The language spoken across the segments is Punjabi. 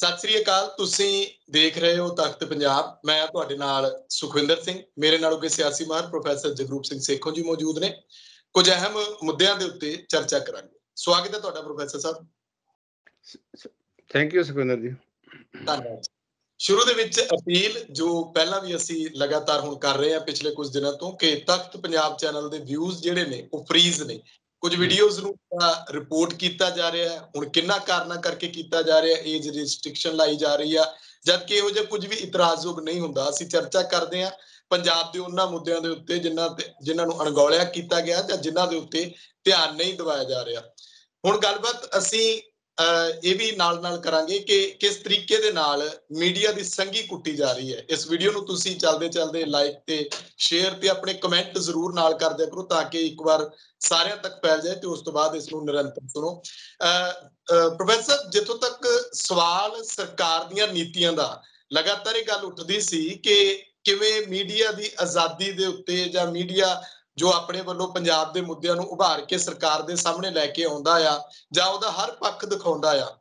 ਸਤਿ ਸ੍ਰੀ ਅਕਾਲ ਤੁਸੀਂ ਦੇਖ ਰਹੇ ਹੋ ਤਖਤ ਪੰਜਾਬ ਮੈਂ ਤੁਹਾਡੇ ਨਾਲ ਸੁਖਵਿੰਦਰ ਸਿੰਘ ਮੇਰੇ ਨਾਲ ਉਗੇ ਸਿਆਸੀ ਮਾਹਰ ਪ੍ਰੋਫੈਸਰ ਜਗਰੂਪ ਸਿੰਘ ਸੇਖੋਂ ਜੀ ਮੌਜੂਦ ਨੇ ਕੁਝ ਅਹਿਮ ਮੁੱਦਿਆਂ ਦੇ ਉੱਤੇ ਚਰਚਾ ਕਰਾਂਗੇ ਸਵਾਗਤ ਹੈ ਤੁਹਾਡਾ ਪ੍ਰੋਫੈਸਰ ਸਾਹਿਬ ਥੈਂਕ ਯੂ ਸੁਖਵਿੰਦਰ ਜੀ ਧੰਨਵਾਦ ਸ਼ੁਰੂ ਦੇ ਵਿੱਚ ਅਪੀਲ ਜੋ ਪਹਿਲਾਂ ਵੀ ਅਸੀਂ ਲਗਾਤਾਰ ਹੁਣ ਕਰ ਰਹੇ ਹਾਂ ਪਿਛਲੇ ਕੁਝ ਦਿਨਾਂ ਤੋਂ ਕਿ ਤਖਤ ਪੰਜਾਬ ਚੈਨਲ ਦੇ ਵਿਊਜ਼ ਜਿਹੜੇ ਨੇ ਉਹ ਫ੍ਰੀਜ਼ ਨੇ ਕੁਝ ਵੀਡੀਓਜ਼ ਨੂੰ ਰਿਪੋਰਟ ਕੀਤਾ ਜਾ ਰਿਹਾ ਹੈ ਹੁਣ ਕਿੰਨਾ ਕਾਰਨਾ ਕਰਕੇ ਕੀਤਾ ਜਾ ਰਿਹਾ ਹੈ ਏਜ ਰੈਸਟ੍ਰਿਕਸ਼ਨ ਲਾਈ ਜਾ ਰਹੀ ਆ ਜਦ ਕਿ ਇਹੋ ਜਿਹਾ ਕੁਝ ਵੀ ਇਤਰਾਜ਼ਯੋਗ ਨਹੀਂ ਹੁੰਦਾ ਅਸੀਂ ਚਰਚਾ ਕਰਦੇ ਆ ਪੰਜਾਬ ਦੇ ਉਹਨਾਂ ਮੁੱਦਿਆਂ ਦੇ ਉੱਤੇ ਜਿਨ੍ਹਾਂ ਤੇ ਜਿਨ੍ਹਾਂ ਨੂੰ ਅਣਗੌਲਿਆ ਕੀਤਾ ਗਿਆ ਜਾਂ ਜਿਨ੍ਹਾਂ ਦੇ ਉੱਤੇ ਧਿਆਨ ਨਹੀਂ ਦਿਵਾਇਆ ਜਾ ਰਿਹਾ ਹੁਣ ਗੱਲਬਾਤ ਅਸੀਂ ਇਹ ਵੀ ਨਾਲ ਨਾਲ ਕਰਾਂਗੇ ਕਿ ਕਿਸ ਤਰੀਕੇ ਦੇ ਨਾਲ ਮੀਡੀਆ ਦੀ ਸੰਗੀ ਕੁੱਟੀ ਜਾ ਰਹੀ ਹੈ ਇਸ ਵੀਡੀਓ ਨੂੰ ਤੁਸੀਂ ਚਲਦੇ-ਚਲਦੇ ਲਾਈਕ ਤੇ ਸ਼ੇਅਰ ਤੇ ਆਪਣੇ ਕਮੈਂਟ ਜ਼ਰੂਰ ਨਾਲ ਕਰ ਦਿਆ ਕਰੋ ਤਾਂ ਕਿ ਇੱਕ ਵਾਰ ਸਾਰਿਆਂ ਤੱਕ ਪਹੁੰਚ ਜਾਏ ਤੇ ਉਸ ਤੋਂ ਬਾਅਦ ਇਸ ਨੂੰ ਨਿਰੰਤਰ ਸੁਣੋ ਅ ਪ੍ਰੋਫੈਸਰ ਜਿੱਥੋਂ ਤੱਕ ਸਵਾਲ ਸਰਕਾਰ ਦੀਆਂ ਨੀਤੀਆਂ ਦਾ ਲਗਾਤਾਰ ਇਹ ਗੱਲ ਉੱਠਦੀ ਸੀ ਕਿ ਕਿਵੇਂ ਮੀਡੀਆ ਦੀ ਆਜ਼ਾਦੀ ਦੇ ਉੱਤੇ ਜਾਂ ਮੀਡੀਆ ਜੋ ਆਪਣੇ ਵੱਲੋਂ ਪੰਜਾਬ ਦੇ ਮੁੱਦਿਆਂ ਨੂੰ ਉਭਾਰ ਕੇ ਸਰਕਾਰ ਦੇ ਸਾਹਮਣੇ ਲੈ ਕੇ ਆਉਂਦਾ ਆ ਜਾਂ ਉਹਦਾ ਹਰ ਪੱਖ ਦਿਖਾਉਂਦਾ ਆ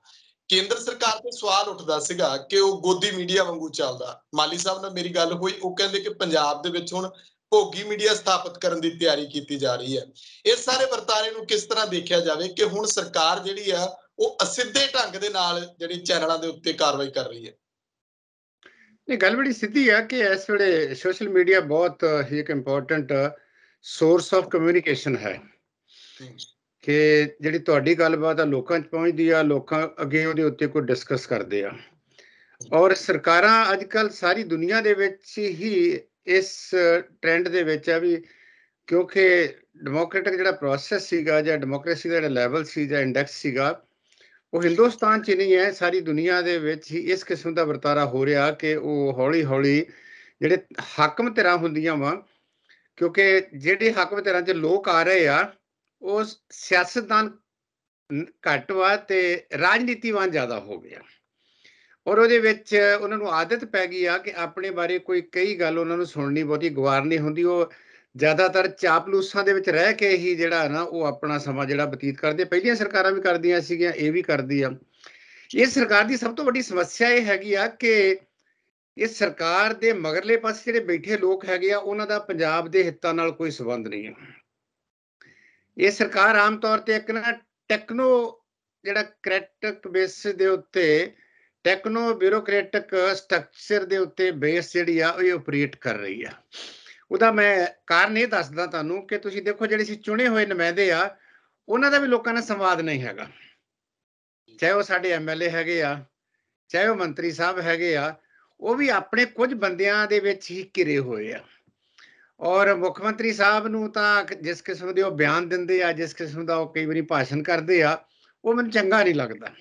ਕੇਂਦਰ ਸਰਕਾਰ ਤੇ ਸਵਾਲ ਉੱਠਦਾ ਸੀਗਾ ਕਿ ਉਹ ਗੋਦੀ ਮੀਡੀਆ ਵਾਂਗੂ ਚੱਲਦਾ ਮਾਲੀ ਸਾਹਿਬ ਨਾਲ ਮੇਰੀ ਗੱਲ ਹੋਈ ਉਹ ਕਹਿੰਦੇ ਕਿ ਪੰਜਾਬ ਦੇ ਵਿੱਚ ਹੁਣ ਭੋਗੀ ਮੀਡੀਆ ਸਥਾਪਿਤ ਕਰਨ ਦੀ ਤਿਆਰੀ ਕੀਤੀ ਜਾ ਰਹੀ ਹੈ ਇਹ ਸਾਰੇ ਵਰਤਾਰੇ ਨੂੰ ਕਿਸ ਤਰ੍ਹਾਂ ਦੇਖਿਆ ਜਾਵੇ ਕਿ ਹੁਣ ਸਰਕਾਰ ਜਿਹੜੀ ਆ ਉਹ ਅਸਿੱਧੇ ਢੰਗ ਦੇ ਨਾਲ ਜਿਹੜੀ ਚੈਨਲਾਂ ਦੇ ਉੱਤੇ ਕਾਰਵਾਈ ਕਰ ਰਹੀ ਹੈ ਇਹ ਗੱਲ ਬੜੀ ਸਿੱਧੀ ਆ ਕਿ ਇਸ ਵੇਲੇ ਸੋਸ਼ਲ ਮੀਡੀਆ ਬਹੁਤ ਇੱਕ ਇੰਪੋਰਟੈਂਟ ਸੋਰਸ ਆਫ ਕਮਿਊਨੀਕੇਸ਼ਨ ਹੈ ਕਿ ਜਿਹੜੀ ਤੁਹਾਡੀ ਗੱਲਬਾਤ ਆ ਲੋਕਾਂ 'ਚ ਪਹੁੰਚਦੀ ਆ ਲੋਕਾਂ ਅੱਗੇ ਉਹਦੇ ਉੱਤੇ ਕੋਈ ਡਿਸਕਸ ਕਰਦੇ ਆ ਔਰ ਸਰਕਾਰਾਂ ਅੱਜ ਕੱਲ ਸਾਰੀ ਦੁਨੀਆ ਦੇ ਵਿੱਚ ਹੀ ਇਸ ਟ੍ਰੈਂਡ ਦੇ ਵਿੱਚ ਆ ਵੀ ਕਿਉਂਕਿ ਡੈਮੋਕ੍ਰੈਟਿਕ ਜਿਹੜਾ ਪ੍ਰੋਸੈਸ ਸੀਗਾ ਜਾਂ ਡੈਮੋਕ੍ਰੇਸੀ ਦਾ ਜਿਹੜਾ ਲੈਵਲ ਸੀ ਜਾਂ ਇੰਡੈਕਸ ਸੀਗਾ ਉਹ ਹਿੰਦੁਸਤਾਨ 'ਚ ਨਹੀਂ ਹੈ ਸਾਰੀ ਦੁਨੀਆ ਦੇ ਵਿੱਚ ਹੀ ਇਸ ਕਿਸਮ ਦਾ ਵਰਤਾਰਾ ਹੋ ਰਿਹਾ ਕਿ ਉਹ ਹੌਲੀ-ਹੌਲੀ ਜਿਹੜੇ ਹਾਕਮ ਧਿਰਾਂ ਹੁੰਦੀਆਂ ਵਾ ਕਿਉਂਕਿ ਜਿਹੜੇ ਹੱਕ ਵਿਚਾਰਾਂ 'ਚ ਲੋਕ ਆ ਰਹੇ ਆ ਉਹ ਸਿਆਸਤਦਾਨ ਘੱਟ ਵਾ ਤੇ ਰਾਜਨੀਤੀਵਾਨ ਜ਼ਿਆਦਾ ਹੋ ਗਿਆ ਔਰ ਉਹਦੇ ਵਿੱਚ ਉਹਨਾਂ ਨੂੰ ਆਦਤ ਪੈ ਗਈ ਆ ਕਿ ਆਪਣੇ ਬਾਰੇ ਕੋਈ ਕਈ ਗੱਲ ਉਹਨਾਂ ਨੂੰ ਸੁਣਨੀ ਬਹੁਤੀ ਨਹੀਂ ਹੁੰਦੀ ਉਹ ਜ਼ਿਆਦਾਤਰ ਚਾਪਲੂਸਾਂ ਦੇ ਵਿੱਚ ਰਹਿ ਕੇ ਹੀ ਜਿਹੜਾ ਨਾ ਉਹ ਆਪਣਾ ਸਮਾਂ ਜਿਹੜਾ ਬਤੀਤ ਕਰਦੇ ਪਹਿਲੀਆਂ ਸਰਕਾਰਾਂ ਵੀ ਕਰਦੀਆਂ ਸੀਗੀਆਂ ਇਹ ਵੀ ਕਰਦੀ ਆ ਇਹ ਸਰਕਾਰ ਦੀ ਸਭ ਤੋਂ ਵੱਡੀ ਸਮੱਸਿਆ ਇਹ ਹੈਗੀ ਆ ਕਿ ਇਹ ਸਰਕਾਰ ਦੇ ਮਗਰਲੇ ਪਾਸੇ ਜਿਹੜੇ ਬੈਠੇ ਲੋਕ ਹੈਗੇ ਆ ਉਹਨਾਂ ਦਾ ਪੰਜਾਬ ਦੇ ਹਿੱਤਾਂ ਨਾਲ ਕੋਈ ਸਬੰਧ ਨਹੀਂ ਹੈ ਇਹ ਸਰਕਾਰ ਆਮ ਤੌਰ ਤੇ ਇੱਕ ਨਾ ਟੈਕਨੋ ਜਿਹੜਾ ਕ੍ਰੈਟਿਕ ਬੇਸ ਦੇ ਉੱਤੇ ਟੈਕਨੋ ਬਿਊਰੋਕ੍ਰੈਟਿਕ ਸਟਰਕਚਰ ਦੇ ਉੱਤੇ ਬੇਸ ਜਿਹੜੀ ਆ ਉਹ ਆਪਰੇਟ ਕਰ ਰਹੀ ਆ ਉਹਦਾ ਮੈਂ ਕਾਰਨ ਇਹ ਦੱਸਦਾ ਤੁਹਾਨੂੰ ਕਿ ਤੁਸੀਂ ਦੇਖੋ ਜਿਹੜੇ ਸੀ ਚੁਣੇ ਹੋਏ ਨੁਮਾਇੰਦੇ ਆ ਉਹਨਾਂ ਦਾ ਵੀ ਲੋਕਾਂ ਨਾਲ ਸੰਵਾਦ ਨਹੀਂ ਹੈਗਾ ਚਾਹੇ ਉਹ ਸਾਡੇ ਐਮਐਲਏ ਹੈਗੇ ਆ ਚਾਹੇ ਉਹ ਮੰਤਰੀ ਸਾਹਿਬ ਹੈਗੇ ਆ ਉਹ ਵੀ ਆਪਣੇ ਕੁਝ ਬੰਦਿਆਂ ਦੇ ਵਿੱਚ ਹੀ ਘਿਰੇ ਹੋਏ ਆ ਔਰ ਮੁੱਖ ਮੰਤਰੀ ਸਾਹਿਬ ਨੂੰ ਤਾਂ ਜਿਸ ਕਿਸਮ ਦੇ ਉਹ ਬਿਆਨ ਦਿੰਦੇ ਆ ਜਿਸ ਕਿਸਮ ਦਾ ਉਹ ਕਈ ਵਾਰੀ ਭਾਸ਼ਣ ਕਰਦੇ ਆ ਉਹ ਮੈਨੂੰ ਚੰਗਾ ਨਹੀਂ ਲੱਗਦਾ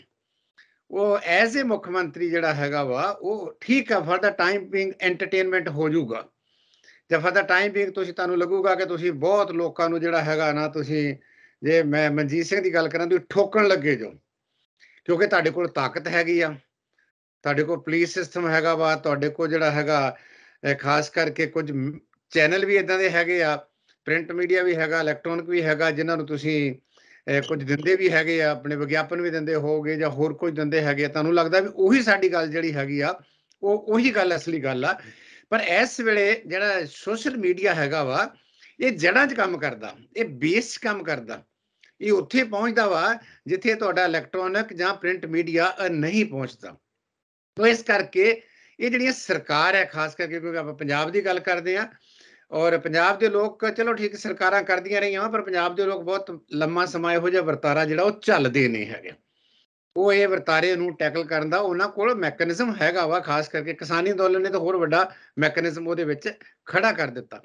ਉਹ ਐਜ਼ ਅ ਮੁੱਖ ਮੰਤਰੀ ਜਿਹੜਾ ਹੈਗਾ ਵਾ ਉਹ ਠੀਕ ਆ for the time being entertainment ਹੋ ਜਾਊਗਾ ਜੇ ਫॉर ਦਾ ਟਾਈਮ ਬੀਇੰਗ ਤੁਸੀਂ ਤੁਹਾਨੂੰ ਲੱਗੂਗਾ ਕਿ ਤੁਸੀਂ ਬਹੁਤ ਲੋਕਾਂ ਨੂੰ ਜਿਹੜਾ ਹੈਗਾ ਨਾ ਤੁਸੀਂ ਜੇ ਮੈਂ ਮਨਜੀਤ ਸਿੰਘ ਦੀ ਗੱਲ ਕਰਾਂ ਤੁਸੀਂ ਠੋਕਣ ਲੱਗੇ ਜੋ ਕਿਉਂਕਿ ਤੁਹਾਡੇ ਕੋਲ ਤਾਕਤ ਹੈਗੀ ਆ ਤੁਹਾਡੇ ਕੋਲ ਪੁਲਿਸ ਸਿਸਟਮ ਹੈਗਾ ਵਾ ਤੁਹਾਡੇ ਕੋਲ ਜਿਹੜਾ ਹੈਗਾ ਖਾਸ ਕਰਕੇ ਕੁਝ ਚੈਨਲ ਵੀ ਇਦਾਂ ਦੇ ਹੈਗੇ ਆ ਪ੍ਰਿੰਟ ਮੀਡੀਆ ਵੀ ਹੈਗਾ ਇਲੈਕਟ੍ਰੋਨਿਕ ਵੀ ਹੈਗਾ ਜਿਨ੍ਹਾਂ ਨੂੰ ਤੁਸੀਂ ਕੁਝ ਦਿੰਦੇ ਵੀ ਹੈਗੇ ਆ ਆਪਣੇ ਵਿਗਿਆਪਨ ਵੀ ਦਿੰਦੇ ਹੋਗੇ ਜਾਂ ਹੋਰ ਕੁਝ ਦਿੰਦੇ ਹੈਗੇ ਆ ਤੁਹਾਨੂੰ ਲੱਗਦਾ ਵੀ ਉਹੀ ਸਾਡੀ ਗੱਲ ਜਿਹੜੀ ਹੈਗੀ ਆ ਉਹ ਉਹੀ ਗੱਲ ਅਸਲੀ ਗੱਲ ਆ ਪਰ ਇਸ ਵੇਲੇ ਜਿਹੜਾ ਸੋਸ਼ਲ ਮੀਡੀਆ ਹੈਗਾ ਵਾ ਇਹ ਜੜਾਂ 'ਚ ਕੰਮ ਕਰਦਾ ਇਹ ਬੇਸ ਕੰਮ ਕਰਦਾ ਇਹ ਉੱਥੇ ਪਹੁੰਚਦਾ ਵਾ ਜਿੱਥੇ ਤੁਹਾਡਾ ਇਲੈਕਟ੍ਰੋਨਿਕ ਜਾਂ ਪ੍ਰਿੰਟ ਮੀਡੀਆ ਨਹੀਂ ਪਹੁੰਚਦਾ ਤੋਂ ਇਸ ਕਰਕੇ ਇਹ ਜਿਹੜੀਆਂ ਸਰਕਾਰ ਹੈ ਖਾਸ ਕਰਕੇ ਕਿਉਂਕਿ ਆਪਾਂ ਪੰਜਾਬ ਦੀ ਗੱਲ ਕਰਦੇ ਆ ਔਰ ਪੰਜਾਬ ਦੇ ਲੋਕ ਚਲੋ ਠੀਕ ਸਰਕਾਰਾਂ ਕਰਦੀਆਂ ਰਹੀਆਂ ਪਰ ਪੰਜਾਬ ਦੇ ਲੋਕ ਬਹੁਤ ਲੰਮਾ ਸਮਾਂ ਇਹੋ ਜਿਹਾ ਵਰਤਾਰਾ ਜਿਹੜਾ ਉਹ ਚੱਲਦੇ ਨਹੀਂ ਹੈਗੇ ਉਹ ਇਹ ਵਰਤਾਰੇ ਨੂੰ ਟੈਕਲ ਕਰਨ ਦਾ ਉਹਨਾਂ ਕੋਲ ਮੈਕੈਨਿਜ਼ਮ ਹੈਗਾ ਵਾ ਖਾਸ ਕਰਕੇ ਕਿਸਾਨੀ ਅੰਦੋਲਨ ਨੇ ਤਾਂ ਹੋਰ ਵੱਡਾ ਮੈਕੈਨਿਜ਼ਮ ਉਹਦੇ ਵਿੱਚ ਖੜਾ ਕਰ ਦਿੱਤਾ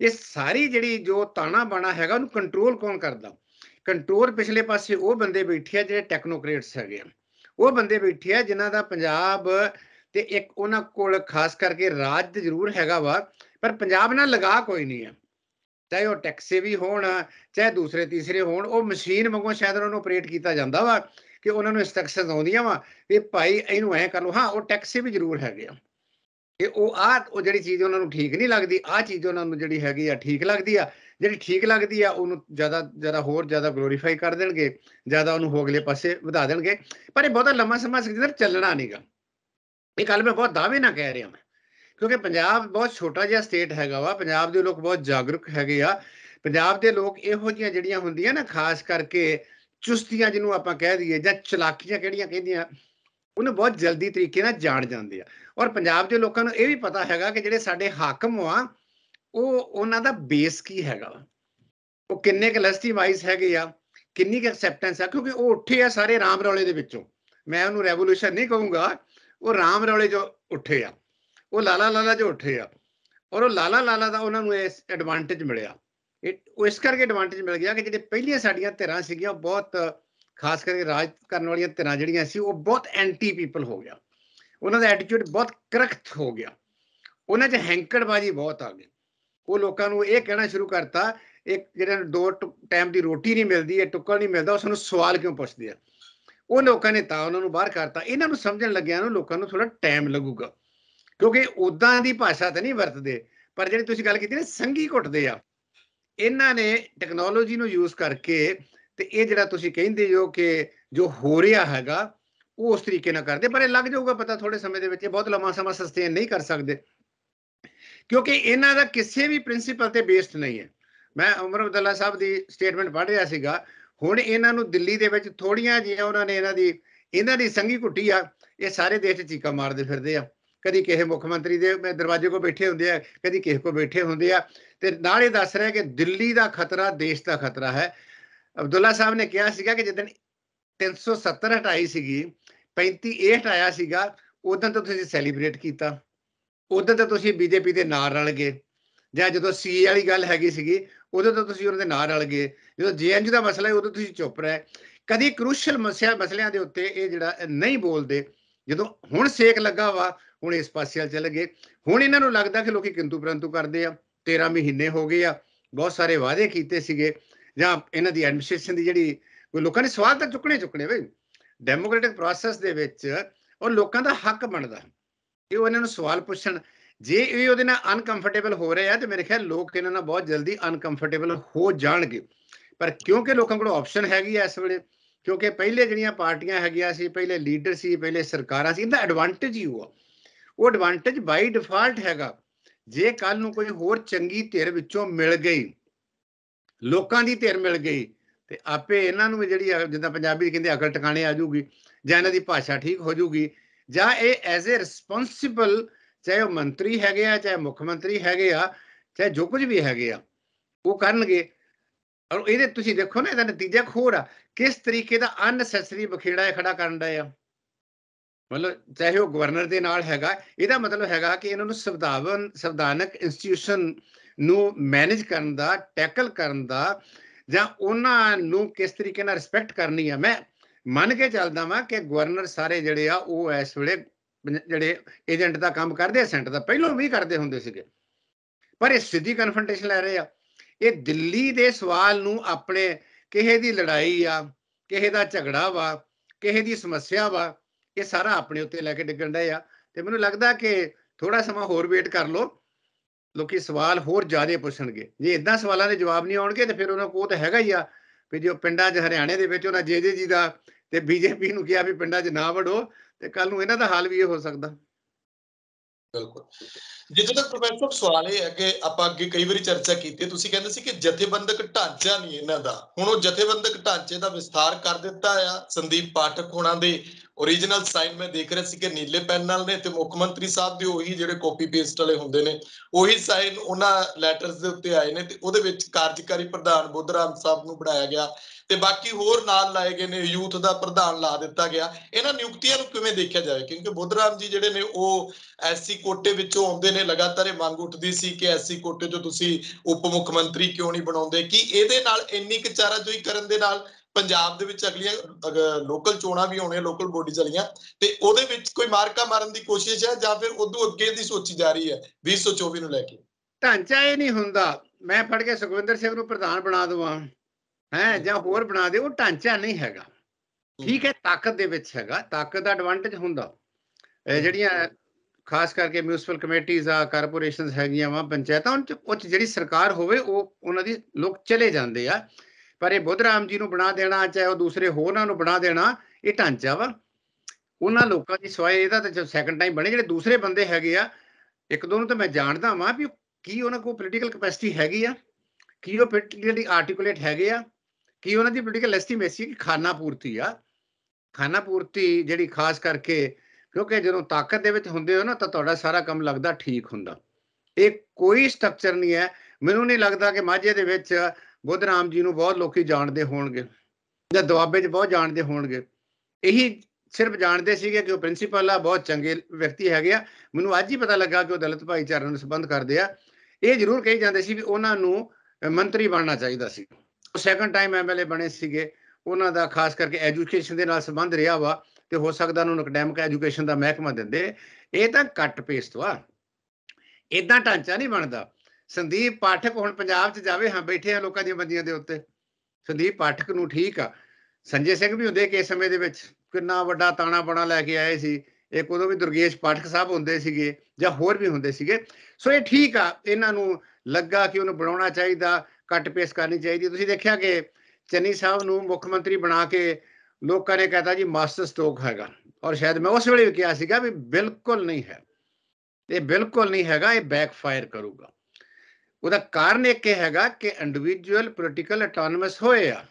ਇਹ ਸਾਰੀ ਜਿਹੜੀ ਜੋ ਤਾਣਾ ਬਾਣਾ ਹੈਗਾ ਉਹਨੂੰ ਕੰਟਰੋਲ ਕੌਣ ਕਰਦਾ ਕੰਟਰੋਲ ਪਿਛਲੇ ਪਾਸੇ ਉਹ ਬੰਦੇ ਬੈਠੇ ਆ ਜਿਹੜੇ ਟੈਕਨੋਕ੍ਰੇਟਸ ਹੈਗੇ ਆ ਉਹ ਬੰਦੇ ਬੈਠੇ ਆ ਜਿਨ੍ਹਾਂ ਦਾ ਪੰਜਾਬ ਤੇ ਇੱਕ ਉਹਨਾਂ ਕੋਲ ਖਾਸ ਕਰਕੇ ਰਾਜ ਤੇ ਜ਼ਰੂਰ ਹੈਗਾ ਵਾ ਪਰ ਪੰਜਾਬ ਨਾਲ ਲਗਾ ਕੋਈ ਨਹੀਂ ਹੈ ਚਾਹੇ ਉਹ ਟੈਕਸੀ ਵੀ ਹੋਣ ਚਾਹੇ ਦੂਸਰੇ ਤੀਸਰੇ ਹੋਣ ਉਹ ਮਸ਼ੀਨ ਵਾਂਗੂ ਸ਼ਾਇਦ ਉਹਨਾਂ ਨੂੰ ਆਪਰੇਟ ਕੀਤਾ ਜਾਂਦਾ ਵਾ ਕਿ ਉਹਨਾਂ ਨੂੰ ਇਨਸਟਰਕਸ਼ਨਸ ਆਉਂਦੀਆਂ ਵਾ ਵੀ ਭਾਈ ਇਹਨੂੰ ਐ ਕਰ ਲਓ ਹਾਂ ਉਹ ਟੈਕਸੀ ਵੀ ਜ਼ਰੂਰ ਹੈਗੇ ਆ ਕਿ ਉਹ ਆ ਉਹ ਜਿਹੜੀ ਚੀਜ਼ ਉਹਨਾਂ ਨੂੰ ਠੀਕ ਨਹੀਂ ਲੱਗਦੀ ਆ ਚੀਜ਼ ਉਹਨਾਂ ਨੂੰ ਜਿਹੜੀ ਹੈਗੀ ਆ ਠੀਕ ਲੱਗਦੀ ਆ ਜਿਹੜੀ ਠੀਕ ਲੱਗਦੀ ਆ ਉਹਨੂੰ ਜ਼ਿਆਦਾ ਜ਼ਿਆਦਾ ਹੋਰ ਜ਼ਿਆਦਾ ਗਲੋਰੀਫਾਈ ਕਰ ਦੇਣਗੇ ਜ਼ਿਆਦਾ ਉਹਨੂੰ ਹੋ ਅਗਲੇ ਪਾਸੇ ਵਧਾ ਦੇਣਗੇ ਪਰ ਇਹ ਬਹੁਤਾ ਲੰਮਾ ਸਮਾਂ ਸਿਕੰਦਰ ਚੱਲਣਾ ਨਹੀਂਗਾ ਇਹ ਕੱਲ ਮੈਂ ਬਹੁਤ ਦਾਅਵੇ ਨਾ ਕਹਿ ਰਿਹਾ ਮੈਂ ਕਿਉਂਕਿ ਪੰਜਾਬ ਬਹੁਤ ਛੋਟਾ ਜਿਹਾ ਸਟੇਟ ਹੈਗਾ ਵਾ ਪੰਜਾਬ ਦੇ ਲੋਕ ਬਹੁਤ ਜਾਗਰੂਕ ਹੈਗੇ ਆ ਪੰਜਾਬ ਦੇ ਲੋਕ ਇਹੋ ਜਿਹੀਆਂ ਜਿਹੜੀਆਂ ਹੁੰਦੀਆਂ ਨਾ ਖਾਸ ਕਰਕੇ ਚੁਸਤੀਆਂ ਜਿਹਨੂੰ ਆਪਾਂ ਕਹਿ ਦਈਏ ਜਾਂ ਚਲਾਕੀਆਂ ਕਿਹੜੀਆਂ ਕਹਿੰਦੀਆਂ ਉਹਨੂੰ ਬਹੁਤ ਜਲਦੀ ਤਰੀਕੇ ਨਾਲ ਜਾਣ ਜਾਂਦੇ ਆ ਔਰ ਪੰਜਾਬ ਦੇ ਲੋਕਾਂ ਨੂੰ ਇਹ ਵੀ ਪਤਾ ਹੈਗਾ ਕਿ ਜਿਹੜੇ ਸਾਡੇ ਹਾਕਮ ਆ ਉਹ ਉਹਨਾਂ ਦਾ ਬੇਸ ਕੀ ਹੈਗਾ ਉਹ ਕਿੰਨੇ ਕਲਸਟੀ ਵਾਈਸ ਹੈਗੇ ਆ ਕਿੰਨੀ ਕ ਐਕਸੈਪਟੈਂਸ ਆ ਕਿਉਂਕਿ ਉਹ ਉੱਠੇ ਆ ਸਾਰੇ ਰਾਮ ਰੌਲੇ ਦੇ ਵਿੱਚੋਂ ਮੈਂ ਉਹਨੂੰ ਰੈਵੋਲੂਸ਼ਨ ਨਹੀਂ ਕਹੂੰਗਾ ਉਹ ਰਾਮ ਰੌਲੇ ਜੋ ਉੱਠੇ ਆ ਉਹ ਲਾਲਾ ਲਾਲਾ ਜੋ ਉੱਠੇ ਆ ਔਰ ਉਹ ਲਾਲਾ ਲਾਲਾ ਦਾ ਉਹਨਾਂ ਨੂੰ ਇਸ ਐਡਵਾਂਟੇਜ ਮਿਲਿਆ ਉਹ ਇਸ ਕਰਕੇ ਐਡਵਾਂਟੇਜ ਮਿਲ ਗਿਆ ਕਿ ਜਿਹੜੇ ਪਹਿਲੀਆਂ ਸਾਡੀਆਂ ਧਿਰਾਂ ਸੀਗੀਆਂ ਬਹੁਤ ਖਾਸ ਕਰਕੇ ਰਾਜ ਕਰਨ ਵਾਲੀਆਂ ਧਿਰਾਂ ਜਿਹੜੀਆਂ ਸੀ ਉਹ ਬਹੁਤ ਐਂਟੀ ਪੀਪਲ ਹੋ ਗਿਆ ਉਹਨਾਂ ਦਾ ਐਟੀਟਿਊਡ ਬਹੁਤ ਕਰਖਤ ਹੋ ਗਿਆ ਉਹਨਾਂ 'ਚ ਹੈਂਕੜਬਾਜੀ ਬਹੁਤ ਆ ਗਈ ਉਹ ਲੋਕਾਂ ਨੂੰ ਇਹ ਕਹਿਣਾ ਸ਼ੁਰੂ ਕਰਤਾ ਇੱਕ ਜਿਹੜਾ ਦੋ ਟਾਈਮ ਦੀ ਰੋਟੀ ਨਹੀਂ ਮਿਲਦੀ ਹੈ ਟੁੱਕਾ ਨਹੀਂ ਮਿਲਦਾ ਉਸ ਨੂੰ ਸਵਾਲ ਕਿਉਂ ਪੁੱਛਦੇ ਆ ਉਹ ਲੋਕਾਂ ਨੇ ਤਾਂ ਉਹਨਾਂ ਨੂੰ ਬਾਹਰ ਕਰਤਾ ਇਹਨਾਂ ਨੂੰ ਸਮਝਣ ਲੱਗਿਆ ਨੂੰ ਲੋਕਾਂ ਨੂੰ ਥੋੜਾ ਟਾਈਮ ਲੱਗੂਗਾ ਕਿਉਂਕਿ ਉਦਾਂ ਦੀ ਭਾਸ਼ਾ ਤਾਂ ਨਹੀਂ ਵਰਤਦੇ ਪਰ ਜਿਹੜੀ ਤੁਸੀਂ ਗੱਲ ਕੀਤੀ ਨਾ ਸੰਗੀ ਘੁੱਟਦੇ ਆ ਇਹਨਾਂ ਨੇ ਟੈਕਨੋਲੋਜੀ ਨੂੰ ਯੂਜ਼ ਕਰਕੇ ਤੇ ਇਹ ਜਿਹੜਾ ਤੁਸੀਂ ਕਹਿੰਦੇ ਜੋ ਕਿ ਜੋ ਹੋ ਰਿਹਾ ਹੈਗਾ ਉਹ ਉਸ ਤਰੀਕੇ ਨਾਲ ਕਰਦੇ ਪਰ ਇਹ ਲੱਗ ਜਾਊਗਾ ਪਤਾ ਥੋੜੇ ਸਮੇਂ ਦੇ ਵਿੱਚ ਇਹ ਬਹੁਤ ਲੰਮਾ ਸਮਾਂ ਸਸਟੇਨ ਨਹੀਂ ਕਰ ਸਕਦੇ ਕਿਉਂਕਿ ਇਹਨਾਂ ਦਾ ਕਿਸੇ ਵੀ ਪ੍ਰਿੰਸੀਪਲ ਤੇ ਬੇਸਡ ਨਹੀਂ ਹੈ ਮੈਂ ਉਮਰ ਅਬਦੁੱਲਾ ਸਾਹਿਬ ਦੀ ਸਟੇਟਮੈਂਟ ਪੜ੍ਹ ਰਿਹਾ ਸੀਗਾ ਹੁਣ ਇਹਨਾਂ ਨੂੰ ਦਿੱਲੀ ਦੇ ਵਿੱਚ ਥੋੜੀਆਂ ਜਿਹੀਆਂ ਉਹਨਾਂ ਨੇ ਇਹਨਾਂ ਦੀ ਇਹਨਾਂ ਦੀ ਸੰਗੀ ਘੁੱਟੀ ਆ ਇਹ ਸਾਰੇ ਦੇਸ਼ 'ਚ ਚੀਕਾ ਮਾਰਦੇ ਫਿਰਦੇ ਆ ਕਦੀ ਕਿਸੇ ਮੁੱਖ ਮੰਤਰੀ ਦੇ ਦਰਵਾਜ਼ੇ ਕੋ ਬੈਠੇ ਹੁੰਦੇ ਆ ਕਦੀ ਕਿਸੇ ਕੋ ਬੈਠੇ ਹੁੰਦੇ ਆ ਤੇ ਨਾਲ ਇਹ ਦੱਸ ਰਿਹਾ ਕਿ ਦਿੱਲੀ ਦਾ ਖਤਰਾ ਦੇਸ਼ ਦਾ ਖਤਰਾ ਹੈ ਅਬਦੁੱਲਾ ਸਾਹਿਬ ਨੇ ਕਿਹਾ ਸੀਗਾ ਕਿ ਜਦੋਂ 370 ਹਟਾਈ ਸੀਗੀ 35 ਇਹ ਹਟਾਇਆ ਸੀਗਾ ਉਦੋਂ ਤਾਂ ਤੁਸੀਂ ਸੈਲੀਬ੍ਰੇਟ ਕੀਤਾ ਉਦੋਂ ਤਾਂ ਤੁਸੀਂ ਬੀਜੇਪੀ ਦੇ ਨਾਲ ਰਲ ਗਏ ਜਾਂ ਜਦੋਂ ਸੀ ਵਾਲੀ ਗੱਲ ਹੈਗੀ ਸੀਗੀ ਉਦੋਂ ਤਾਂ ਤੁਸੀਂ ਉਹਨਾਂ ਦੇ ਨਾਲ ਰਲ ਗਏ ਜਦੋਂ ਜੀਐਨਯੂ ਦਾ ਮਸਲਾ ਹੈ ਉਦੋਂ ਤੁਸੀਂ ਚੁੱਪ ਰਹੇ ਕਦੀ ਕ੍ਰੂਸ਼ਲ ਮਸਿਆ ਮਸਲਿਆਂ ਦੇ ਉੱਤੇ ਇਹ ਜਿਹੜਾ ਨਹੀਂ ਬੋਲਦੇ ਜਦੋਂ ਹੁਣ ਸੇਕ ਲੱਗਾ ਵਾ ਹੁਣ ਇਸ ਪਾਸੇ ਵੱਲ ਚਲੇ ਗਏ ਹੁਣ ਇਹਨਾਂ ਨੂੰ ਲੱਗਦਾ ਕਿ ਲੋਕੀ ਕਿੰਤੂ ਪਰੰਤੂ ਕਰਦੇ ਆ 13 ਮਹੀਨੇ ਹੋ ਗਏ ਆ ਬਹੁਤ ਸਾਰੇ ਵਾਅਦੇ ਕੀਤੇ ਸੀਗੇ ਜਾਂ ਇਹਨਾਂ ਦੀ ਐਡਮਿਨਿਸਟ੍ਰੇਸ਼ਨ ਦੀ ਜਿਹੜੀ ਕੋਈ ਲੋਕਾਂ ਨੇ ਸਵਾਲ ਤਾਂ ਚੁੱਕਣੇ ਚੁੱਕਣੇ ਵੇ ਡੈਮੋਕ੍ਰੈਟਿਕ ਪ੍ਰੋਸੈਸ ਦੇ ਵਿੱਚ ਉਹ ਲੋਕਾਂ ਦਾ ਹੱਕ ਬਣਦਾ ਇਹ ਉਹਨਾਂ ਨੂੰ ਸਵਾਲ ਪੁੱਛਣ ਜੇ ਇਹ ਉਹਦੇ ਨਾਲ ਅਨਕੰਫਰਟੇਬਲ ਹੋ ਰਹੇ ਆ ਤੇ ਮੇਰੇ ਖਿਆਲ ਲੋਕ ਇਹਨਾਂ ਨਾਲ ਬਹੁਤ ਜਲਦੀ ਅਨਕੰਫਰਟੇਬਲ ਹੋ ਜਾਣਗੇ ਪਰ ਕਿਉਂਕਿ ਲੋਕਾਂ ਕੋਲ ਆਪਸ਼ਨ ਹੈਗੀ ਐ ਇਸ ਵੇਲੇ ਕਿਉਂਕਿ ਪਹਿਲੇ ਜਿਹੜੀਆਂ ਪਾਰਟੀਆਂ ਹੈਗੀਆਂ ਸੀ ਪਹਿਲੇ ਲੀਡਰ ਸੀ ਪਹਿਲੇ ਸਰਕਾਰਾਂ ਸੀ ਇਹਦਾ ਐਡਵਾਂਟੇਜ ਹੀ ਹੋਆ ਉਹ ਐਡਵਾਂਟੇਜ ਬਾਈ ਡਿਫਾਲਟ ਹੈਗਾ ਜੇ ਕੱਲ ਨੂੰ ਕੋਈ ਹੋਰ ਚੰਗੀ ਧਿਰ ਵਿੱਚੋਂ ਮਿਲ ਗਈ ਲੋਕਾਂ ਦੀ ਧਿਰ ਮਿਲ ਗਈ ਤੇ ਆਪੇ ਇਹਨਾਂ ਨੂੰ ਜਿਹੜੀ ਜਿੱਦਾਂ ਪੰਜਾਬੀ ਕਹਿੰਦੇ ਅਕਲ ਟਿਕਾਣੇ ਆ ਜਾਊਗੀ ਜਾਂ ਇਹਨਾਂ ਦੀ ਭਾਸ਼ਾ ਠੀਕ ਹੋ ਜਾਊਗੀ ਜਾਂ ਇਹ ਐਜ਼ ਅ ਰਿਸਪੌਂਸਿਬਲ ਚਾਹੇ ਉਹ ਮੰਤਰੀ ਹੈਗੇ ਆ ਚਾਹੇ ਮੁੱਖ ਮੰਤਰੀ ਹੈਗੇ ਆ ਚਾਹੇ ਜੋ ਕੁਝ ਵੀ ਹੈਗੇ ਆ ਉਹ ਕਰਨਗੇ ਔਰ ਇਹਦੇ ਤੁਸੀਂ ਦੇਖੋ ਨਾ ਇਹਦਾ ਨਤੀਜਾ ਖੋਰ ਆ ਕਿਸ ਤਰੀਕੇ ਦਾ ਅਨਸੈਸਰੀ ਬਖੇੜਾ ਖੜਾ ਕਰਨ ਦਾ ਆ ਮਤਲਬ ਚਾਹੇ ਉਹ ਗਵਰਨਰ ਦੇ ਨਾਲ ਹੈਗਾ ਇਹਦਾ ਮਤਲਬ ਹੈਗਾ ਕਿ ਇਹਨਾਂ ਨੂੰ ਸੰਵਿਧਾਨ ਸੰਵਿਧਾਨਕ ਇੰਸਟੀਟਿਊਸ਼ਨ ਨੂੰ ਮੈਨੇਜ ਕਰਨ ਦਾ ਟੈਕਲ ਕਰਨ ਦਾ ਜਾਂ ਉਹਨਾਂ ਨੂੰ ਕਿਸ ਤਰੀਕੇ ਨਾਲ ਰਿਸਪੈਕਟ ਕਰਨੀ ਆ ਮੈਂ ਮੰਨ ਕੇ ਚੱਲਦਾ ਵਾਂ ਕਿ ਗਵਰਨਰ ਸਾਰੇ ਜਿਹੜੇ ਆ ਉਹ ਇਸ ਵੇਲੇ ਜਿਹੜੇ ਏਜੰਟ ਦਾ ਕੰਮ ਕਰਦੇ ਆ ਸੈਂਟਰ ਦਾ ਪਹਿਲਾਂ ਵੀ ਕਰਦੇ ਹੁੰਦੇ ਸੀਗੇ ਪਰ ਇਹ ਸਿੱਧੀ ਕਨਫਰੰਟੇਸ਼ਨ ਲੈ ਰਹੇ ਆ ਇਹ ਦਿੱਲੀ ਦੇ ਸਵਾਲ ਨੂੰ ਆਪਣੇ ਕਿਸੇ ਦੀ ਲੜਾਈ ਆ ਕਿਸੇ ਦਾ ਝਗੜਾ ਵਾ ਕਿਸੇ ਦੀ ਸਮੱਸਿਆ ਵਾ ਇਹ ਸਾਰਾ ਆਪਣੇ ਉੱਤੇ ਲੈ ਕੇ ਡਿੱਗਣ ਦਾ ਆ ਤੇ ਮੈਨੂੰ ਲੱਗਦਾ ਕਿ ਥੋੜਾ ਸਮਾਂ ਹੋਰ ਵੇਟ ਕਰ ਲੋ ਲੋਕੀ ਸਵਾਲ ਹੋਰ ਜ਼ਿਆਦਾ ਪੁੱਛਣਗੇ ਜੇ ਇਦਾਂ ਸਵਾਲਾਂ ਦੇ ਜਵਾਬ ਨਹੀਂ ਆਉਣਗੇ ਤੇ ਫਿਰ ਉਹਨਾਂ ਕੋਲ ਤਾਂ ਹੈਗਾ ਹੀ ਆ ਵੀ ਜੋ ਪਿੰਡਾਂ 'ਚ ਹਰਿਆਣੇ ਦੇ ਵਿੱਚ ਉਹਨਾਂ ਜੇਜੇ ਜੀ ਦਾ ਤੇ ਬੀਜੇਪੀ ਨੂੰ ਕਿਹਾ ਵੀ ਪਿੰਡਾਂ 'ਚ ਨਾ ਵੜੋ ਤੇ ਕੱਲ ਨੂੰ ਇਹਨਾਂ ਦਾ ਹਾਲ ਵੀ ਇਹ ਹੋ ਸਕਦਾ ਬਿਲਕੁਲ ਜਿੱਦ ਤੱਕ ਪ੍ਰੋਫੈਸਰ ਸਵਾਲ ਇਹ ਹੈ ਕਿ ਆਪਾਂ ਅੱਗੇ ਕਈ ਵਾਰੀ ਚਰਚਾ ਕੀਤੀ ਤੁਸੀਂ ਕਹਿੰਦੇ ਸੀ ਕਿ ਜਥੇਬੰਦਕ ਢਾਂਚਾ ਨਹੀਂ ਇਹਨਾਂ ਦਾ ਹੁਣ ਉਹ ਜਥੇਬੰਦਕ ਢਾਂਚੇ ਦਾ ਵਿਸਥਾਰ ਕਰ ਦਿੱਤਾ ਆ ਸੰਦੀਪ ਪਾਠਕ ਹੋਣਾ ਦੇ origignal ਸਾਈਨ ਮੈਂ ਦੇਖ ਰਿਹਾ ਸੀ ਕਿ ਨੀਲੇ ਪੈਨ ਨਾਲ ਨੇ ਤੇ ਮੁੱਖ ਮੰਤਰੀ ਸਾਹਿਬ ਦੇ ਉਹੀ ਜਿਹੜੇ ਕਾਪੀ ਪੇਸਟ ਵਾਲੇ ਹੁੰਦੇ ਨੇ ਉਹੀ ਸਾਈਨ ਉਹਨਾਂ ਲੈਟਰਸ ਦੇ ਉੱਤੇ ਆਏ ਨੇ ਤੇ ਉਹਦੇ ਵਿੱਚ ਕਾਰਜਕਾਰੀ ਪ੍ਰਧਾਨ ਬੁੱਧਰਾਮ ਸਾਹਿਬ ਨੂੰ ਬਣਾਇਆ ਗਿਆ ਤੇ ਬਾਕੀ ਹੋਰ ਨਾਲ ਲਾਏ ਗਏ ਨੇ ਯੂਥ ਦਾ ਪ੍ਰਧਾਨ ਲਾ ਦਿੱਤਾ ਗਿਆ ਇਹਨਾਂ ਨਿਯੁਕਤੀਆਂ ਨੂੰ ਕਿਵੇਂ ਦੇਖਿਆ ਜਾਵੇ ਕਿਉਂਕਿ ਬੁੱਧਰਾਮ ਜੀ ਜਿਹੜੇ ਨੇ ਉਹ ਐਸਸੀ ਕੋਟੇ ਵਿੱਚੋਂ ਆਉਂਦੇ ਨੇ ਲਗਾਤਾਰ ਇਹ ਮੰਗ ਉੱਠਦੀ ਸੀ ਕਿ ਐਸਸੀ ਕੋਟੇ 'ਚੋਂ ਤੁਸੀਂ ਉਪ ਮੁੱਖ ਮੰਤਰੀ ਕਿਉਂ ਨਹੀਂ ਬਣਾਉਂਦੇ ਕਿ ਇਹਦੇ ਨਾਲ ਇੰਨੀ ਕੁ ਚਾਰਾਜੋਈ ਕਰਨ ਦੇ ਨਾਲ ਪੰਜਾਬ ਦੇ ਵਿੱਚ ਅਗਲੀਆਂ ਲੋਕਲ ਚੋਣਾਂ ਵੀ ਹੋਣੇ ਲੋਕਲ ਬੋਡੀਜ਼ ਵਾਲੀਆਂ ਤੇ ਉਹਦੇ ਵਿੱਚ ਕੋਈ ਮਾਰਕਾ ਮਾਰਨ ਦੀ ਕੋਸ਼ਿਸ਼ ਹੈ ਜਾਂ ਫਿਰ ਉਦੋਂ ਅੱਗੇ ਦੀ ਸੋਚੀ ਜਾ ਰਹੀ ਹੈ 2024 ਨੂੰ ਲੈ ਕੇ ਢਾਂਚਾ ਇਹ ਨਹੀਂ ਹੁੰਦਾ ਮੈਂ ਫੜ ਕੇ ਸੁਖਵਿੰਦਰ ਸਿੰਘ ਨੂੰ ਪ੍ਰਧਾਨ ਬਣਾ ਦਵਾਂ ਹੈ ਜਾਂ ਹੋਰ ਬਣਾ ਦੇ ਉਹ ਢਾਂਚਾ ਨਹੀਂ ਹੈਗਾ ਠੀਕ ਹੈ ਤਾਕਤ ਦੇ ਵਿੱਚ ਹੈਗਾ ਤਾਕਤ ਦਾ ਐਡਵਾਂਟੇਜ ਹੁੰਦਾ ਜਿਹੜੀਆਂ ਖਾਸ ਕਰਕੇ ਮਿਊਨਿਸਪਲ ਕਮੇਟੀਆਂ ਆ ਕਾਰਪੋਰੇਸ਼ਨਸ ਹੈਗੀਆਂ ਵਾ ਪੰਚਾਇਤਾਂ ਉਹ ਚ ਜਿਹੜੀ ਸਰਕਾਰ ਹੋਵੇ ਉਹ ਉਹਨਾਂ ਦੀ ਲੋਕ ਚਲੇ ਜਾਂਦੇ ਆ ਪਰ ਇਹ ਬੁੱਧਰਾਮ ਜੀ ਨੂੰ ਬਣਾ ਦੇਣਾ ਚਾਹੇ ਉਹ ਦੂਸਰੇ ਹੋਰਨਾਂ ਨੂੰ ਬਣਾ ਦੇਣਾ ਇਹ ਢਾਂਚਾ ਵਾ ਉਹਨਾਂ ਲੋਕਾਂ ਦੀ ਸਵਾਏ ਇਹਦਾ ਤਾਂ ਸੈਕੰਡ ਟਾਈਮ ਬਣੇ ਜਿਹੜੇ ਦੂਸਰੇ ਬੰਦੇ ਹੈਗੇ ਆ ਇੱਕ ਦੋ ਨੂੰ ਤਾਂ ਮੈਂ ਜਾਣਦਾ ਵਾਂ ਵੀ ਕੀ ਉਹਨਾਂ ਕੋਲ ਪੋਲੀਟੀਕਲ ਕਪੈਸਿਟੀ ਹੈਗੀ ਆ ਕੀ ਉਹ ਪੋਲੀਟੀਕਲੀ ਆਰਟੀਕੂਲੇਟ ਹੈਗੇ ਆ ਕਿ ਉਹਨਾਂ ਦੀ ਪੋਲੀਟੀਕਲ ਐਸਟੀਮੇਸੀ ਕਿ ਖਾਨਾ ਪੂਰਤੀ ਆ ਖਾਨਾ ਪੂਰਤੀ ਜਿਹੜੀ ਖਾਸ ਕਰਕੇ ਕਿਉਂਕਿ ਜਦੋਂ ਤਾਕਤ ਦੇ ਵਿੱਚ ਹੁੰਦੇ ਹੋ ਨਾ ਤਾਂ ਤੁਹਾਡਾ ਸਾਰਾ ਕੰਮ ਲੱਗਦਾ ਠੀਕ ਹੁੰਦਾ ਇਹ ਕੋਈ ਸਟਰਕਚਰ ਨਹੀਂ ਹੈ ਮੈਨੂੰ ਨਹੀਂ ਲੱਗਦਾ ਕਿ ਮਾਝੇ ਦੇ ਵਿੱਚ ਬੁੱਧਰਾਮ ਜੀ ਨੂੰ ਬਹੁਤ ਲੋਕੀ ਜਾਣਦੇ ਹੋਣਗੇ ਜਾਂ ਦੁਆਬੇ 'ਚ ਬਹੁਤ ਜਾਣਦੇ ਹੋਣਗੇ ਇਹੀ ਸਿਰਫ ਜਾਣਦੇ ਸੀਗੇ ਕਿ ਉਹ ਪ੍ਰਿੰਸੀਪਲ ਆ ਬਹੁਤ ਚੰਗੇ ਵਿਅਕਤੀ ਹੈਗੇ ਆ ਮੈਨੂੰ ਅੱਜ ਹੀ ਪਤਾ ਲੱਗਾ ਕਿ ਉਹ ਦਲਿਤ ਭਾਈਚਾਰੇ ਨਾਲ ਸੰਬੰਧ ਕਰਦੇ ਆ ਇਹ ਜ਼ਰੂਰ ਕਹੀ ਜਾਂਦੇ ਸੀ ਵੀ ਉਹਨਾਂ ਨੂੰ ਮੰਤਰੀ ਬਣਨਾ ਚਾਹੀਦਾ ਸੀ ਸੈਕੰਡ ਟਾਈਮ ਐਮਐਲਏ ਬਣੇ ਸੀਗੇ ਉਹਨਾਂ ਦਾ ਖਾਸ ਕਰਕੇ ਐਜੂਕੇਸ਼ਨ ਦੇ ਨਾਲ ਸੰਬੰਧ ਰਿਹਾ ਵਾ ਤੇ ਹੋ ਸਕਦਾ ਉਹਨੂੰ ਅਕੈਡਮਿਕ ਐਜੂਕੇਸ਼ਨ ਦਾ ਮਹਿਕਮਾ ਦਿੰਦੇ ਇਹ ਤਾਂ ਕੱਟ ਪੇਸਟ ਵਾ ਇਦਾਂ ਢਾਂਚਾ ਨਹੀਂ ਬਣਦਾ ਸੰਦੀਪ ਪਾਠਕ ਹੁਣ ਪੰਜਾਬ 'ਚ ਜਾਵੇ ਹਾਂ ਬੈਠੇ ਆ ਲੋਕਾਂ ਦੀਆਂ ਬੰਦੀਆਂ ਦੇ ਉੱਤੇ ਸੰਦੀਪ ਪਾਠਕ ਨੂੰ ਠੀਕ ਆ ਸੰਜੇ ਸਿੰਘ ਵੀ ਹੁੰਦੇ ਕਿ ਸਮੇਂ ਦੇ ਵਿੱਚ ਕਿੰਨਾ ਵੱਡਾ ਤਾਣਾ ਬਣਾ ਲੈ ਕੇ ਆਏ ਸੀ ਇੱਕ ਉਦੋਂ ਵੀ ਦੁਰਗੇਸ਼ ਪਾਠਕ ਸਾਹਿਬ ਹੁੰਦੇ ਸੀਗੇ ਜਾਂ ਹੋਰ ਵੀ ਹੁੰਦੇ ਸੀਗੇ ਸੋ ਇਹ ਠੀਕ ਆ ਇਹਨਾਂ ਨੂੰ ਲੱਗਾ ਕਿ ਉਹਨੂੰ ਬਣਾਉਣਾ ਚਾਹੀਦਾ ਕੱਟ ਪੇਸ਼ ਕਰਨੀ ਚਾਹੀਦੀ ਤੁਸੀਂ ਦੇਖਿਆ ਕਿ ਚੰਨੀ ਸਾਹਿਬ ਨੂੰ ਮੁੱਖ ਮੰਤਰੀ ਬਣਾ ਕੇ ਲੋਕਾਂ ਨੇ ਕਹਤਾ ਜੀ ਮਾਸਟਰ ਸਟੋਕ ਹੈਗਾ ਔਰ ਸ਼ਾਇਦ ਮੈਂ ਉਸ ਵੇਲੇ ਵੀ ਕਿਹਾ ਸੀਗਾ ਵੀ ਬਿਲਕੁਲ ਨਹੀਂ ਹੈ ਇਹ ਬਿਲਕੁਲ ਨਹੀਂ ਹੈਗਾ ਇਹ ਬੈਕ ਫਾਇਰ ਕਰੂਗਾ ਉਹਦਾ ਕਾਰਨ ਇਹ ਕਿ ਹੈਗਾ ਕਿ ਇੰਡੀਵਿਜੂਅਲ ਪੋਲੀਟੀਕਲ ਆਟੋਨਮਸ ਹੋਏ ਆ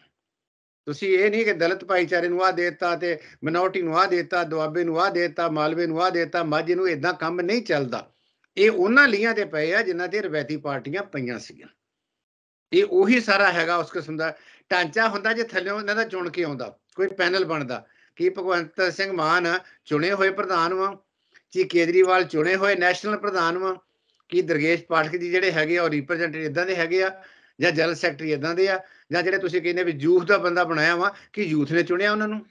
ਤੁਸੀਂ ਇਹ ਨਹੀਂ ਕਿ ਦਲਿਤ ਭਾਈਚਾਰੇ ਨੂੰ ਆ ਦੇਤਾ ਤੇ ਮਿਨੋਰਟੀ ਨੂੰ ਆ ਦੇਤਾ ਦੁਆਬੇ ਨੂੰ ਆ ਦੇਤਾ ਮਾਲਵੇ ਨੂੰ ਆ ਦੇਤਾ ਮਾਝੇ ਨੂੰ ਇਦਾਂ ਕੰਮ ਨਹੀਂ ਚੱਲਦਾ ਇਹ ਉਹਨਾਂ ਲੀਆਂ ਤੇ ਪਏ ਆ ਜਿਨ੍ਹਾਂ ਤੇ ਰਵੈਤੀ ਪਾਰਟੀਆਂ ਪਈਆਂ ਸੀਗੀਆਂ ਇਹ ਉਹੀ ਸਾਰਾ ਹੈਗਾ ਉਸ ਕਿਸਮ ਦਾ ਢਾਂਚਾ ਹੁੰਦਾ ਜੇ ਥੱਲੇੋਂ ਇਹਨਾਂ ਦਾ ਚੁਣ ਕੇ ਆਉਂਦਾ ਕੋਈ ਪੈਨਲ ਬਣਦਾ ਕੀ ਭਗਵੰਤ ਸਿੰਘ ਮਾਨ ਚੁਣੇ ਹੋਏ ਪ੍ਰਧਾਨ ਵਾ ਕੀ ਕੇਦਰੀਵਾਲ ਚੁਣੇ ਹੋਏ ਨੈਸ਼ਨਲ ਪ੍ਰਧਾਨ ਵਾ ਕੀ ਦਰਗੇਸ਼ ਪਾਠਕ ਜੀ ਜਿਹੜੇ ਹੈਗੇ ਆ ਰਿਪਰੈਜ਼ੈਂਟੇਟਿਵ ਇਦਾਂ ਦੇ ਹੈਗੇ ਆ ਜਾਂ ਜਨਰਲ ਸੈਕਟਰੀ ਇਦਾਂ ਦੇ ਆ ਜਾਂ ਜਿਹੜੇ ਤੁਸੀਂ ਕਹਿੰਦੇ ਵੀ ਯੂਥ ਦਾ ਬੰਦਾ ਬਣਾਇਆ ਵਾ ਕਿ ਯੂਥ ਨੇ ਚੁਣਿਆ ਉਹਨਾਂ ਨੂੰ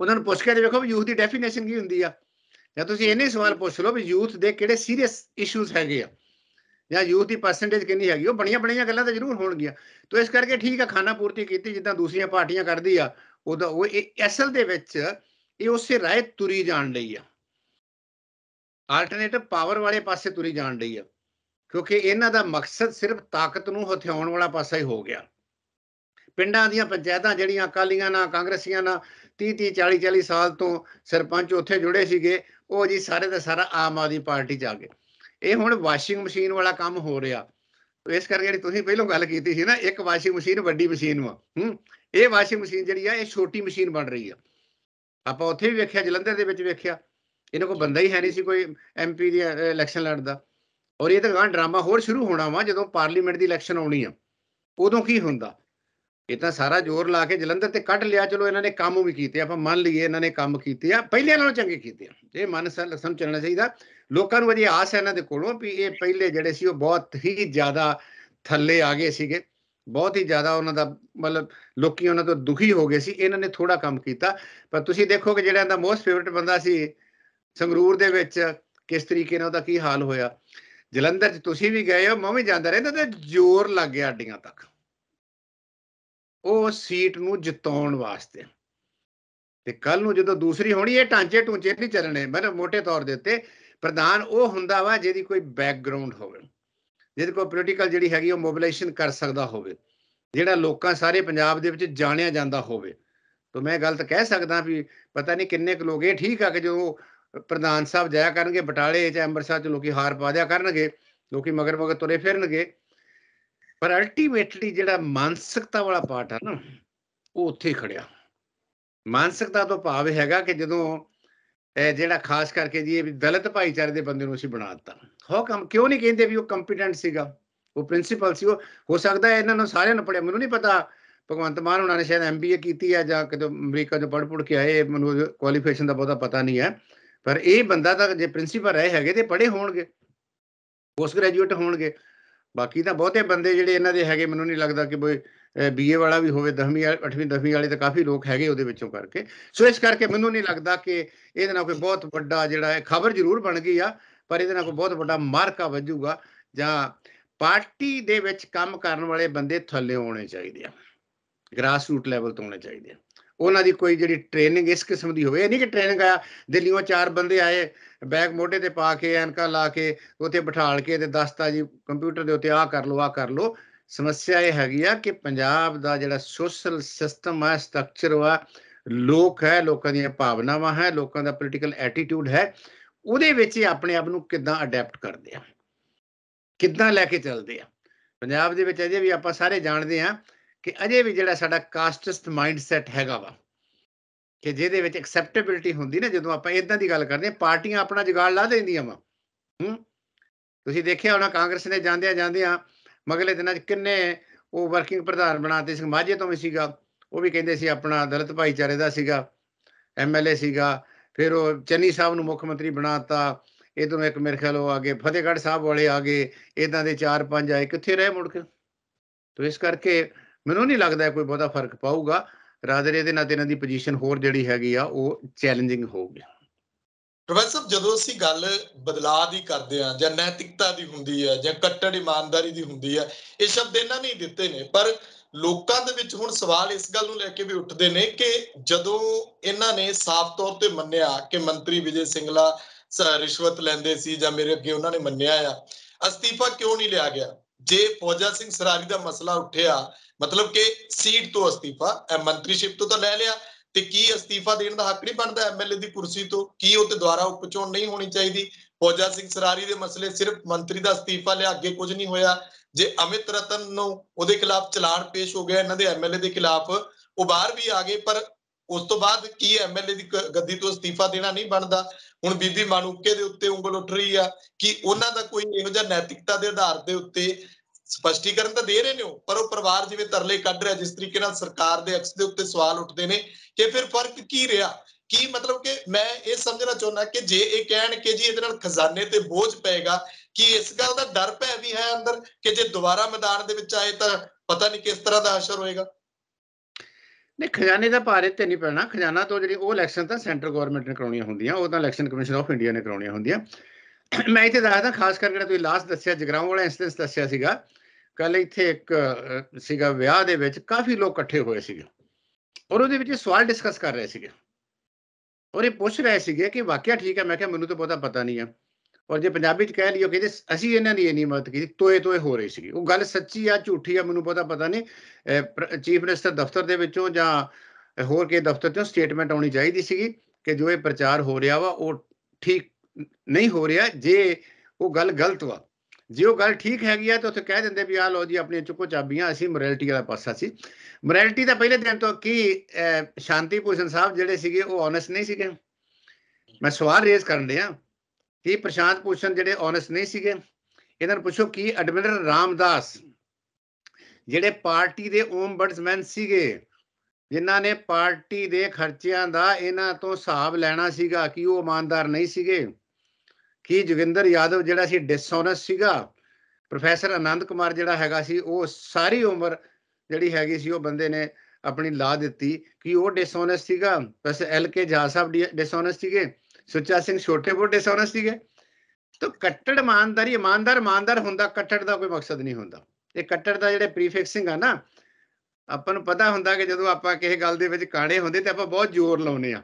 ਉਹਨਾਂ ਨੂੰ ਪੁੱਛ ਕੇ ਦੇਖੋ ਵੀ ਯੂਥ ਦੀ ਡੈਫੀਨੇਸ਼ਨ ਕੀ ਹੁੰਦੀ ਆ ਜਾਂ ਤੁਸੀਂ ਇਹਨੇ ਸਵਾਲ ਪੁੱਛ ਲਓ ਵੀ ਯੂਥ ਦੇ ਕਿਹੜੇ ਸੀਰੀਅਸ ਇਸ਼ੂਜ਼ ਹੈਗੇ ਆ ਜਾਂ ਯੂਥ ਦੀ ਪਰਸੈਂਟੇਜ ਕਿੰਨੀ ਹੈਗੀ ਉਹ ਬਣੀਆਂ ਬਣੀਆਂ ਗੱਲਾਂ ਤਾਂ ਜ਼ਰੂਰ ਹੋਣਗੀਆਂ ਤੋਂ ਇਸ ਕਰਕੇ ਠੀਕ ਆ ਖਾਣਾ ਪੂਰਤੀ ਕੀਤੀ ਜਿੱਦਾਂ ਦੂਸਰੀਆਂ ਪਾਰਟੀਆਂ ਕਰਦੀ ਆ ਉਹਦਾ ਉਹ ਅਸਲ ਦੇ ਵਿੱਚ ਇਹ ਉਸੇ ਰਾਹ ਤੁਰੀ ਜਾਣ ਲਈ ਆ ਆਲਟਰਨੇਟਿਵ ਪਾਵਰ ਵਾਲੇ ਪਾਸੇ ਤੁਰੀ ਜਾਣ ਲਈ ਆ ਕਿਉਂਕਿ ਇਹਨਾਂ ਦਾ ਮਕਸਦ ਸਿਰਫ ਤਾਕਤ ਨੂੰ ਹਥਿਆਉਣ ਵਾਲਾ ਪਾਸਾ ਹੀ ਹੋ ਗਿਆ ਪਿੰਡਾਂ ਦੀਆਂ ਪੰਚਾਇਤਾਂ ਜਿਹੜੀਆਂ ਅਕਾਲੀਆਂ ਨਾਲ ਕਾਂਗਰਸੀਆਂ ਨਾਲ 30 30 40 40 ਸਾਲ ਤੋਂ ਸਰਪੰਚ ਉੱਥੇ ਜੁੜੇ ਸੀਗੇ ਉਹ ਜੀ ਸਾਰੇ ਦਾ ਸਾਰਾ ਆਮ ਆਦਮੀ ਪਾਰਟੀ ਚ ਆ ਗਏ ਇਹ ਹੁਣ ਵਾਸ਼ਿੰਗ ਮਸ਼ੀਨ ਵਾਲਾ ਕੰਮ ਹੋ ਰਿਹਾ ਇਸ ਕਰਕੇ ਜਿਹੜੀ ਤੁਸੀਂ ਪਹਿਲਾਂ ਗੱਲ ਕੀਤੀ ਸੀ ਨਾ ਇੱਕ ਵਾਸ਼ਿੰਗ ਮਸ਼ੀਨ ਵੱਡੀ ਮਸ਼ੀਨ ਵਾ ਹੂੰ ਇਹ ਵਾਸ਼ਿੰਗ ਮਸ਼ੀਨ ਜਿਹੜੀ ਆ ਇਹ ਛੋਟੀ ਮਸ਼ੀਨ ਬਣ ਰਹੀ ਆ ਆਪਾਂ ਉੱਥੇ ਵੀ ਵੇਖਿਆ ਜਲੰਧਰ ਦੇ ਵਿੱਚ ਵੇਖਿਆ ਇਹਨਾਂ ਕੋਲ ਬੰਦਾ ਹੀ ਹੈ ਨਹੀਂ ਸੀ ਕੋਈ ਐਮਪੀ ਦੀ ਇਲੈਕਸ਼ਨ ਲੜਨ ਦਾ ਔਰ ਇਹ ਤਾਂ ਗਾਂ ਡਰਾਮਾ ਹੋਰ ਸ਼ੁਰੂ ਹੋਣਾ ਵਾ ਜਦੋਂ ਪਾਰਲੀਮੈਂਟ ਦੀ ਇਲੈਕਸ਼ਨ ਆਉਣੀ ਆ ਉਦੋਂ ਕੀ ਹੁੰਦਾ ਇਹ ਤਾਂ ਸਾਰਾ ਜ਼ੋਰ ਲਾ ਕੇ ਜਲੰਧਰ ਤੇ ਕੱਢ ਲਿਆ ਚਲੋ ਇਹਨਾਂ ਨੇ ਕੰਮ ਵੀ ਕੀਤੇ ਆਪਾਂ ਮੰਨ ਲਈਏ ਇਹਨਾਂ ਨੇ ਕੰਮ ਕੀਤੇ ਆ ਪਹਿਲੇ ਨਾਲੋਂ ਚੰਗੇ ਕੀਤੇ ਆ ਇਹ ਮਨ ਸਮਝਣਾ ਚਾਹੀਦਾ ਲੋਕਾਂ ਨੂੰ ਅਜੇ ਆਸ ਹੈ ਇਹਨਾਂ ਦੇ ਕੋਲੋਂ ਵੀ ਇਹ ਪਹਿਲੇ ਜਿਹੜੇ ਸੀ ਉਹ ਬਹੁਤ ਹੀ ਜ਼ਿਆਦਾ ਥੱਲੇ ਆ ਗਏ ਸੀਗੇ ਬਹੁਤ ਹੀ ਜ਼ਿਆਦਾ ਉਹਨਾਂ ਦਾ ਮਤਲਬ ਲੋਕੀ ਉਹਨਾਂ ਤੋਂ ਦੁਖੀ ਹੋ ਗਏ ਸੀ ਇਹਨਾਂ ਨੇ ਥੋੜਾ ਕੰਮ ਕੀਤਾ ਪਰ ਤੁਸੀਂ ਦੇਖੋ ਕਿ ਜਿਹੜਾ ਇਹਦਾ ਮੋਸਟ ਫੇਵਰਟ ਬੰਦਾ ਸੀ ਸੰਗਰੂਰ ਦੇ ਵਿੱਚ ਕਿਸ ਤਰੀਕੇ ਨਾਲ ਉਹਦਾ ਕੀ ਹਾਲ ਹੋਇਆ ਜਲੰਧਰ 'ਚ ਤੁਸੀਂ ਵੀ ਗਏ ਹੋ ਮੈਂ ਵੀ ਜਾਂਦਾ ਰਹਿੰਦਾ ਤੇ ਜ਼ੋਰ ਲੱਗ ਗਿਆ ਅੱਡੀਆਂ ਤੱਕ ਉਹ ਸੀਟ ਨੂੰ ਜਿਤਾਉਣ ਵਾਸਤੇ ਤੇ ਕੱਲ ਨੂੰ ਜਦੋਂ ਦੂਸਰੀ ਹੋਣੀ ਇਹ ਢਾਂਚੇ ਟੂੰਚੇ ਨਹੀਂ ਚੱਲਣੇ ਮੈਂ ਮੋٹے ਤੌਰ ਦੇ ਉੱਤੇ ਪ੍ਰਧਾਨ ਉਹ ਹੁੰਦਾ ਵਾ ਜਿਹਦੀ ਕੋਈ ਬੈਕਗ੍ਰਾਉਂਡ ਹੋਵੇ ਜਿਹਦੇ ਕੋਲ ਪੋਲੀਟੀਕਲ ਜਿਹੜੀ ਹੈਗੀ ਉਹ ਮੋਬਿਲਾਈਜੇਸ਼ਨ ਕਰ ਸਕਦਾ ਹੋਵੇ ਜਿਹੜਾ ਲੋਕਾਂ ਸਾਰੇ ਪੰਜਾਬ ਦੇ ਵਿੱਚ ਜਾਣਿਆ ਜਾਂਦਾ ਹੋਵੇ ਤੋਂ ਮੈਂ ਗਲਤ ਕਹਿ ਸਕਦਾ ਵੀ ਪਤਾ ਨਹੀਂ ਕਿੰਨੇ ਕੁ ਲੋਕ ਇਹ ਠੀਕ ਆ ਕਿ ਜੋ ਪ੍ਰਧਾਨ ਸਾਹਿਬ ਜਾਇਆ ਕਰਨਗੇ ਬਟਾਲੇ ਜਾਂ ਅੰਮ੍ਰਿਤਸਰ ਚ ਲੋਕੀ ਹਾਰ ਪਾ ਦਿਆ ਕਰਨਗੇ ਲੋਕੀ ਮਗਰ ਮਗਰ ਤੁਰੇ ਫਿਰਨਗੇ ਪਰ ਅਲਟੀਮੇਟਲੀ ਜਿਹੜਾ ਮਾਨਸਿਕਤਾ ਵਾਲਾ ਪਾਰਟ ਆ ਨਾ ਉਹ ਉੱਥੇ ਖੜਿਆ ਮਾਨਸਿਕਤਾ ਤੋਂ ਭਾਵ ਹੈਗਾ ਕਿ ਜਦੋਂ ਜਿਹੜਾ ਖਾਸ ਕਰਕੇ ਜੀ ਇਹ ਵੀ ਦਲਿਤ ਭਾਈਚਾਰੇ ਦੇ ਬੰਦੇ ਨੂੰ ਅਸੀਂ ਬਣਾ ਦਿੱਤਾ ਹੁਕਮ ਕਿਉਂ ਨਹੀਂ ਕਹਿੰਦੇ ਵੀ ਉਹ ਕੰਪੀਟੈਂਟ ਸੀਗਾ ਉਹ ਪ੍ਰਿੰਸੀਪਲ ਸੀ ਉਹ ਹੋ ਸਕਦਾ ਇਹਨਾਂ ਨੂੰ ਸਾਰਿਆਂ ਨੂੰ ਪੜਿਆ ਮੈਨੂੰ ਨਹੀਂ ਪਤਾ ਭਗਵੰਤ ਮਾਨ ਉਹਨਾਂ ਨੇ ਸ਼ਾਇਦ ਐਮਬੀਏ ਕੀਤੀ ਆ ਜਾਂ ਕਿਤੇ ਅਮਰੀਕਾ ਤੋਂ ਪੜ੍ਹ ਪੜ ਕੇ ਆਏ ਮੈਨੂੰ ਕੁਆਲੀਫਿਕੇਸ਼ਨ ਦਾ ਬਹੁਤਾ ਪਤਾ ਨਹੀਂ ਹੈ ਪਰ ਇਹ ਬੰਦਾ ਤਾਂ ਜੇ ਪ੍ਰਿੰਸੀਪਲ ਰਹੇ ਹੈਗੇ ਤੇ ਪੜ੍ਹੇ ਹੋਣਗੇ ਪੋਸਟ ਗ੍ਰੈਜੂਏਟ ਹੋਣਗੇ ਬਾਕੀ ਤਾਂ ਬਹੁਤੇ ਬੰਦੇ ਜਿਹੜੇ ਇਹਨਾਂ ਦੇ ਹੈਗੇ ਮੈਨੂੰ ਨਹੀਂ ਲੱਗਦਾ ਕਿ ਕੋਈ ਬੀਏ ਵਾਲਾ ਵੀ ਹੋਵੇ 10ਵੀਂ 8ਵੀਂ 10ਵੀਂ ਵਾਲੇ ਤਾਂ ਕਾਫੀ ਲੋਕ ਹੈਗੇ ਉਹਦੇ ਵਿੱਚੋਂ ਕਰਕੇ ਸੋ ਇਸ ਕਰਕੇ ਮੈਨੂੰ ਨਹੀਂ ਲੱਗਦਾ ਕਿ ਇਹਦੇ ਨਾਲ ਕੋਈ ਬਹੁਤ ਵੱਡਾ ਜਿਹੜਾ ਹੈ ਖਬਰ ਜ਼ਰੂਰ ਬਣ ਗਈ ਆ ਪਰ ਇਹਦੇ ਨਾਲ ਕੋਈ ਬਹੁਤ ਵੱਡਾ ਮਾਰਕਾ ਵੱਜੂਗਾ ਜਾਂ ਪਾਰਟੀ ਦੇ ਵਿੱਚ ਕੰਮ ਕਰਨ ਵਾਲੇ ਬੰਦੇ ਥੱਲੇ ਹੋਣੇ ਚਾਹੀਦੇ ਆ ਗ੍ਰਾਸ ਰੂਟ ਲੈਵਲ ਤੋਂ ਹੋਣੇ ਚਾਹੀਦੇ ਆ ਉਹਨਾਂ ਦੀ ਕੋਈ ਜਿਹੜੀ ਟ੍ਰੇਨਿੰਗ ਇਸ ਕਿਸਮ ਦੀ ਹੋਵੇ ਇਹ ਨਹੀਂ ਕਿ ਟ੍ਰੇਨਿੰਗ ਆ ਦਿੱਲੀੋਂ ਚਾਰ ਬੰਦੇ ਆਏ ਬੈਗ ਮੋਢੇ ਤੇ ਪਾ ਕੇ ਐਨਕਾ ਲਾ ਕੇ ਉੱਥੇ ਬਿਠਾਲ ਕੇ ਤੇ ਦੱਸਤਾ ਜੀ ਕੰਪਿਊਟਰ ਦੇ ਉੱਤੇ ਆ ਕਰ ਲੋ ਆ ਕਰ ਲੋ ਸਮੱਸਿਆ ਇਹ ਹੈਗੀ ਆ ਕਿ ਪੰਜਾਬ ਦਾ ਜਿਹੜਾ ਸੋਸ਼ਲ ਸਿਸਟਮ ਆ ਸਟਰਕਚਰ ਵਾ ਲੋਕ ਹੈ ਲੋਕਾਂ ਦੀਆਂ ਭਾਵਨਾਵਾਂ ਹੈ ਲੋਕਾਂ ਦਾ ਪੋਲੀਟੀਕਲ ਐਟੀਟਿਊਡ ਹੈ ਉਹਦੇ ਵਿੱਚ ਹੀ ਆਪਣੇ ਆਪ ਨੂੰ ਕਿੱਦਾਂ ਅਡਾਪਟ ਕਰਦੇ ਆ ਕਿੱਦਾਂ ਲੈ ਕੇ ਚੱਲਦੇ ਆ ਪੰਜਾਬ ਦੇ ਵਿੱਚ ਅਜੇ ਵੀ ਆਪਾਂ ਸਾਰੇ ਜਾਣਦੇ ਆ ਕਿ ਅਜੇ ਵੀ ਜਿਹੜਾ ਸਾਡਾ ਕਾਸਟਿਸਟ ਮਾਈਂਡਸੈਟ ਹੈਗਾ ਵਾ ਕਿ ਜਿਹਦੇ ਵਿੱਚ ਐਕਸੈਪਟੇਬਿਲਟੀ ਹੁੰਦੀ ਨਾ ਜਦੋਂ ਆਪਾਂ ਇਦਾਂ ਦੀ ਗੱਲ ਕਰਦੇ ਆ ਪਾਰਟੀਆਂ ਆਪਣਾ ਜਗਾਲ ਲਾ ਦਿੰਦੀਆਂ ਵਾ ਹੂੰ ਤੁਸੀਂ ਦੇਖਿਆ ਹੋਣਾ ਕਾਂਗਰਸ ਨੇ ਜਾਂਦੇ ਆ ਜਾਂਦੇ ਆ ਮਗਲੇ ਦਿਨਾਂ 'ਚ ਕਿੰਨੇ ਉਹ ਵਰਕਿੰਗ ਪ੍ਰਧਾਨ ਬਣਾਤੇ ਸੀ ਮਾਝੇ ਤੋਂ ਵੀ ਸੀਗਾ ਉਹ ਵੀ ਕਹਿੰਦੇ ਸੀ ਆਪਣਾ ਦਲਿਤ ਭਾਈਚਾਰੇ ਦਾ ਸੀਗਾ ਐਮਐਲਏ ਸੀਗਾ ਫਿਰ ਉਹ ਚੰਨੀ ਸਾਹਿਬ ਨੂੰ ਮੁੱਖ ਮੰਤਰੀ ਬਣਾਤਾ ਇਦੋਂ ਇੱਕ ਮੇਰੇ ਖਿਆਲ ਉਹ ਆਗੇ ਫਤਿਹਗੜ੍ਹ ਸਾਹਿਬ ਵਾਲੇ ਆਗੇ ਇਦਾਂ ਦੇ 4-5 ਆਏ ਕਿੱਥੇ ਰਹੇ ਮੁੜ ਕੇ ਤੋ ਇਸ ਕਰਕੇ ਮੈਨੂੰ ਨਹੀਂ ਲੱਗਦਾ ਕੋਈ ਬਹੁਤਾ ਫਰਕ ਪਾਊਗਾ ਰਾਦਰੇ ਦੇ ਨਾਲ ਇਹਨਾਂ ਦੀ ਪੋਜੀਸ਼ਨ ਹੋਰ ਜਿਹੜੀ ਹੈਗੀ ਆ ਉਹ ਚੈਲੰਜਿੰਗ ਹੋਊਗੀ ਪ੍ਰੋਫੈਸਰ ਜਦੋਂ ਅਸੀਂ ਗੱਲ ਬਦਲਾਅ ਦੀ ਕਰਦੇ ਆ ਜਾਂ ਨੈਤਿਕਤਾ ਦੀ ਹੁੰਦੀ ਹੈ ਜਾਂ ਕੱਟੜ ਇਮਾਨਦਾਰੀ ਦੀ ਹੁੰਦੀ ਹੈ ਇਹ ਸ਼ਬਦ ਇਹਨਾਂ ਨੇ ਦਿੱਤੇ ਨੇ ਪਰ ਲੋਕਾਂ ਦੇ ਵਿੱਚ ਹੁਣ ਸਵਾਲ ਇਸ ਗੱਲ ਨੂੰ ਲੈ ਕੇ ਵੀ ਉੱਠਦੇ ਨੇ ਕਿ ਜਦੋਂ ਇਹਨਾਂ ਨੇ ਸਾਫ਼ ਤੌਰ ਤੇ ਮੰਨਿਆ ਕਿ ਮੰਤਰੀ ਵਿਜੇ ਸਿੰਘਲਾ ਰਿਸ਼ਵਤ ਲੈਂਦੇ ਸੀ ਜਾਂ ਮੇਰੇ ਅੱਗੇ ਉਹਨਾਂ ਨੇ ਮੰਨਿਆ ਆ ਅਸਤੀਫਾ ਕਿਉਂ ਨਹੀਂ ਲਿਆ ਗਿਆ ਜੇ ਫੌਜਾ ਸਿੰਘ ਸਰਾਰੀ ਦਾ ਮਸਲਾ ਉੱਠਿਆ ਮਤਲਬ ਕਿ ਸੀਟ ਤੋਂ ਅਸਤੀਫਾ ਮੰਤਰੀਸ਼ਿਪ ਤੋਂ ਤਾਂ ਲੈ ਲਿਆ ਤੇ ਕੀ ਅਸਤੀਫਾ ਦੇਣ ਦਾ ਹੱਕ ਨਹੀਂ ਬਣਦਾ ਐਮਐਲਏ ਦੀ ਕੁਰਸੀ ਤੋਂ ਕੀ ਉਹ ਤੇ ਦੁਬਾਰਾ ਉਪਚੋਣ ਨਹੀਂ ਹੋਣੀ ਚਾਹੀਦੀ ਫੌਜਾ ਸਿੰਘ ਸਰਾਰੀ ਦੇ ਮਸਲੇ ਸਿਰਫ ਮੰਤਰੀ ਦਾ ਅਸਤੀਫਾ ਲਿਆ ਅੱਗੇ ਕੁਝ ਨਹੀਂ ਹੋਇਆ ਜੇ ਅਮਿਤ ਰਤਨ ਨੂੰ ਉਹਦੇ ਖਿਲਾਫ ਚਲਾਨ ਪੇਸ਼ ਹੋ ਗਿਆ ਇਹਨਾਂ ਦੇ ਐਮਐਲਏ ਦੇ ਖਿਲਾਫ ਉਹ ਬਾਹਰ ਵੀ ਆ ਗਏ ਪਰ ਉਸ ਤੋਂ ਬਾਅਦ ਕੀ ਐਮਐਲਏ ਦੀ ਗੱਦੀ ਤੋਂ ਅਸਤੀਫਾ ਦੇਣਾ ਨਹੀਂ ਬਣਦਾ ਹੁਣ ਬੀਬੀ ਮਾਨੂਕੇ ਦੇ ਉੱਤੇ ਉਂਗਲ ਉੱਠ ਰਹੀ ਆ ਕਿ ਉਹਨਾਂ ਦਾ ਕੋਈ ਇਹੋ ਜਿਹਾ ਨੈਤਿਕਤਾ ਦੇ ਆਧਾਰ ਦੇ ਉੱਤੇ ਸਪਸ਼ਟੀਕਰਨ ਤਾਂ ਦੇ ਰਹੇ ਨੇ ਉਹ ਪਰ ਉਹ ਪਰਿਵਾਰ ਜਿਵੇਂ ਤਰਲੇ ਕੱਢ ਰਿਹਾ ਜਿਸ ਤਰੀਕੇ ਨਾਲ ਸਰਕਾਰ ਦੇ ਅਕਸ ਦੇ ਉੱਤੇ ਸਵਾਲ ਉੱਠਦੇ ਨੇ ਕਿ ਫਿਰ ਫਰਕ ਕੀ ਰਿਹਾ ਕੀ ਮਤਲਬ ਕਿ ਮੈਂ ਇਹ ਸਮਝਣਾ ਚਾਹੁੰਦਾ ਕਿ ਜੇ ਇਹ ਕਹਿਣ ਕਿ ਜੀ ਇਹਦੇ ਨਾਲ ਖਜ਼ਾਨੇ ਤੇ ਬੋਝ ਪਏਗਾ ਕਿ ਇਸ ਗੱਲ ਦਾ ਡਰ ਭੈ ਵੀ ਹੈ ਅੰਦਰ ਕਿ ਜੇ ਦੁਬਾਰਾ ਮੈਦਾਨ ਦੇ ਵਿੱਚ ਆਏ ਤਾਂ ਪਤਾ ਨਹੀਂ ਕਿਸ ਤਰ੍ਹਾਂ ਦਾ ਅਸਰ ਹੋਏਗਾ ਨਹੀਂ ਖਜ਼ਾਨੇ ਦਾ ਭਾਰ ਇੱਥੇ ਨਹੀਂ ਪੈਣਾ ਖਜ਼ਾਨਾ ਤੋਂ ਜਿਹੜੀ ਉਹ ਇਲੈਕਸ਼ਨ ਤਾਂ ਸੈਂਟਰ ਗਵਰਨਮੈਂਟ ਨੇ ਕਰਾਉਣੀਆਂ ਹੁੰਦੀਆਂ ਉਹ ਤਾਂ ਇਲੈਕਸ਼ਨ ਕਮਿਸ਼ਨ ਆਫ ਇੰਡੀਆ ਨੇ ਕਰਾਉਣੀਆਂ ਹੁੰਦੀਆਂ ਮੈਂ ਇੱਥੇ ਦੱਸਦਾ ਖਾਸ ਕਰਕੇ ਜਿਹੜਾ ਤੁਸੀਂ ਲਾਸਟ ਦੱਸਿਆ ਜਗਰਾਉਂ ਵਾਲਾ ਇਨਸੀਡੈਂਸ ਦੱਸਿਆ ਸੀਗਾ ਕੱਲ ਇੱਥੇ ਇੱਕ ਸੀਗਾ ਵਿਆਹ ਦੇ ਵਿੱਚ ਕਾਫੀ ਲੋਕ ਇਕੱਠੇ ਹੋਏ ਸੀਗੇ ਔਰ ਉਹਦੇ ਵਿੱਚ ਸਵਾਲ ਡਿਸਕਸ ਕਰ ਰਹੇ ਸੀਗੇ ਔਰ ਇਹ ਪੁੱਛ ਰਹੇ ਸੀਗੇ ਕਿ ਵਾਕਿਆ ਠੀਕ ਹੈ ਮੈਂ ਕਿਹਾ ਮੈਨੂੰ ਤਾਂ ਬਹੁਤਾ ਪਤਾ ਨਹੀਂ ਆ ਔਰ ਜੇ ਪੰਜਾਬੀ ਚ ਕਹਿ ਲਿਓ ਕਿ ਅਸੀਂ ਇਹਨਾਂ ਦੀ ਇਨੀ ਮਦਦ ਕੀਤੀ ਤੋਏ ਤੋਏ ਹੋ ਰਹੀ ਸੀਗੀ ਉਹ ਗੱਲ ਸੱਚੀ ਆ ਝੂਠੀ ਆ ਮੈਨੂੰ ਪਤਾ ਪਤਾ ਨਹੀਂ ਚੀਫ ਮਿਨਿਸਟਰ ਦਫ਼ਤਰ ਦੇ ਵਿੱਚੋਂ ਜਾਂ ਹੋਰ ਕੇ ਦਫ਼ਤਰ ਤੋਂ ਸਟੇਟਮੈਂਟ ਆਉਣੀ ਚਾਹੀਦੀ ਸੀਗੀ ਕਿ ਜੋ ਇਹ ਪ੍ਰਚਾਰ ਹੋ ਰਿਹਾ ਵਾ ਉਹ ਠੀਕ ਨਹੀਂ ਹੋ ਰਿਹਾ ਜੇ ਉਹ ਗੱਲ ਗਲਤ ਵਾ ਜੇ ਉਹ ਗੱਲ ਠੀਕ ਹੈਗੀ ਆ ਤਾਂ ਉੱਥੇ ਕਹਿ ਦਿੰਦੇ ਵੀ ਆ ਲੋ ਜੀ ਆਪਣੀਆਂ ਚੁੱਕੋ ਚਾਬੀਆਂ ਅਸੀਂ ਮੋਰੈਲਟੀ ਵਾਲਾ ਪਾਸਾ ਸੀ ਮੋਰੈਲਟੀ ਦਾ ਪਹਿਲੇ ਦਿਨ ਤੋਂ ਕੀ ਸ਼ਾਂਤੀ ਪੂਸ਼ਨ ਸਾਹਿਬ ਜਿਹੜੇ ਸੀਗੇ ਉਹ ਓਨੈਸਟ ਨਹੀਂ ਸੀਗੇ ਮੈਂ ਸਵਾਲ ਰੇਜ਼ ਕਰਨ ਲਿਆ ਕਿ ਪ੍ਰਸ਼ਾਂਤ ਪੂਸ਼ਨ ਜਿਹੜੇ ਓਨੈਸਟ ਨਹੀਂ ਸੀਗੇ ਇਹਨਾਂ ਨੂੰ ਪੁੱਛੋ ਕੀ ਐਡਮਿਨਿਸਟਰ ਰਾਮਦਾਸ ਜਿਹੜੇ ਪਾਰਟੀ ਦੇ ਓਮਬਡਸਮੈਨ ਸੀਗੇ ਜਿਨ੍ਹਾਂ ਨੇ ਪਾਰਟੀ ਦੇ ਖਰਚਿਆਂ ਦਾ ਇਹਨਾਂ ਤੋਂ ਹਿਸਾਬ ਲੈਣਾ ਸੀਗਾ ਕਿ ਉਹ ਇਮਾਨਦਾਰ ਨਹੀਂ ਸੀਗੇ ਕਿ ਜੋਗਿੰਦਰ ਯਾਦਵ ਜਿਹੜਾ ਸੀ ਡਿਸਹੋਨਸ ਸੀਗਾ ਪ੍ਰੋਫੈਸਰ ਆਨੰਦ ਕੁਮਾਰ ਜਿਹੜਾ ਹੈਗਾ ਸੀ ਉਹ ਸਾਰੀ ਉਮਰ ਜਿਹੜੀ ਹੈਗੀ ਸੀ ਉਹ ਬੰਦੇ ਨੇ ਆਪਣੀ ਲਾ ਦਿੱਤੀ ਕਿ ਉਹ ਡਿਸਹੋਨਸ ਸੀਗਾ ਬਸ ਐਲ ਕੇ ਜਾ ਸਾਹਿਬ ਡਿਸਹੋਨਸ ਸੀਗੇ ਸੁੱਚਾ ਸਿੰਘ ਛੋਟੇ ਛੋਟੇਪੁਰ ਡਿਸਓਨੈਸਟ ਸੀਗੇ ਤਾਂ ਕੱਟੜ ਇਮਾਨਦਾਰੀ ਇਮਾਨਦਾਰ ਇਮਾਨਦਾਰ ਹੁੰਦਾ ਕੱਟੜ ਦਾ ਕੋਈ ਮਕਸਦ ਨਹੀਂ ਹੁੰਦਾ ਇਹ ਕੱਟੜ ਦਾ ਜਿਹੜੇ ਪ੍ਰੀਫਿਕਸਿੰਗ ਆ ਨਾ ਆਪਾਂ ਨੂੰ ਪਤਾ ਹੁੰਦਾ ਕਿ ਜਦੋਂ ਆਪਾਂ ਕਿਸੇ ਗੱਲ ਦੇ ਵਿੱਚ ਕਾਣੇ ਹੁੰਦੇ ਤੇ ਆਪਾਂ ਬਹੁਤ ਜ਼ੋਰ ਲਾਉਨੇ ਆ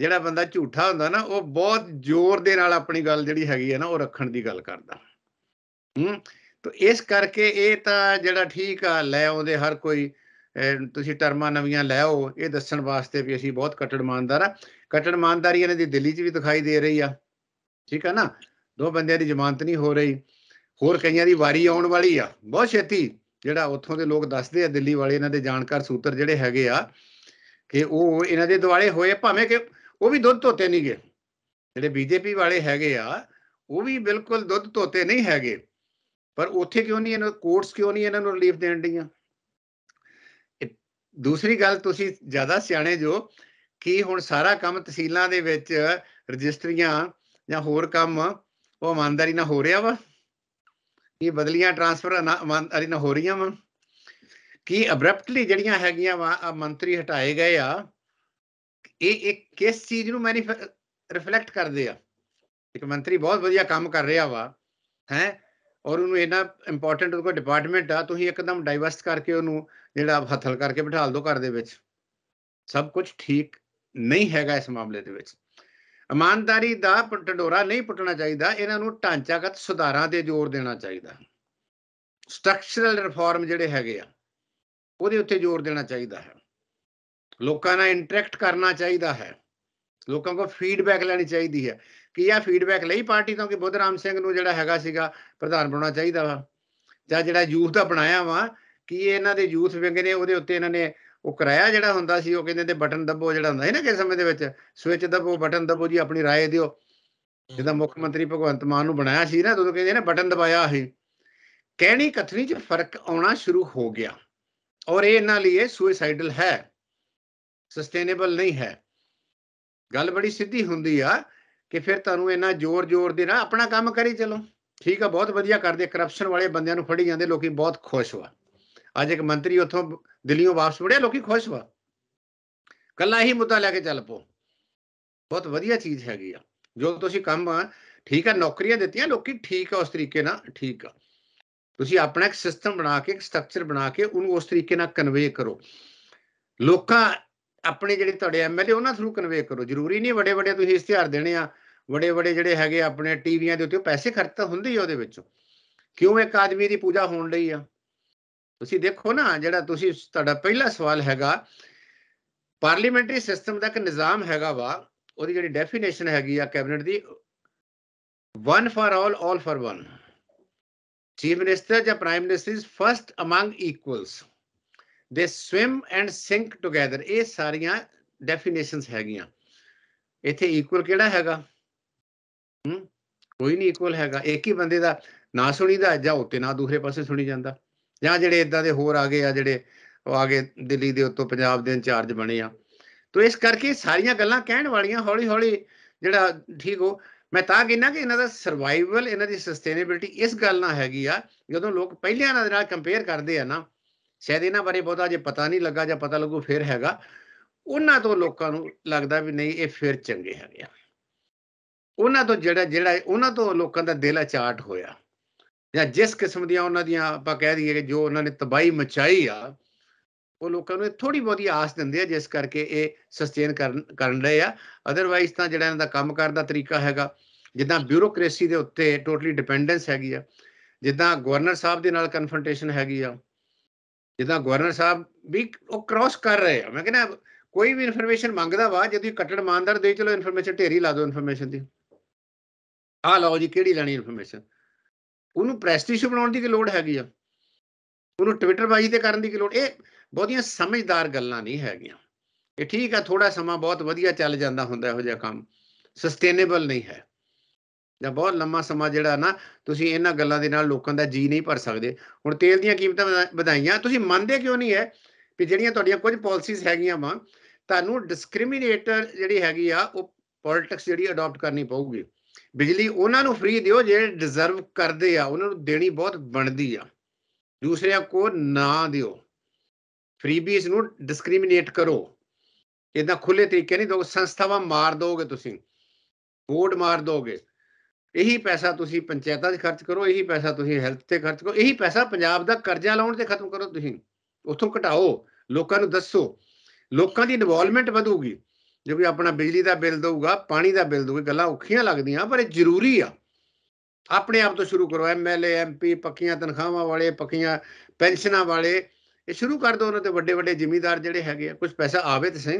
ਜਿਹੜਾ ਬੰਦਾ ਝੂਠਾ ਹੁੰਦਾ ਨਾ ਉਹ ਬਹੁਤ ਜ਼ੋਰ ਦੇ ਨਾਲ ਆਪਣੀ ਗੱਲ ਜਿਹੜੀ ਹੈਗੀ ਹੈ ਨਾ ਉਹ ਰੱਖਣ ਦੀ ਗੱਲ ਕਰਦਾ ਹੂੰ ਤਾਂ ਇਸ ਕਰਕੇ ਇਹ ਤਾਂ ਜਿਹੜਾ ਠੀਕ ਆ ਲੈ ਆਉਂਦੇ ਹਰ ਕੋਈ ਤੁਸੀਂ ਟਰਮਾਂ ਨਵੀਆਂ ਲੈ ਆਓ ਇਹ ਦੱਸਣ ਵਾਸਤੇ ਵੀ ਅਸੀਂ ਬਹੁਤ ਕਟੜ ਇਮਾਨਦਾਰ ਆ ਕਟੜ ਇਮਾਨਦਾਰੀ ਇਹਨਾਂ ਦੀ ਦਿੱਲੀ 'ਚ ਵੀ ਦਿਖਾਈ ਦੇ ਰਹੀ ਆ ਠੀਕ ਆ ਨਾ ਦੋ ਬੰਦਿਆਂ ਦੀ ਜ਼ਮਾਨਤ ਨਹੀਂ ਹੋ ਰਹੀ ਹੋਰ ਕਈਆਂ ਦੀ ਵਾਰੀ ਆਉਣ ਵਾਲੀ ਆ ਬਹੁਤ ਛੇਤੀ ਜਿਹੜਾ ਉੱਥੋਂ ਦੇ ਲੋਕ ਦੱਸਦੇ ਆ ਦਿੱਲੀ ਵਾਲੇ ਇਹਨਾਂ ਦੇ ਜਾਣਕਾਰ ਸੂਤਰ ਜਿਹੜੇ ਹੈਗੇ ਆ ਕਿ ਉਹ ਇਹਨਾਂ ਦੇ ਦਿਵਾਲੇ ਹੋਏ ਭਾਵੇਂ ਕਿ ਉਹ ਵੀ ਦੁੱਧ ਧੋਤੇ ਨਹੀਂ ਗਏ ਜਿਹੜੇ ਬੀਜੇਪੀ ਵਾਲੇ ਹੈਗੇ ਆ ਉਹ ਵੀ ਬਿਲਕੁਲ ਦੁੱਧ ਧੋਤੇ ਨਹੀਂ ਹੈਗੇ ਪਰ ਉੱਥੇ ਕਿਉਂ ਨਹੀਂ ਇਹਨਾਂ ਕੋਰਟਸ ਕਿਉਂ ਨਹੀਂ ਇਹਨਾਂ ਨੂੰ ਰਿਲੀਫ ਦੇਣ ਦੀਆਂ ਦੂਸਰੀ ਗੱਲ ਤੁਸੀਂ ਜ਼ਿਆਦਾ ਸਿਆਣੇ ਜੋ ਕਿ ਹੁਣ ਸਾਰਾ ਕੰਮ ਤਹਿਸੀਲਾਂ ਦੇ ਵਿੱਚ ਰਜਿਸਟਰੀਆਂ ਜਾਂ ਹੋਰ ਕੰਮ ਉਹ ਇਮਾਨਦਾਰੀ ਨਾਲ ਹੋ ਰਿਹਾ ਵਾ ਇਹ ਬਦਲੀਆਂ ਟ੍ਰਾਂਸਫਰ ਇਮਾਨਦਾਰੀ ਨਾਲ ਹੋ ਰਹੀਆਂ ਵਾ ਕੀ ਅਬਰਪਟਲੀ ਜਿਹੜੀਆਂ ਹੈਗੀਆਂ ਵਾ ਮੰਤਰੀ ਹਟਾਏ ਗਏ ਆ ਇਹ ਇੱਕ ਕਿਸ ਚੀਜ਼ ਨੂੰ ਮੈਨੀ ਰਿਫਲੈਕਟ ਕਰਦੇ ਆ ਇੱਕ ਮੰਤਰੀ ਬਹੁਤ ਵਧੀਆ ਕੰਮ ਕਰ ਰਿਹਾ ਵਾ ਹੈ ਔਰ ਉਹਨੂੰ ਇਹਨਾਂ ਇੰਪੋਰਟੈਂਟ ਉਹਦਾ ਡਿਪਾਰਟਮੈਂਟ ਆ ਤੁਸੀਂ ਇੱਕਦਮ ਡਾਈਵਰਸਟ ਕਰਕੇ ਉਹਨੂੰ ਜਿਹੜਾ ਹੱਥਲ ਕਰਕੇ ਬਿਠਾਲ ਦੋ ਘਰ ਦੇ ਵਿੱਚ ਸਭ ਕੁਝ ਠੀਕ ਨਹੀਂ ਹੈਗਾ ਇਸ ਮਾਮਲੇ ਦੇ ਵਿੱਚ ਇਮਾਨਦਾਰੀ ਦਾ ਪਟਡੋਰਾ ਨਹੀਂ ਪੁੱਟਣਾ ਚਾਹੀਦਾ ਇਹਨਾਂ ਨੂੰ ਢਾਂਚਾਗਤ ਸੁਧਾਰਾਂ ਤੇ ਜ਼ੋਰ ਦੇਣਾ ਚਾਹੀਦਾ ਸਟਰਕਚਰਲ ਰਿਫਾਰਮ ਜਿਹੜੇ ਹੈਗੇ ਆ ਉਹਦੇ ਉੱਤੇ ਜ਼ੋਰ ਦੇਣਾ ਚਾਹੀਦਾ ਹੈ ਲੋਕਾਂ ਨਾਲ ਇੰਟਰੈਕਟ ਕਰਨਾ ਚਾਹੀਦਾ ਹੈ ਲੋਕਾਂ ਕੋਲ ਫੀਡਬੈਕ ਲੈਣੀ ਚਾਹੀਦੀ ਹੈ ਕਿ ਇਹ ਫੀਡਬੈਕ ਲਈ ਪਾਰਟੀ ਤੋਂ ਕਿ ਬੁੱਧ ਰਾਮ ਸਿੰਘ ਨੂੰ ਜਿਹੜਾ ਹੈਗਾ ਸੀਗਾ ਪ੍ਰਧਾਨ ਬਣਾਉਣਾ ਚਾਹੀਦਾ ਵਾ ਜਾਂ ਜਿਹੜਾ ਯੂਥ ਦਾ ਬਣਾਇਆ ਵਾ ਕਿ ਇਹਨਾਂ ਦੇ ਯੂਥ ਵਿੰਗ ਨੇ ਉਹਦੇ ਉੱਤੇ ਇਹਨਾਂ ਨੇ ਉਹ ਕਰਾਇਆ ਜਿਹੜਾ ਹੁੰਦਾ ਸੀ ਉਹ ਕਹਿੰਦੇ ਤੇ ਬਟਨ ਦੱਬੋ ਜਿਹੜਾ ਹੁੰਦਾ ਹੈ ਨਾ ਕਿਸੇ ਸਮੇਂ ਦੇ ਵਿੱਚ ਸਵਿਚ ਦੱਬੋ ਬਟਨ ਦੱਬੋ ਜੀ ਆਪਣੀ رائے ਦਿਓ ਜਿਹਦਾ ਮੁੱਖ ਮੰਤਰੀ ਭਗਵੰਤ ਮਾਨ ਨੂੰ ਬਣਾਇਆ ਸੀ ਨਾ ਉਦੋਂ ਕਹਿੰਦੇ ਨੇ ਬਟਨ ਦਬਾਇਆ ਸੀ ਕਹਿਣੀ ਕਥਨੀ 'ਚ ਫਰਕ ਆਉਣਾ ਸ਼ੁਰੂ ਹੋ ਗਿਆ ਔਰ ਇਹ ਇਹਨਾਂ ਲਈ ਸੁਇਸਾਈਡਲ ਹੈ ਸਸਟੇਨੇਬਲ ਨਹੀਂ ਹੈ ਗੱਲ ਬੜੀ ਸਿੱਧੀ ਹੁੰਦੀ ਆ ਕਿ ਫਿਰ ਤੁਹਾਨੂੰ ਇੰਨਾ ਜ਼ੋਰ-ਜ਼ੋਰ ਦੇ ਨਾ ਆਪਣਾ ਕੰਮ ਕਰੀ ਚਲੋ ਠੀਕ ਆ ਬਹੁਤ ਵਧੀਆ ਕਰਦੇ ਕਰਪਸ਼ਨ ਵਾਲੇ ਬੰਦਿਆਂ ਨੂੰ ਫੜੀ ਜਾਂਦੇ ਲੋਕੀ ਬਹੁਤ ਖੁਸ਼ ਵਾ ਅੱਜ ਇੱਕ ਮੰਤਰੀ ਉੱਥੋਂ ਦਿੱਲੀੋਂ ਵਾਪਸ ਮੁੜਿਆ ਲੋਕੀ ਖੁਸ਼ ਵਾ ਕੱਲਾ ਹੀ ਮੁੱਦਾ ਲੈ ਕੇ ਚੱਲ ਪੋ ਬਹੁਤ ਵਧੀਆ ਚੀਜ਼ ਹੈਗੀ ਆ ਜੋ ਤੁਸੀਂ ਕੰਮ ਠੀਕ ਆ ਨੌਕਰੀਆਂ ਦਿੱਤੀਆਂ ਲੋਕੀ ਠੀਕ ਆ ਉਸ ਤਰੀਕੇ ਨਾਲ ਠੀਕ ਆ ਤੁਸੀਂ ਆਪਣਾ ਇੱਕ ਸਿਸਟਮ ਬਣਾ ਕੇ ਇੱਕ ਸਟਰਕਚਰ ਬਣਾ ਕੇ ਉਹਨੂੰ ਉਸ ਤਰੀਕੇ ਨਾਲ ਕਨਵੇ ਕਰੋ ਲੋਕਾਂ ਆਪਣੇ ਜਿਹੜੇ ਤੁਹਾਡੇ ਐਮਐਲਏ ਉਹਨਾਂ ਥਰੂ ਕਨਵੇ ਕਰੋ ਜ਼ਰੂਰੀ ਨਹੀਂ ਵੱਡੇ ਵੱਡੇ ਤੁਸੀਂ ਇਸ਼ਤਿਹਾਰ ਦੇਣੇ ਆ ਵੱਡੇ ਵੱਡੇ ਜਿਹੜੇ ਹੈਗੇ ਆਪਣੇ ਟੀਵੀਆਂ ਦੇ ਉੱਤੇ ਪੈਸੇ ਖਰਚ ਤਾਂ ਹੁੰਦੇ ਹੀ ਉਹਦੇ ਵਿੱਚੋਂ ਕਿਉਂ ਇੱਕ ਆਦਮੀ ਦੀ ਪੂਜਾ ਹੋਣ ਲਈ ਆ ਤੁਸੀਂ ਦੇਖੋ ਨਾ ਜਿਹੜਾ ਤੁਸੀਂ ਤੁਹਾਡਾ ਪਹਿਲਾ ਸਵਾਲ ਹੈਗਾ ਪਾਰਲੀਮੈਂਟਰੀ ਸਿਸਟਮ ਦਾ ਇੱਕ ਨਿਜ਼ਾਮ ਹੈਗਾ ਵਾ ਉਹਦੀ ਜਿਹੜੀ ਡੈਫੀਨੇਸ਼ਨ ਹੈਗੀ ਆ ਕੈਬਨਿਟ ਦੀ one for all all for one chief minister ਜਾਂ prime minister is first among equals they swim and sink together ਇਹ ਸਾਰੀਆਂ ਡੈਫੀਨੇਸ਼ਨਸ ਹੈਗੀਆਂ ਇੱਥੇ ਇਕੁਅਲ ਕਿਹੜਾ ਹੈਗਾ ਹੂੰ ਕੋਈ ਨਹੀਂ ਇਕੁਅਲ ਹੈਗਾ ਇੱਕ ਹੀ ਬੰਦੇ ਦਾ ਨਾ ਸੁਣੀਦਾ ਜਾਂ ਉੱਤੇ ਨਾ ਦੂਸਰੇ ਪਾਸੇ ਸੁਣੀ ਜਾਂਦਾ ਜਾਂ ਜਿਹੜੇ ਇਦਾਂ ਦੇ ਹੋਰ ਆ ਗਏ ਆ ਜਿਹੜੇ ਉਹ ਆ ਗਏ ਦਿੱਲੀ ਦੇ ਉੱਤੋਂ ਪੰਜਾਬ ਦੇ ਇੰਚਾਰਜ ਬਣੇ ਆ ਤੋ ਇਸ ਕਰਕੇ ਸਾਰੀਆਂ ਗੱਲਾਂ ਕਹਿਣ ਵਾਲੀਆਂ ਹੌਲੀ ਹੌਲੀ ਜਿਹੜਾ ਠੀਕ ਹੋ ਮੈਂ ਤਾਂ ਕਹਿੰਦਾ ਕਿ ਇਹਨਾਂ ਦਾ ਸਰਵਾਈਵਲ ਇਹਨਾਂ ਦੀ ਸਸਟੇਨੇਬਿਲਟੀ ਇਸ ਗੱਲ ਨਾਲ ਹੈਗੀ ਆ ਜਦੋਂ ਲੋਕ ਪਹਿਲਿਆਂ ਨਾਲ ਕੰਪੇਅਰ ਕਰਦੇ ਆ ਨਾ ਸ਼ਾਇਦ ਇਹਨਾਂ ਬਾਰੇ ਬਹੁਤਾ ਜੇ ਪਤਾ ਨਹੀਂ ਲੱਗਾ ਜਾਂ ਪਤਾ ਲੱਗੂ ਫਿਰ ਹੈਗਾ ਉਹਨਾਂ ਤੋਂ ਲੋਕਾਂ ਨੂੰ ਲੱਗਦਾ ਵੀ ਨਹੀਂ ਇਹ ਫਿਰ ਚੰਗੇ ਹੈਗੇ ਆ ਉਹਨਾਂ ਤੋਂ ਜਿਹੜਾ ਜਿਹੜਾ ਉਹਨਾਂ ਤੋਂ ਲੋਕਾਂ ਦਾ ਦਿਲ ਅਚਾਟ ਹੋਇਆ ਜਾਂ ਜਿਸ ਕਿਸਮ ਦੀਆਂ ਉਹਨਾਂ ਦੀਆਂ ਆਪਾਂ ਕਹਿ ਦਈਏ ਕਿ ਜੋ ਉਹਨਾਂ ਨੇ ਤਬਾਹੀ ਮਚਾਈ ਆ ਉਹ ਲੋਕਾਂ ਨੂੰ ਥੋੜੀ ਬਹੁਤੀ ਆਸ ਦਿੰਦੇ ਆ ਜਿਸ ਕਰਕੇ ਇਹ ਸਸਟੇਨ ਕਰਨ ਕਰਨ ਰਹੇ ਆ ਅਦਰਵਾਈਜ਼ ਤਾਂ ਜਿਹੜਾ ਇਹਨਾਂ ਦਾ ਕੰਮ ਕਰਨ ਦਾ ਤਰੀਕਾ ਹੈਗਾ ਜਿੱਦਾਂ ਬਿਊਰੋਕ੍ਰੇਸੀ ਦੇ ਉੱਤੇ ਟੋਟਲੀ ਡਿਪੈਂਡੈਂਸ ਹੈਗੀ ਆ ਜਿੱਦਾਂ ਗਵਰਨਰ ਸਾਹਿਬ ਦੇ ਨਾਲ ਕਨਫਰੰਟੇਸ਼ਨ ਹੈਗੀ ਆ ਜਿੱਦਾਂ ਗਵਰਨਰ ਸਾਹਿਬ ਵੀ ਉਹ ਕ੍ਰਾਸ ਕਰ ਰਹੇ ਆ ਮੈਂ ਕਹਿੰਦਾ ਕੋਈ ਵੀ ਇਨਫੋਰਮੇਸ਼ਨ ਮੰਗਦਾ ਵਾ ਜੇ ਤੁਸੀਂ ਕੱਟੜ ਇਮਾਨਦਾਰ ਦੇ ਚਲੋ ਇਨਫੋਰਮੇਸ਼ਨ ਢੇਰੀ ਲਾ ਦਿਓ ਇਨਫੋਰਮੇਸ਼ਨ ਦੀ ਆ ਲਓ ਜੀ ਕਿਹੜੀ ਲੈਣੀ ਇਨਫੋਰਮੇਸ਼ਨ ਉਹਨੂੰ ਪ੍ਰੈਸਟੀਜ ਬਣਾਉਣ ਦੀ ਕੀ ਲੋੜ ਹੈਗੀ ਆ ਉਹਨੂੰ ਟਵਿੱਟਰ ਬਾਜੀ ਤੇ ਕਰਨ ਦੀ ਕੀ ਲੋੜ ਇਹ ਬਹੁਤੀਆਂ ਸਮਝਦਾਰ ਗੱਲਾਂ ਨਹੀਂ ਹੈਗੀਆਂ ਇਹ ਠੀਕ ਆ ਥੋੜਾ ਸਮਾਂ ਬਹੁਤ ਵਧੀਆ ਚੱਲ ਜਾਂਦਾ ਹੁੰਦਾ ਇਹੋ ਜਿਹਾ ਕੰਮ ਸਸਟੇਨੇਬਲ ਨਹੀਂ ਹੈ ਜਾਂ ਬਹੁਤ ਲੰਮਾ ਸਮਾਂ ਜਿਹੜਾ ਨਾ ਤੁਸੀਂ ਇਹਨਾਂ ਗੱਲਾਂ ਦੇ ਨਾਲ ਲੋਕਾਂ ਦਾ ਜੀ ਨਹੀਂ ਭਰ ਸਕਦੇ ਹੁਣ ਤੇਲ ਦੀਆਂ ਕੀਮਤਾਂ ਵਧਾਈਆਂ ਤੁਸੀਂ ਮੰਨਦੇ ਕਿਉਂ ਨਹੀਂ ਹੈ ਕਿ ਜਿਹੜੀਆਂ ਤੁਹਾਡੀਆਂ ਕੁਝ ਪਾਲਿਸੀਜ਼ ਹੈਗੀਆਂ ਵਾ ਤੁਹਾਨੂੰ ਡਿਸਕ੍ਰਿਮੀਨੇਟਰ ਜਿਹੜੀ ਹੈਗੀ ਆ ਉਹ ਪੋਲਿਟਿਕਸ ਜਿਹੜੀ ਅਡਾਪਟ ਕਰਨੀ ਪਊਗੀ ਬਿਜਲੀ ਉਹਨਾਂ ਨੂੰ ਫ੍ਰੀ ਦਿਓ ਜਿਹੜੇ ਡਿਜ਼ਰਵ ਕਰਦੇ ਆ ਉਹਨਾਂ ਨੂੰ ਦੇਣੀ ਬਹੁਤ ਬਣਦੀ ਆ ਦੂਸਰਿਆਂ ਕੋ ਨਾ ਦਿਓ ਫ੍ਰੀਬੀਸ ਨੂੰ ਡਿਸਕ੍ਰਿਮੀਨੇਟ ਕਰੋ ਇਦਾਂ ਖੁੱਲੇ ਤਰੀਕੇ ਨਹੀਂ ਦੋ ਸੰਸਥਾਵਾਂ ਮਾਰ ਦੋਗੇ ਤੁਸੀਂ ਬੋਰਡ ਮਾਰ ਦੋਗੇ ਇਹੀ ਪੈਸਾ ਤੁਸੀਂ ਪੰਚਾਇਤਾਂ 'ਚ ਖਰਚ ਕਰੋ ਇਹੀ ਪੈਸਾ ਤੁਸੀਂ ਹੈਲਥ ਤੇ ਖਰਚ ਕਰੋ ਇਹੀ ਪੈਸਾ ਪੰਜਾਬ ਦਾ ਕਰਜ਼ਾ ਲਾਉਣ ਤੇ ਖਤਮ ਕਰੋ ਤੁਸੀਂ ਉੱਥੋਂ ਘਟਾਓ ਲੋਕਾਂ ਨੂੰ ਦੱਸੋ ਲੋਕਾਂ ਦੀ ਇਨਵੋਲਵਮੈਂਟ ਵਧੂਗੀ ਜੇ ਕੋਈ ਆਪਣਾ ਬਿਜਲੀ ਦਾ ਬਿੱਲ ਦਊਗਾ ਪਾਣੀ ਦਾ ਬਿੱਲ ਦਊਗਾ ਗੱਲਾਂ ਔਖੀਆਂ ਲੱਗਦੀਆਂ ਪਰ ਇਹ ਜ਼ਰੂਰੀ ਆ ਆਪਣੇ ਆਪ ਤੋਂ ਸ਼ੁਰੂ ਕਰੋ ਐਮਐਲਏ ਐਮਪੀ ਪੱਕੀਆਂ ਤਨਖਾਹਾਂ ਵਾਲੇ ਪੱਕੀਆਂ ਪੈਨਸ਼ਨਾਂ ਵਾਲੇ ਇਹ ਸ਼ੁਰੂ ਕਰ ਦਿਓ ਉਹਨਾਂ ਤੇ ਵੱਡੇ ਵੱਡੇ ਜ਼ਿਮੀਂਦਾਰ ਜਿਹੜੇ ਹੈਗੇ ਆ ਕੁਝ ਪੈਸਾ ਆਵੇ ਤੇ ਸਹੀ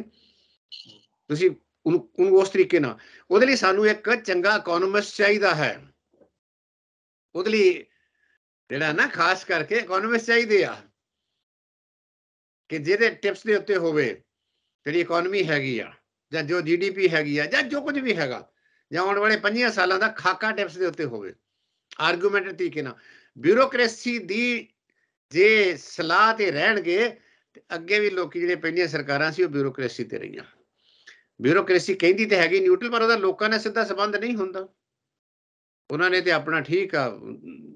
ਤੁਸੀਂ ਉਹਨੂੰ ਉਸ ਤਰੀਕੇ ਨਾਲ ਉਹਦੇ ਲਈ ਸਾਨੂੰ ਇੱਕ ਚੰਗਾ ਇਕਨੋਮਿਸਟ ਚਾਹੀਦਾ ਹੈ ਉਹਦੇ ਲਈ ਜਿਹੜਾ ਨਾ ਖਾਸ ਕਰਕੇ ਇਕਨੋਮਿਸਟ ਚਾਹੀਦੇ ਆ ਕਿ ਜਿਹਦੇ ਟਿਪਸ ਦੇ ਉੱਤੇ ਹੋਵੇ ਜਿਹੜੀ ਇਕਨੋਮੀ ਹੈਗੀ ਆ ਜਾਂ ਜੋ ਜੀਡੀਪੀ ਹੈਗੀ ਆ ਜਾਂ ਜੋ ਕੁਝ ਵੀ ਹੈਗਾ ਜਾਂ ਆਉਣ ਵਾਲੇ 5 ਸਾਲਾਂ ਦਾ ਖਾਕਾ ਟਿਪਸ ਦੇ ਉੱਤੇ ਹੋਵੇ ਆਰਗੂਮੈਂਟ ਤਰੀਕੇ ਨਾਲ ਬਿਊਰੋਕ੍ਰੇਸੀ ਦੀ ਜੇ ਸਲਾਹ ਤੇ ਰਹਿਣਗੇ ਤੇ ਅੱਗੇ ਵੀ ਲੋਕੀ ਜਿਹੜੇ ਪਹਿਲੀਆਂ ਸਰਕਾਰਾਂ ਸੀ ਉਹ ਬਿਊਰੋਕ੍ਰੇਸੀ ਤੇ ਰਹੀਆਂ ਬਿਊਰੋਕ੍ਰੇਸੀ ਕਹਿੰਦੀ ਤੇ ਹੈਗੀ ਨਿਊਟਰਲ ਪਰ ਉਹਦਾ ਲੋਕਾਂ ਨਾਲ ਸਿੱਧਾ ਸਬੰਧ ਨਹੀਂ ਹੁੰਦਾ ਉਹਨਾਂ ਨੇ ਤੇ ਆਪਣਾ ਠੀਕ ਆ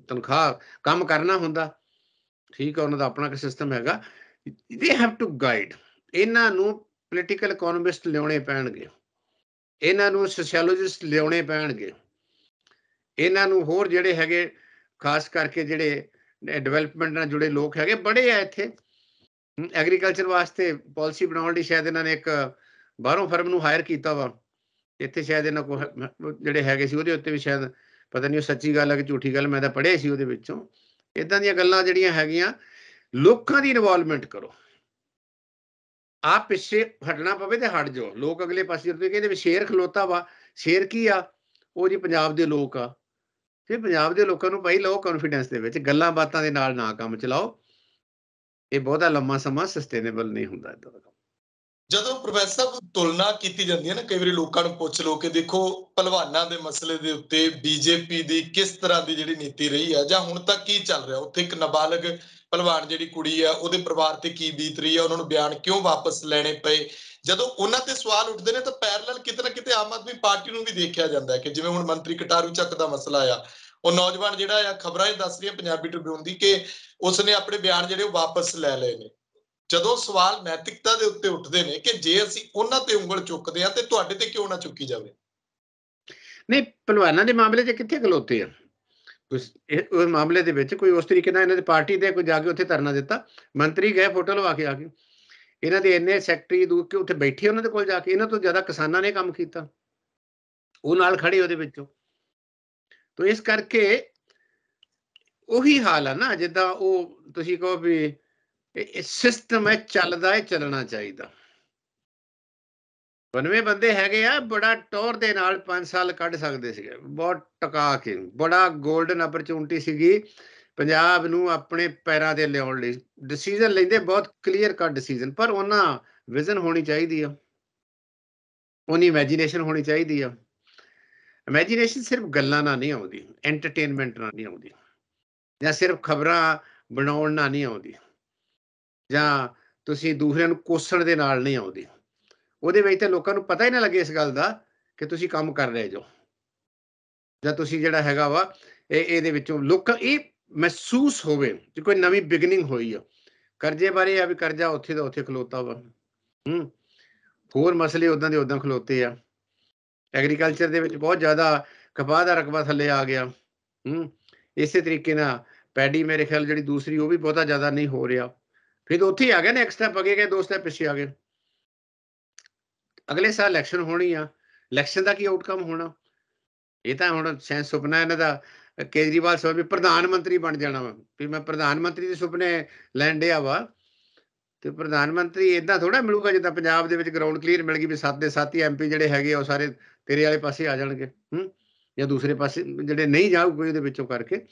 ਤਨਖਾਹ ਕੰਮ ਕਰਨਾ ਹੁੰਦਾ ਠੀਕ ਆ ਉਹਨਾਂ ਦਾ ਆਪਣਾ ਕਿ ਸਿਸਟਮ ਹੈਗਾ ਦੇ ਹੈਵ ਟੂ ਗਾਈਡ ਇਹਨਾਂ ਨੂੰ ਪੋਲੀਟੀਕਲ ਇਕਨੋਮਿਸਟ ਲਿਆਉਣੇ ਪੈਣਗੇ ਇਹਨਾਂ ਨੂੰ ਸੋਸ਼ੀਓਲੋਜਿਸਟ ਲਿਆਉਣੇ ਪੈਣਗੇ ਇਹਨਾਂ ਨੂੰ ਹੋਰ ਜਿਹੜੇ ਹੈਗੇ ਖਾਸ ਕਰਕੇ ਜਿਹੜੇ ਡਿਵੈਲਪਮੈਂਟ ਨਾਲ ਜੁੜੇ ਲੋਕ ਹੈਗੇ ਬੜੇ ਆ ਇੱਥੇ ਐਗਰੀਕਲਚਰ ਵਾਸਤੇ ਪਾਲਿਸੀ ਬਣਾਉਣ ਲਈ ਸ਼ਾਇਦ ਇਹਨਾਂ ਨੇ ਇੱਕ ਬਾਹਰੋਂ ਫਰਮ ਨੂੰ ਹਾਇਰ ਕੀਤਾ ਵਾ ਇੱਥੇ ਸ਼ਾਇਦ ਇਹਨਾਂ ਕੋ ਜਿਹੜੇ ਹੈਗੇ ਸੀ ਉਹਦੇ ਉੱਤੇ ਵੀ ਸ਼ਾਇਦ ਪਤਾ ਨਹੀਂ ਉਹ ਸੱਚੀ ਗੱਲ ਹੈ ਕਿ ਝੂਠੀ ਗੱਲ ਮੈਂ ਤਾਂ ਪੜ੍ਹੇ ਸੀ ਉਹਦੇ ਵਿੱਚੋਂ ਇਦਾਂ ਦੀਆਂ ਗੱਲਾਂ ਜਿਹੜੀਆਂ ਹੈਗੀਆਂ ਲੋਕਾਂ ਦੀ ਇਨਵੋਲਵਮੈਂਟ ਕਰੋ ਆਪ ਪਿੱਛੇ ਹਟਣਾ ਪਵੇ ਤੇ ਹਟ ਜਾਓ ਲੋਕ ਅਗਲੇ ਪਾਸੇ ਉੱਤੇ ਕਹਿੰਦੇ ਵੀ ਸ਼ੇਰ ਖਲੋਤਾ ਵਾ ਸ਼ੇਰ ਕੀ ਆ ਉਹ ਜੀ ਪੰਜਾਬ ਦੇ ਲੋਕ ਆ ਫਿਰ ਪੰਜਾਬ ਦੇ ਲੋਕਾਂ ਨੂੰ ਭਾਈ ਲਓ ਕੌਨਫੀਡੈਂਸ ਦੇ ਵਿੱਚ ਗੱਲਾਂ ਬਾਤਾਂ ਦੇ ਨਾਲ ਨਾ ਕੰਮ ਚਲਾਓ ਇਹ ਬਹੁਤਾ ਲੰਮਾ ਸਮਾਂ ਸਸਟੇਨੇਬਲ ਨਹੀਂ ਹੁੰਦਾ ਇਦਾਂ ਦਾ ਜਦੋਂ ਪ੍ਰੋਫੈਸਰ ਸਾਹਿਬ ਤੁਲਨਾ ਕੀਤੀ ਜਾਂਦੀ ਹੈ ਨਾ ਕਈ ਵਾਰੀ ਲੋਕਾਂ ਨੂੰ ਪੁੱਛ ਲੋ ਕਿ ਦੇਖੋ ਪਹਿਲਵਾਨਾਂ ਦੇ ਮਸਲੇ ਦੇ ਉੱਤੇ ਬੀਜੇਪੀ ਦੀ ਕਿਸ ਤਰ੍ਹਾਂ ਦੀ ਜਿਹੜੀ ਨੀਤੀ ਰਹੀ ਹੈ ਜਾਂ ਹੁਣ ਤੱਕ ਕੀ ਚੱਲ ਰਿਹਾ ਉੱਥੇ ਇੱਕ ਨਾਬਾਲਗ ਪਹਿਲਵਾਨ ਜਿਹੜੀ ਕੁੜੀ ਹੈ ਉਹਦੇ ਪਰਿਵਾਰ ਤੇ ਕੀ ਬੀਤ ਰਹੀ ਹੈ ਉਹਨਾਂ ਨੂੰ ਬਿਆਨ ਕਿਉਂ ਵਾਪਸ ਲੈਣੇ ਪਏ ਜਦੋਂ ਉਹਨਾਂ ਤੇ ਸਵਾਲ ਉੱਠਦੇ ਨੇ ਤਾਂ ਪੈਰਲਲ ਕਿਤੇ ਨਾ ਕਿਤੇ ਆਮ ਆਦਮੀ ਪਾਰਟੀ ਨੂੰ ਵੀ ਦੇਖਿਆ ਜਾਂਦਾ ਹੈ ਕਿ ਜਿਵੇਂ ਹੁਣ ਮੰਤਰੀ ਕਟਾਰੂ ਚੱਕ ਦਾ ਮਸਲਾ ਆ ਉਹ ਨੌਜਵਾਨ ਜਿਹੜਾ ਆ ਖਬਰਾਂ ਇਹ ਦੱਸ ਰਹੀਆਂ ਪੰਜਾਬੀ ਟ੍ਰਿਬਿਊਨ ਦੀ ਕਿ ਉਸਨੇ ਆਪਣੇ ਬਿਆਨ ਜਿਹੜੇ ਉਹ ਵਾਪਸ ਲੈ ਲਏ ਨੇ ਜਦੋਂ ਸਵਾਲ ਨੈਤਿਕਤਾ ਦੇ ਉੱਤੇ ਉੱਠਦੇ ਨੇ ਕਿ ਜੇ ਅਸੀਂ ਉਹਨਾਂ ਤੇ ਉਂਗਲ ਚੁੱਕਦੇ ਆ ਤੇ ਤੁਹਾਡੇ ਤੇ ਕਿਉਂ ਨਾ ਚੁੱਕੀ ਜਾਵੇ ਨਹੀਂ ਪਹਿਲਵਾਨਾਂ ਦੇ ਮਾਮਲੇ 'ਚ ਕਿੱਥੇ ਖਲੋਤੇ ਆ ਉਸ ਉਹ ਮਾਮਲੇ ਦੇ ਵਿੱਚ ਕੋਈ ਉਸ ਤਰੀਕੇ ਨਾਲ ਇਹਨਾਂ ਦੀ ਪਾਰਟੀ ਦੇ ਕੋਈ ਜਾ ਕੇ ਉੱਥੇ ਧਰਨਾ ਦਿੱਤਾ ਮੰਤਰੀ ਗਏ ਫੋਟੋ ਲਵਾ ਕੇ ਆ ਕੇ ਇਹਨਾਂ ਦੇ ਐਨਏ ਸੈਕਟਰੀ ਦੂਰ ਕਿ ਉੱਥੇ ਬੈਠੇ ਉਹਨਾਂ ਦੇ ਕੋਲ ਜਾ ਕੇ ਇਹਨਾਂ ਤੋਂ ਜ਼ਿਆਦਾ ਕਿਸਾਨਾਂ ਨੇ ਕੰਮ ਕੀਤਾ ਉਹ ਨਾਲ ਖੜੇ ਉਹਦੇ ਵਿੱਚੋਂ ਤੋਂ ਇਸ ਕਰਕੇ ਉਹੀ ਹਾਲ ਆ ਨਾ ਜਿੱਦਾਂ ਉਹ ਤੁਸੀਂ ਕਹੋ ਵੀ ਇਹ ਸਿਸਟਮ ਹੈ ਚੱਲਦਾ ਹੈ ਚੱਲਣਾ ਚਾਹੀਦਾ ਬਨਵੇਂ ਬੰਦੇ ਹੈਗੇ ਆ ਬੜਾ ਟੌਰ ਦੇ ਨਾਲ 5 ਸਾਲ ਕੱਢ ਸਕਦੇ ਸੀਗੇ ਬਹੁਤ ਟਕਾ ਕੇ ਬੜਾ 골ਡਨ ਅਪਰਚੂਨਿਟੀ ਸੀਗੀ ਪੰਜਾਬ ਨੂੰ ਆਪਣੇ ਪੈਰਾਂ ਤੇ ਲਿਆਉਣ ਲਈ ਡਿਸੀਜਨ ਲੈਂਦੇ ਬਹੁਤ ਕਲੀਅਰ ਕੱਟ ਡਿਸੀਜਨ ਪਰ ਉਹਨਾਂ ਵਿਜ਼ਨ ਹੋਣੀ ਚਾਹੀਦੀ ਆ ਉਹਨੀ ਇਮੇਜਿਨੇਸ਼ਨ ਹੋਣੀ ਚਾਹੀਦੀ ਆ ਇਮੇਜਿਨੇਸ਼ਨ ਸਿਰਫ ਗੱਲਾਂ ਨਾਲ ਨਹੀਂ ਆਉਂਦੀ ਐਂਟਰਟੇਨਮੈਂਟ ਨਾਲ ਨਹੀਂ ਆਉਂਦੀ ਜਾਂ ਸਿਰਫ ਖਬਰਾਂ ਬਣਾਉਣ ਨਾਲ ਨਹੀਂ ਆਉਂਦੀ ਜਾਂ ਤੁਸੀਂ ਦੂਸਰਿਆਂ ਨੂੰ ਕੋਸਣ ਦੇ ਨਾਲ ਨਹੀਂ ਆਉਂਦੇ ਉਹਦੇ ਵਿੱਚ ਤਾਂ ਲੋਕਾਂ ਨੂੰ ਪਤਾ ਹੀ ਨਾ ਲੱਗੇ ਇਸ ਗੱਲ ਦਾ ਕਿ ਤੁਸੀਂ ਕੰਮ ਕਰ ਰਹੇ ਜੋ ਜਾਂ ਤੁਸੀਂ ਜਿਹੜਾ ਹੈਗਾ ਵਾ ਇਹ ਇਹਦੇ ਵਿੱਚੋਂ ਲੋਕ ਇਹ ਮਹਿਸੂਸ ਹੋਵੇ ਕਿ ਕੋਈ ਨਵੀਂ ਬਿਗਨਿੰਗ ਹੋਈ ਆ ਕਰਜ਼ੇ ਬਾਰੇ ਆ ਵੀ ਕਰਜ਼ਾ ਉੱਥੇ ਦਾ ਉੱਥੇ ਖਲੋਤਾ ਵਾ ਹੂੰ ਹੋਰ ਮਸਲੇ ਉਦਾਂ ਦੇ ਉਦਾਂ ਖਲੋਤੇ ਆ ਐਗਰੀਕਲਚਰ ਦੇ ਵਿੱਚ ਬਹੁਤ ਜ਼ਿਆਦਾ ਕਪਾਹ ਦਾ ਰਕਬਾ ਥੱਲੇ ਆ ਗਿਆ ਹੂੰ ਇਸੇ ਤਰੀਕੇ ਨਾਲ ਪੈਡੀ ਮੇਰੇ ਖਿਆਲ ਜਿਹੜੀ ਦੂਸਰੀ ਉਹ ਵੀ ਬਹੁਤਾ ਜ਼ਿਆਦਾ ਨਹੀਂ ਹੋ ਰਿਹਾ ਫਿਰ ਉੱਥੇ ਆ ਗਿਆ ਨੇ ਇੱਕ ਸਟੈਪ ਅੱਗੇ ਗਏ ਦੋ ਸਟੈਪ ਪਿੱਛੇ ਆ ਗਏ ਅਗਲੇ ਸਾਲ ਇਲੈਕਸ਼ਨ ਹੋਣੀ ਆ ਇਲੈਕਸ਼ਨ ਦਾ ਕੀ ਆਊਟਕਮ ਹੋਣਾ ਇਹ ਤਾਂ ਹੁਣ ਸੈਂਸ ਸੁਪਨਾ ਇਹਨਾਂ ਦਾ ਕੇਜਰੀਵਾਲ ਸਾਹਿਬ ਵੀ ਪ੍ਰਧਾਨ ਮੰਤਰੀ ਬਣ ਜਾਣਾ ਵਾ ਵੀ ਮੈਂ ਪ੍ਰਧਾਨ ਮੰਤਰੀ ਦੇ ਸੁਪਨੇ ਲੈਂਡਿਆ ਵਾ ਤੇ ਪ੍ਰਧਾਨ ਮੰਤਰੀ ਇਦਾਂ ਥੋੜਾ ਮਿਲੂਗਾ ਜਿੱਦਾਂ ਪੰਜਾਬ ਦੇ ਵਿੱਚ ਗਰਾਊਂਡ ਕਲੀਅਰ ਮਿਲ ਗਈ ਵੀ ਸੱਤ ਦੇ ਸੱਤ ਹੀ ਐਮਪੀ ਜਿਹੜੇ ਹੈਗੇ ਉਹ ਸਾਰੇ ਤੇਰੇ ਵਾਲੇ ਪਾਸੇ ਆ ਜਾਣਗੇ ਹੂੰ ਜਾਂ ਦੂਸਰੇ ਪਾਸੇ ਜਿਹੜੇ ਨਹੀਂ ਜਾਊਗੇ ਕੋਈ ਉਹਦੇ ਵਿੱਚੋਂ ਕਰਕੇ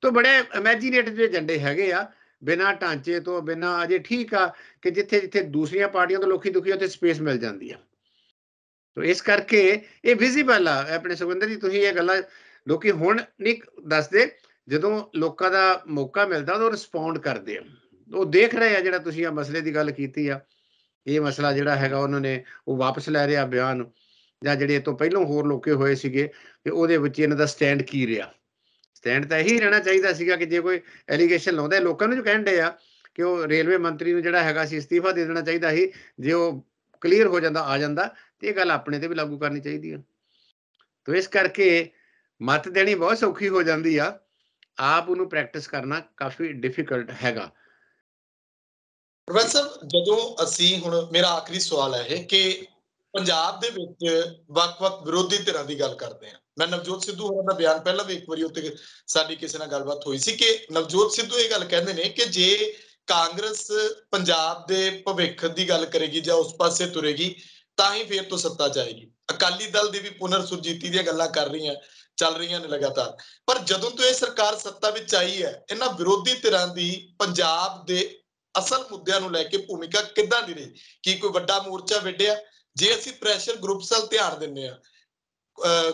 ਤੋਂ ਬੜੇ ਇਮੇਜਿਨੇਟਿਵ ਜੰਡੇ ਹੈਗੇ ਆ ਬਿਨਾ ਢਾਂਚੇ ਤੋਂ ਬਿਨਾ ਅਜੇ ਠੀਕ ਆ ਕਿ ਜਿੱਥੇ ਜਿੱਥੇ ਦੂਸਰੀਆਂ ਪਾਰਟੀਆਂ ਤੋਂ ਲੋਕੀ ਦੁਖੀ ਉੱਥੇ ਸਪੇਸ ਮਿਲ ਜਾਂਦੀ ਆ ਤੋ ਇਸ ਕਰਕੇ ਇਹ ਵਿਜ਼ੀਬਲ ਆ ਆਪਣੇ ਸੁਗੰਦਰ ਜੀ ਤੁਸੀਂ ਇਹ ਗੱਲਾਂ ਲੋਕੀ ਹੁਣ ਨਹੀਂ ਦੱਸਦੇ ਜਦੋਂ ਲੋਕਾਂ ਦਾ ਮੌਕਾ ਮਿਲਦਾ ਉਹ ਰਿਸਪੌਂਡ ਕਰਦੇ ਆ ਉਹ ਦੇਖ ਰਹੇ ਆ ਜਿਹੜਾ ਤੁਸੀਂ ਆ ਮਸਲੇ ਦੀ ਗੱਲ ਕੀਤੀ ਆ ਇਹ ਮਸਲਾ ਜਿਹੜਾ ਹੈਗਾ ਉਹਨਾਂ ਨੇ ਉਹ ਵਾਪਸ ਲੈ ਰਿਹਾ ਬਿਆਨ ਜਾਂ ਜਿਹੜੇ ਇਹ ਤੋਂ ਪਹਿਲਾਂ ਹੋਰ ਲੋਕੇ ਹੋਏ ਸੀਗੇ ਤੇ ਉਹਦੇ ਵਿੱਚ ਇਹਨਾਂ ਦਾ ਸਟੈਂਡ ਕੀ ਰਿਹਾ ਸਟੈਂਡ ਤਾਂ ਇਹੀ ਰਹਿਣਾ ਚਾਹੀਦਾ ਸੀਗਾ ਕਿ ਜੇ ਕੋਈ ਐਲੀਗੇਸ਼ਨ ਲਾਉਂਦਾ ਲੋਕਾਂ ਨੂੰ ਜੋ ਕਹਿੰਦੇ ਆ ਕਿ ਉਹ ਰੇਲਵੇ ਮੰਤਰੀ ਨੂੰ ਜਿਹੜਾ ਹੈਗਾ ਸੀ ਅਸਤੀਫਾ ਦੇ ਦੇਣਾ ਚਾਹੀਦਾ ਸੀ ਜੇ ਉਹ ਕਲੀਅਰ ਹੋ ਜਾਂਦਾ ਆ ਜਾਂਦਾ ਤੇ ਇਹ ਗੱਲ ਆਪਣੇ ਤੇ ਵੀ ਲਾਗੂ ਕਰਨੀ ਚਾਹੀਦੀ ਆ ਤੋ ਇਸ ਕਰਕੇ ਮਤ ਦੇਣੀ ਬਹੁਤ ਸੌਖੀ ਹੋ ਜਾਂਦੀ ਆ ਆਪ ਉਹਨੂੰ ਪ੍ਰੈਕਟਿਸ ਕਰਨਾ ਕਾਫੀ ਡਿਫਿਕਲਟ ਹੈਗਾ ਪ੍ਰੋਫੈਸਰ ਜਦੋਂ ਅਸੀਂ ਹੁਣ ਮੇਰਾ ਆਖਰੀ ਸਵਾਲ ਹੈ ਇਹ ਕਿ ਪੰਜਾਬ ਦੇ ਵਿੱਚ ਵੱਖ-ਵੱਖ ਵਿਰੋਧੀ ਧਿਰਾਂ ਦੀ ਗੱਲ ਕਰਦੇ ਆ ਮੈਂ ਨਵਜੋਤ ਸਿੱਧੂ ਹੋਰਾਂ ਦਾ ਬਿਆਨ ਪਹਿਲਾਂ ਵੀ ਇੱਕ ਵਾਰੀ ਉੱਤੇ ਸਾਡੀ ਕਿਸੇ ਨਾਲ ਗੱਲਬਾਤ ਹੋਈ ਸੀ ਕਿ ਨਵਜੋਤ ਸਿੱਧੂ ਇਹ ਗੱਲ ਕਹਿੰਦੇ ਨੇ ਕਿ ਜੇ ਕਾਂਗਰਸ ਪੰਜਾਬ ਦੇ ਭਵਿੱਖ ਦੀ ਗੱਲ ਕਰੇਗੀ ਜਾਂ ਉਸ ਪਾਸੇ ਤੁਰੇਗੀ ਤਾਂ ਹੀ ਫੇਰ ਤੋਂ ਸੱਤਾ ਜਾਏਗੀ ਅਕਾਲੀ ਦਲ ਦੀ ਵੀ ਪੁਨਰ ਸੁਰਜੀਤੀ ਦੀਆਂ ਗੱਲਾਂ ਕਰ ਰਹੀਆਂ ਚੱਲ ਰਹੀਆਂ ਨੇ ਲਗਾਤਾਰ ਪਰ ਜਦੋਂ ਤੋਂ ਇਹ ਸਰਕਾਰ ਸੱਤਾ ਵਿੱਚ ਆਈ ਹੈ ਇਹਨਾਂ ਵਿਰੋਧੀ ਧਿਰਾਂ ਦੀ ਪੰਜਾਬ ਦੇ ਅਸਲ ਮੁੱਦਿਆਂ ਨੂੰ ਲੈ ਕੇ ਭੂਮਿਕਾ ਕਿੱਦਾਂ ਦੀ ਰਹੀ ਕੀ ਕੋਈ ਵੱਡਾ ਮੋਰਚਾ ਵਿੱਢਿਆ ਜੇ ਅਸੀਂ ਪ੍ਰੈਸ਼ਰ ਗਰੁੱਪਸ ਵੱਲ ਧਿਆਨ ਦਿੰਨੇ ਆ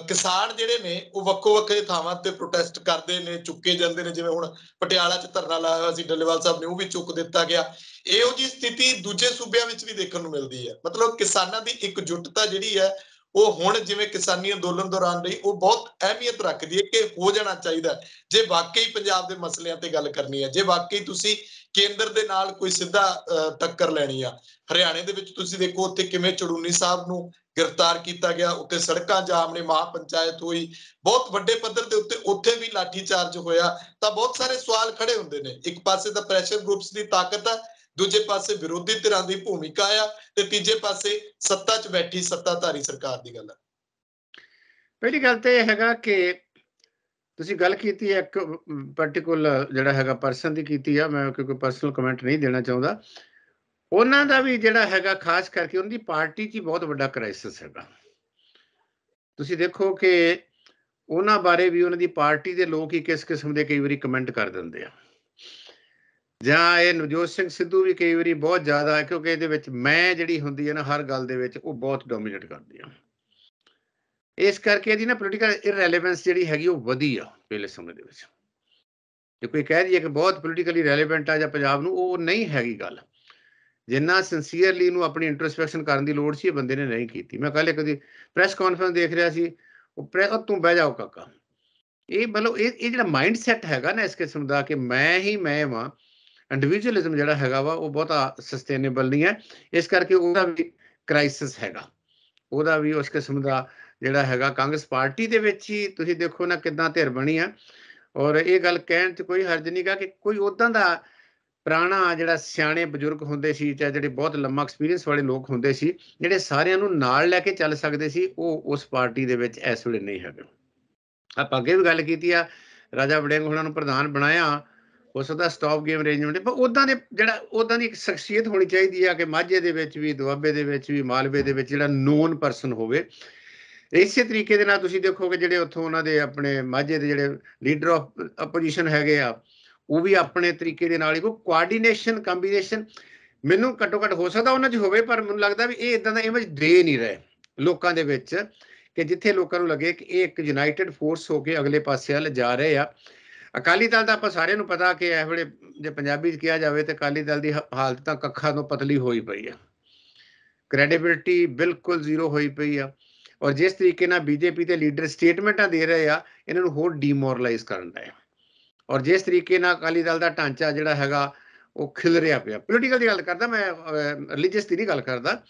ਕਿਸਾਨ ਜਿਹੜੇ ਨੇ ਉਹ ਵੱਖੋ ਵੱਖਰੇ ਥਾਵਾਂ ਤੇ ਪ੍ਰੋਟੈਸਟ ਕਰਦੇ ਨੇ ਚੁੱਕੇ ਜਾਂਦੇ ਨੇ ਜਿਵੇਂ ਹੁਣ ਪਟਿਆਲਾ 'ਚ ਧਰਨਾ ਲਾਇਆ ਸੀ ਡੱਲੇਵਾਲ ਸਾਹਿਬ ਨੇ ਉਹ ਵੀ ਚੁੱਕ ਦਿੱਤਾ ਗਿਆ ਇਹੋ ਜੀ ਸਥਿਤੀ ਦੂਜੇ ਸੂਬਿਆਂ ਵਿੱਚ ਵੀ ਦੇਖਣ ਨੂੰ ਮਿਲਦੀ ਹੈ ਮਤਲਬ ਕਿਸਾਨਾਂ ਦੀ ਇੱਕ ਜੁੱਟਤਾ ਜਿਹੜੀ ਹੈ ਉਹ ਹੁਣ ਜਿਵੇਂ ਕਿਸਾਨੀ ਅੰਦੋਲਨ ਦੌਰਾਨ ਰਹੀ ਉਹ ਬਹੁਤ ਅਹਿਮੀਅਤ ਰੱਖਦੀ ਹੈ ਕਿ ਹੋ ਜਾਣਾ ਚਾਹੀਦਾ ਜੇ ਵਾਕਈ ਪੰਜਾਬ ਦੇ ਮਸਲਿਆਂ ਤੇ ਗੱਲ ਕਰਨੀ ਹੈ ਜੇ ਵਾਕਈ ਤੁਸੀਂ ਕੇਂਦਰ ਦੇ ਨਾਲ ਕੋਈ ਸਿੱਧਾ ਟੱਕਰ ਲੈਣੀ ਆ ਹਰਿਆਣੇ ਦੇ ਵਿੱਚ ਤੁਸੀਂ ਦੇਖੋ ਉੱਥੇ ਕਿਵੇਂ ਚੜੂਨੀ ਸਾਹਿਬ ਨੂੰ ਗ੍ਰਿਫਤਾਰ ਕੀਤਾ ਗਿਆ ਉੱਤੇ ਸੜਕਾਂ ਜਾਮ ਨੇ ਮਹਾ ਪੰਚਾਇਤ ਹੋਈ ਬਹੁਤ ਵੱਡੇ ਪੱਧਰ ਦੇ ਉੱਤੇ ਉੱਥੇ ਵੀ ਲਾਠੀ ਚਾਰਜ ਹੋਇਆ ਤਾਂ ਬਹੁਤ ਸਾਰੇ ਸਵਾਲ ਖੜੇ ਹੁੰਦੇ ਨੇ ਇੱਕ ਪਾਸੇ ਤਾਂ ਪ੍ਰੈਸ਼ਰ ਗਰੁੱਪਸ ਦੀ ਤਾਕਤ ਆ ਦੂਜੇ ਪਾਸੇ ਵਿਰੋਧੀ ਧਿਰਾਂ ਦੀ ਭੂਮਿਕਾ ਆ ਤੇ ਤੀਜੇ ਪਾਸੇ ਸੱਤਾ 'ਚ ਬੈਠੀ ਸੱਤਾਧਾਰੀ ਸਰਕਾਰ ਦੀ ਗੱਲ ਆ ਪਹਿਲੀ ਗੱਲ ਤੇ ਇਹ ਹੈਗਾ ਕਿ ਤੁਸੀਂ ਗੱਲ ਕੀਤੀ ਹੈ ਇੱਕ ਪਾਰਟਿਕੂਲਰ ਜਿਹੜਾ ਹੈਗਾ ਪਰਸਨ ਦੀ ਕੀਤੀ ਆ ਮੈਂ ਕਿਉਂਕਿ ਪਰਸਨਲ ਕਮੈਂਟ ਨਹੀਂ ਦੇਣਾ ਚਾਹੁੰਦਾ ਉਹਨਾਂ ਦਾ ਵੀ ਜਿਹੜਾ ਹੈਗਾ ਖਾਸ ਕਰਕੇ ਉਹਨਾਂ ਦੀ ਪਾਰਟੀ 'ਚ ਬਹੁਤ ਵੱਡਾ ਕ੍ਰਾਈਸਿਸ ਹੈਗਾ ਤੁਸੀਂ ਦੇਖੋ ਕਿ ਉਹਨਾਂ ਬਾਰੇ ਵੀ ਉਹਨਾਂ ਦੀ ਪਾਰਟੀ ਦੇ ਲੋਕ ਹੀ ਕਿਸ ਕਿਸਮ ਦੇ ਕਈ ਵਾਰੀ ਕਮੈਂਟ ਕਰ ਦਿੰਦੇ ਆ ਜਾਂ ਇਹ ਨਵਜੋਤ ਸਿੰਘ ਸਿੱਧੂ ਵੀ ਕਈ ਵਾਰੀ ਬਹੁਤ ਜ਼ਿਆਦਾ ਕਿਉਂਕਿ ਇਹਦੇ ਵਿੱਚ ਮੈਂ ਜਿਹੜੀ ਹੁੰਦੀ ਹੈ ਨਾ ਹਰ ਗੱਲ ਦੇ ਵਿੱਚ ਉਹ ਬਹੁਤ ਡੋਮੀਨੇਟ ਕਰਦੀ ਆ ਇਸ ਕਰਕੇ ਇਹਦੀ ਨਾ ਪੋਲੀਟੀਕਲ ਇਰੈਲੇਵੈਂਸ ਜਿਹੜੀ ਹੈਗੀ ਉਹ ਵਧੀ ਆ ਪਹਿਲੇ ਸਮੇਂ ਦੇ ਵਿੱਚ ਜੇ ਕੋਈ ਕਹਿ ਜੀ ਕਿ ਬਹੁਤ ਪੋਲੀਟੀਕਲੀ ਰੈਲੇਵੈਂਟ ਆ ਜਾਂ ਪੰਜਾਬ ਨੂੰ ਉਹ ਨਹੀਂ ਹੈਗੀ ਗੱਲ ਜਿੰਨਾ ਸਿੰਸੀਅਰਲੀ ਨੂੰ ਆਪਣੀ ਇੰਟਰਸਪੈਕਸ਼ਨ ਕਰਨ ਦੀ ਲੋੜ ਸੀ ਇਹ ਬੰਦੇ ਨੇ ਨਹੀਂ ਕੀਤੀ ਮੈਂ ਕੱਲ ਕਦੀ ਪ੍ਰੈਸ ਕਾਨਫਰੰਸ ਦੇਖ ਰਿਹਾ ਸੀ ਉਹ ਪ੍ਰੈਸ ਤੂੰ ਬਹਿ ਜਾਓ ਕਾਕਾ ਇਹ ਮਤਲਬ ਇਹ ਜਿਹੜਾ ਮਾਈਂਡ ਸੈਟ ਹੈਗਾ ਨਾ ਇਸ ਕਿਸਮ ਦਾ ਕਿ ਮੈਂ ਹੀ ਮੈਂ ਵਾਂ ਇੰਡੀਵਿਜੂਅਲਿਜ਼ਮ ਜਿਹੜਾ ਹੈਗਾ ਵਾ ਉਹ ਬਹੁਤਾ ਸਸਟੇਨੇਬਲ ਨਹੀਂ ਹੈ ਇਸ ਕਰਕੇ ਉਹਦਾ ਵੀ ਕ੍ਰਾਈਸਿਸ ਹੈਗਾ ਉਹਦਾ ਵੀ ਉਸ ਕਿਸਮ ਦਾ ਜਿਹੜਾ ਹੈਗਾ ਕਾਂਗਰਸ ਪਾਰਟੀ ਦੇ ਵਿੱਚ ਹੀ ਤੁਸੀਂ ਦੇਖੋ ਨਾ ਕਿੰਨਾ ਧਿਰ ਬਣੀ ਆ ਔਰ ਇਹ ਗੱਲ ਕਹਿਣ 'ਚ ਕੋਈ ਹਰਜ ਨਹੀਂਗਾ ਕਿ ਕੋਈ ਉਦਾਂ ਦਾ ਪੁਰਾਣਾ ਜਿਹੜਾ ਸਿਆਣੇ ਬਜ਼ੁਰਗ ਹੁੰਦੇ ਸੀ ਜਾਂ ਜਿਹੜੇ ਬਹੁਤ ਲੰਮਾ ਐਕਸਪੀਰੀਅੰਸ ਵਾਲੇ ਲੋਕ ਹੁੰਦੇ ਸੀ ਜਿਹੜੇ ਸਾਰਿਆਂ ਨੂੰ ਨਾਲ ਲੈ ਕੇ ਚੱਲ ਸਕਦੇ ਸੀ ਉਹ ਉਸ ਪਾਰਟੀ ਦੇ ਵਿੱਚ ਇਸ ਵੇਲੇ ਨਹੀਂ ਹੈਗੇ ਆਪਾਂ ਅੱਗੇ ਵੀ ਗੱਲ ਕੀਤੀ ਆ ਰਾਜਾ ਵੜਿੰਗ ਉਹਨਾਂ ਨੂੰ ਪ੍ਰਧਾਨ ਬਣਾਇਆ ਹੋ ਸਕਦਾ ਸਟਾਪ ਗੇਮ ਅਰੇਂਜਮੈਂਟ ਪਰ ਉਦਾਂ ਦੇ ਜਿਹੜਾ ਉਦਾਂ ਦੀ ਇੱਕ ਸ਼ਖਸੀਅਤ ਹੋਣੀ ਚਾਹੀਦੀ ਆ ਕਿ ਮਾਝੇ ਦੇ ਵਿੱਚ ਵੀ ਦੁਆਬੇ ਦੇ ਵਿੱਚ ਵੀ ਮਾਲਵੇ ਦੇ ਵਿੱਚ ਜਿਹੜਾ ਨੋਨ ਪਰਸਨ ਹੋਵੇ ਇਸੇ ਤਰੀਕੇ ਦੇ ਨਾਲ ਤੁਸੀਂ ਦੇਖੋਗੇ ਜਿਹੜੇ ਉੱਥੋਂ ਉਹਨਾਂ ਦੇ ਆਪਣੇ ਮਾਝੇ ਦੇ ਜਿਹੜੇ ਲੀਡਰ ਆਫ ਆਪੋਜੀਸ਼ਨ ਹੈਗੇ ਆ ਉਹ ਵੀ ਆਪਣੇ ਤਰੀਕੇ ਦੇ ਨਾਲ ਹੀ ਕੋ ਕੋਆਰਡੀਨੇਸ਼ਨ ਕੰਬੀਨੇਸ਼ਨ ਮੈਨੂੰ ਘੱਟੋ ਘੱਟ ਹੋ ਸਕਦਾ ਉਹਨਾਂ 'ਚ ਹੋਵੇ ਪਰ ਮੈਨੂੰ ਲੱਗਦਾ ਵੀ ਇਹ ਇਦਾਂ ਦਾ ਇਮੇਜ ਦੇ ਨਹੀਂ ਰਹੇ ਲੋਕਾਂ ਦੇ ਵਿੱਚ ਕਿ ਜਿੱਥੇ ਲੋਕਾਂ ਨੂੰ ਲੱਗੇ ਕਿ ਇਹ ਇੱਕ ਯੂਨਾਈਟਿਡ ਫੋਰਸ ਹੋ ਕੇ ਅਗਲੇ ਪਾਸੇ ਵੱਲ ਜਾ ਰਹੇ ਆ ਅਕਾਲੀ ਦਲ ਦਾ ਆਪਾਂ ਸਾਰਿਆਂ ਨੂੰ ਪਤਾ ਕਿ ਇਹ ਵੇਲੇ ਜੇ ਪੰਜਾਬੀ ਚ ਕਿਹਾ ਜਾਵੇ ਤੇ ਅਕਾਲੀ ਦਲ ਦੀ ਹਾਲਤ ਤਾਂ ਕੱਖਾਂ ਤੋਂ ਪਤਲੀ ਹੋਈ ਪਈ ਆ ਕ੍ਰੈਡੀਬਿਲਟੀ ਬਿਲਕੁਲ ਜ਼ੀਰੋ ਹੋਈ ਪਈ ਆ ਔਰ ਜਿਸ ਤਰੀਕੇ ਨਾਲ ਬੀਜੇਪੀ ਦੇ ਲੀਡਰ ਸਟੇਟਮੈਂਟਾਂ ਦੇ ਰਹੇ ਆ ਇਹਨਾਂ ਨੂੰ ਹੋਰ ਡੀਮੋਰਲਾਈਜ਼ ਕਰਨ ਦਾ ਹੈ ਔਰ ਜਿਸ ਤਰੀਕੇ ਨਾਲ ਅਕਾਲੀ ਦਲ ਦਾ ਢਾਂਚਾ ਜਿਹੜਾ ਹੈਗਾ ਉਹ ਖਿਲ ਰਿਹਾ ਪਿਆ ਪੋਲੀਟੀਕਲ ਦੀ ਗੱਲ ਕਰਦਾ ਮੈਂ ਰਿਲੀਜੀਅਸ ਦੀ ਨਹੀਂ ਗੱਲ ਕਰਦਾ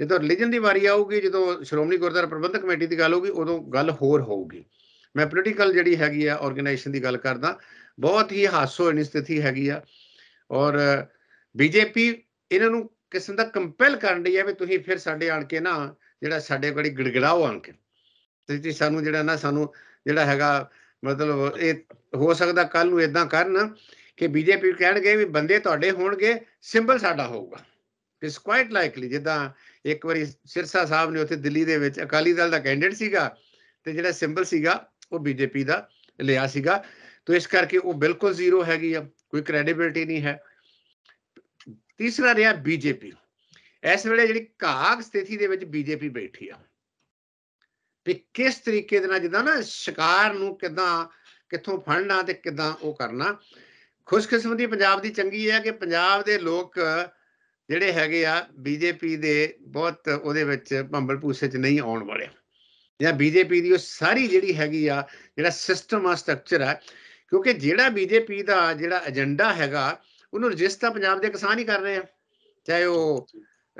ਜਦੋਂ ਰਿਲੀਜਨ ਦੀ ਵਾਰੀ ਆਊਗੀ ਜਦੋਂ ਸ਼੍ਰੋਮਣੀ ਗੁਰਦਾਰ ਪ੍ਰਬੰਧਕ ਕਮੇਟੀ ਦੀ ਗੱਲ ਹੋਊਗੀ ਉਦੋਂ ਗੱਲ ਹੋਰ ਹੋਊਗੀ ਮੈਂ ਪੋਲੀਟੀਕਲ ਜਿਹੜੀ ਹੈਗੀ ਆ ਆਰਗੇਨਾਈਜੇਸ਼ਨ ਦੀ ਗੱਲ ਕਰਦਾ ਬਹੁਤ ਹੀ ਹਾਸੋਹੀਣੀ ਸਥਿਤੀ ਹੈਗੀ ਆ ਔਰ ਬੀਜੇਪੀ ਇਹਨਾਂ ਨੂੰ ਕਿਸੇ ਦਾ ਕੰਪੈਲ ਕਰਨ ਲਈ ਹੈ ਵੀ ਤੁਸੀਂ ਫਿਰ ਸਾਡੇ ਆਣ ਕੇ ਨਾ ਜਿਹੜਾ ਸਾਡੇ ਕੋਲ ਗੜਗੜਾਓ ਆਣ ਕੇ ਤੁਸੀਂ ਸਾਨੂੰ ਜਿਹੜਾ ਨਾ ਸਾਨੂੰ ਜਿਹੜਾ ਹੈਗਾ ਮਤਲਬ ਇਹ ਹੋ ਸਕਦਾ ਕੱਲ ਨੂੰ ਇਦਾਂ ਕਰਨ ਕਿ ਬੀਜੇਪੀ ਕਹਿਣਗੇ ਵੀ ਬੰਦੇ ਤੁਹਾਡੇ ਹੋਣਗੇ ਸਿੰਬਲ ਸਾਡਾ ਹੋਊਗਾ ਇਸ ਕੁਆਇਟ ਲਾਈਕਲੀ ਜਿੱਦਾਂ ਇੱਕ ਵਾਰੀ ਸਿਰਸਾ ਸਾਹਿਬ ਨੇ ਉੱਥੇ ਦਿੱਲੀ ਦੇ ਵਿੱਚ ਅਕਾਲੀ ਦਲ ਦਾ ਕੈਂਡੀਡੇਟ ਸੀਗਾ ਤੇ ਜਿਹੜਾ ਸਿੰਬਲ ਸੀਗਾ ਉਹ ਬੀਜੇਪੀ ਦਾ ਲਿਆ ਸੀਗਾ ਤੋ ਇਸ ਕਰਕੇ ਉਹ ਬਿਲਕੁਲ ਜ਼ੀਰੋ ਹੈਗੀ ਆ ਕੋਈ ਕ੍ਰੈਡੀਬਿਲਟੀ ਨਹੀਂ ਹੈ ਤੀਸਰਾ ਰਿਹਾ ਬੀਜੇਪੀ ਇਸ ਵੇਲੇ ਜਿਹੜੀ ਘਾਗ ਸਥਿਤੀ ਦੇ ਵਿੱਚ ਬੀਜੇਪੀ ਬੈਠੀ ਆ ਤੇ ਕਿਸ ਤਰੀਕੇ ਦੇ ਨਾਲ ਜਿੱਦਾਂ ਨਾ ਸ਼ਿਕਾਰ ਨੂੰ ਕਿਦਾਂ ਕਿੱਥੋਂ ਫੜਨਾ ਤੇ ਕਿਦਾਂ ਉਹ ਕਰਨਾ ਖੁਸ਼ਕਿਸਮਤੀ ਪੰਜਾਬ ਦੀ ਚੰਗੀ ਹੈ ਕਿ ਪੰਜਾਬ ਦੇ ਲੋਕ ਜਿਹੜੇ ਹੈਗੇ ਆ ਬੀਜੇਪੀ ਦੇ ਬਹੁਤ ਉਹਦੇ ਵਿੱਚ ਭੰਬਲ ਪੂਸੇ 'ਚ ਨਹੀਂ ਆਉਣ ਵਾਲੇ ਜਾਂ ਬੀਜੇਪੀ ਦੀ ਉਹ ਸਾਰੀ ਜਿਹੜੀ ਹੈਗੀ ਆ ਜਿਹੜਾ ਸਿਸਟਮ ਆ ਸਟਰਕਚਰ ਆ ਕਿਉਂਕਿ ਜਿਹੜਾ ਬੀਜੇਪੀ ਦਾ ਜਿਹੜਾ ਏਜੰਡਾ ਹੈਗਾ ਉਹਨੂੰ ਰਜਿਸਟਰ ਪੰਜਾਬ ਦੇ ਕਿਸਾਨ ਹੀ ਕਰ ਰਹੇ ਆ ਚਾਹੇ ਉਹ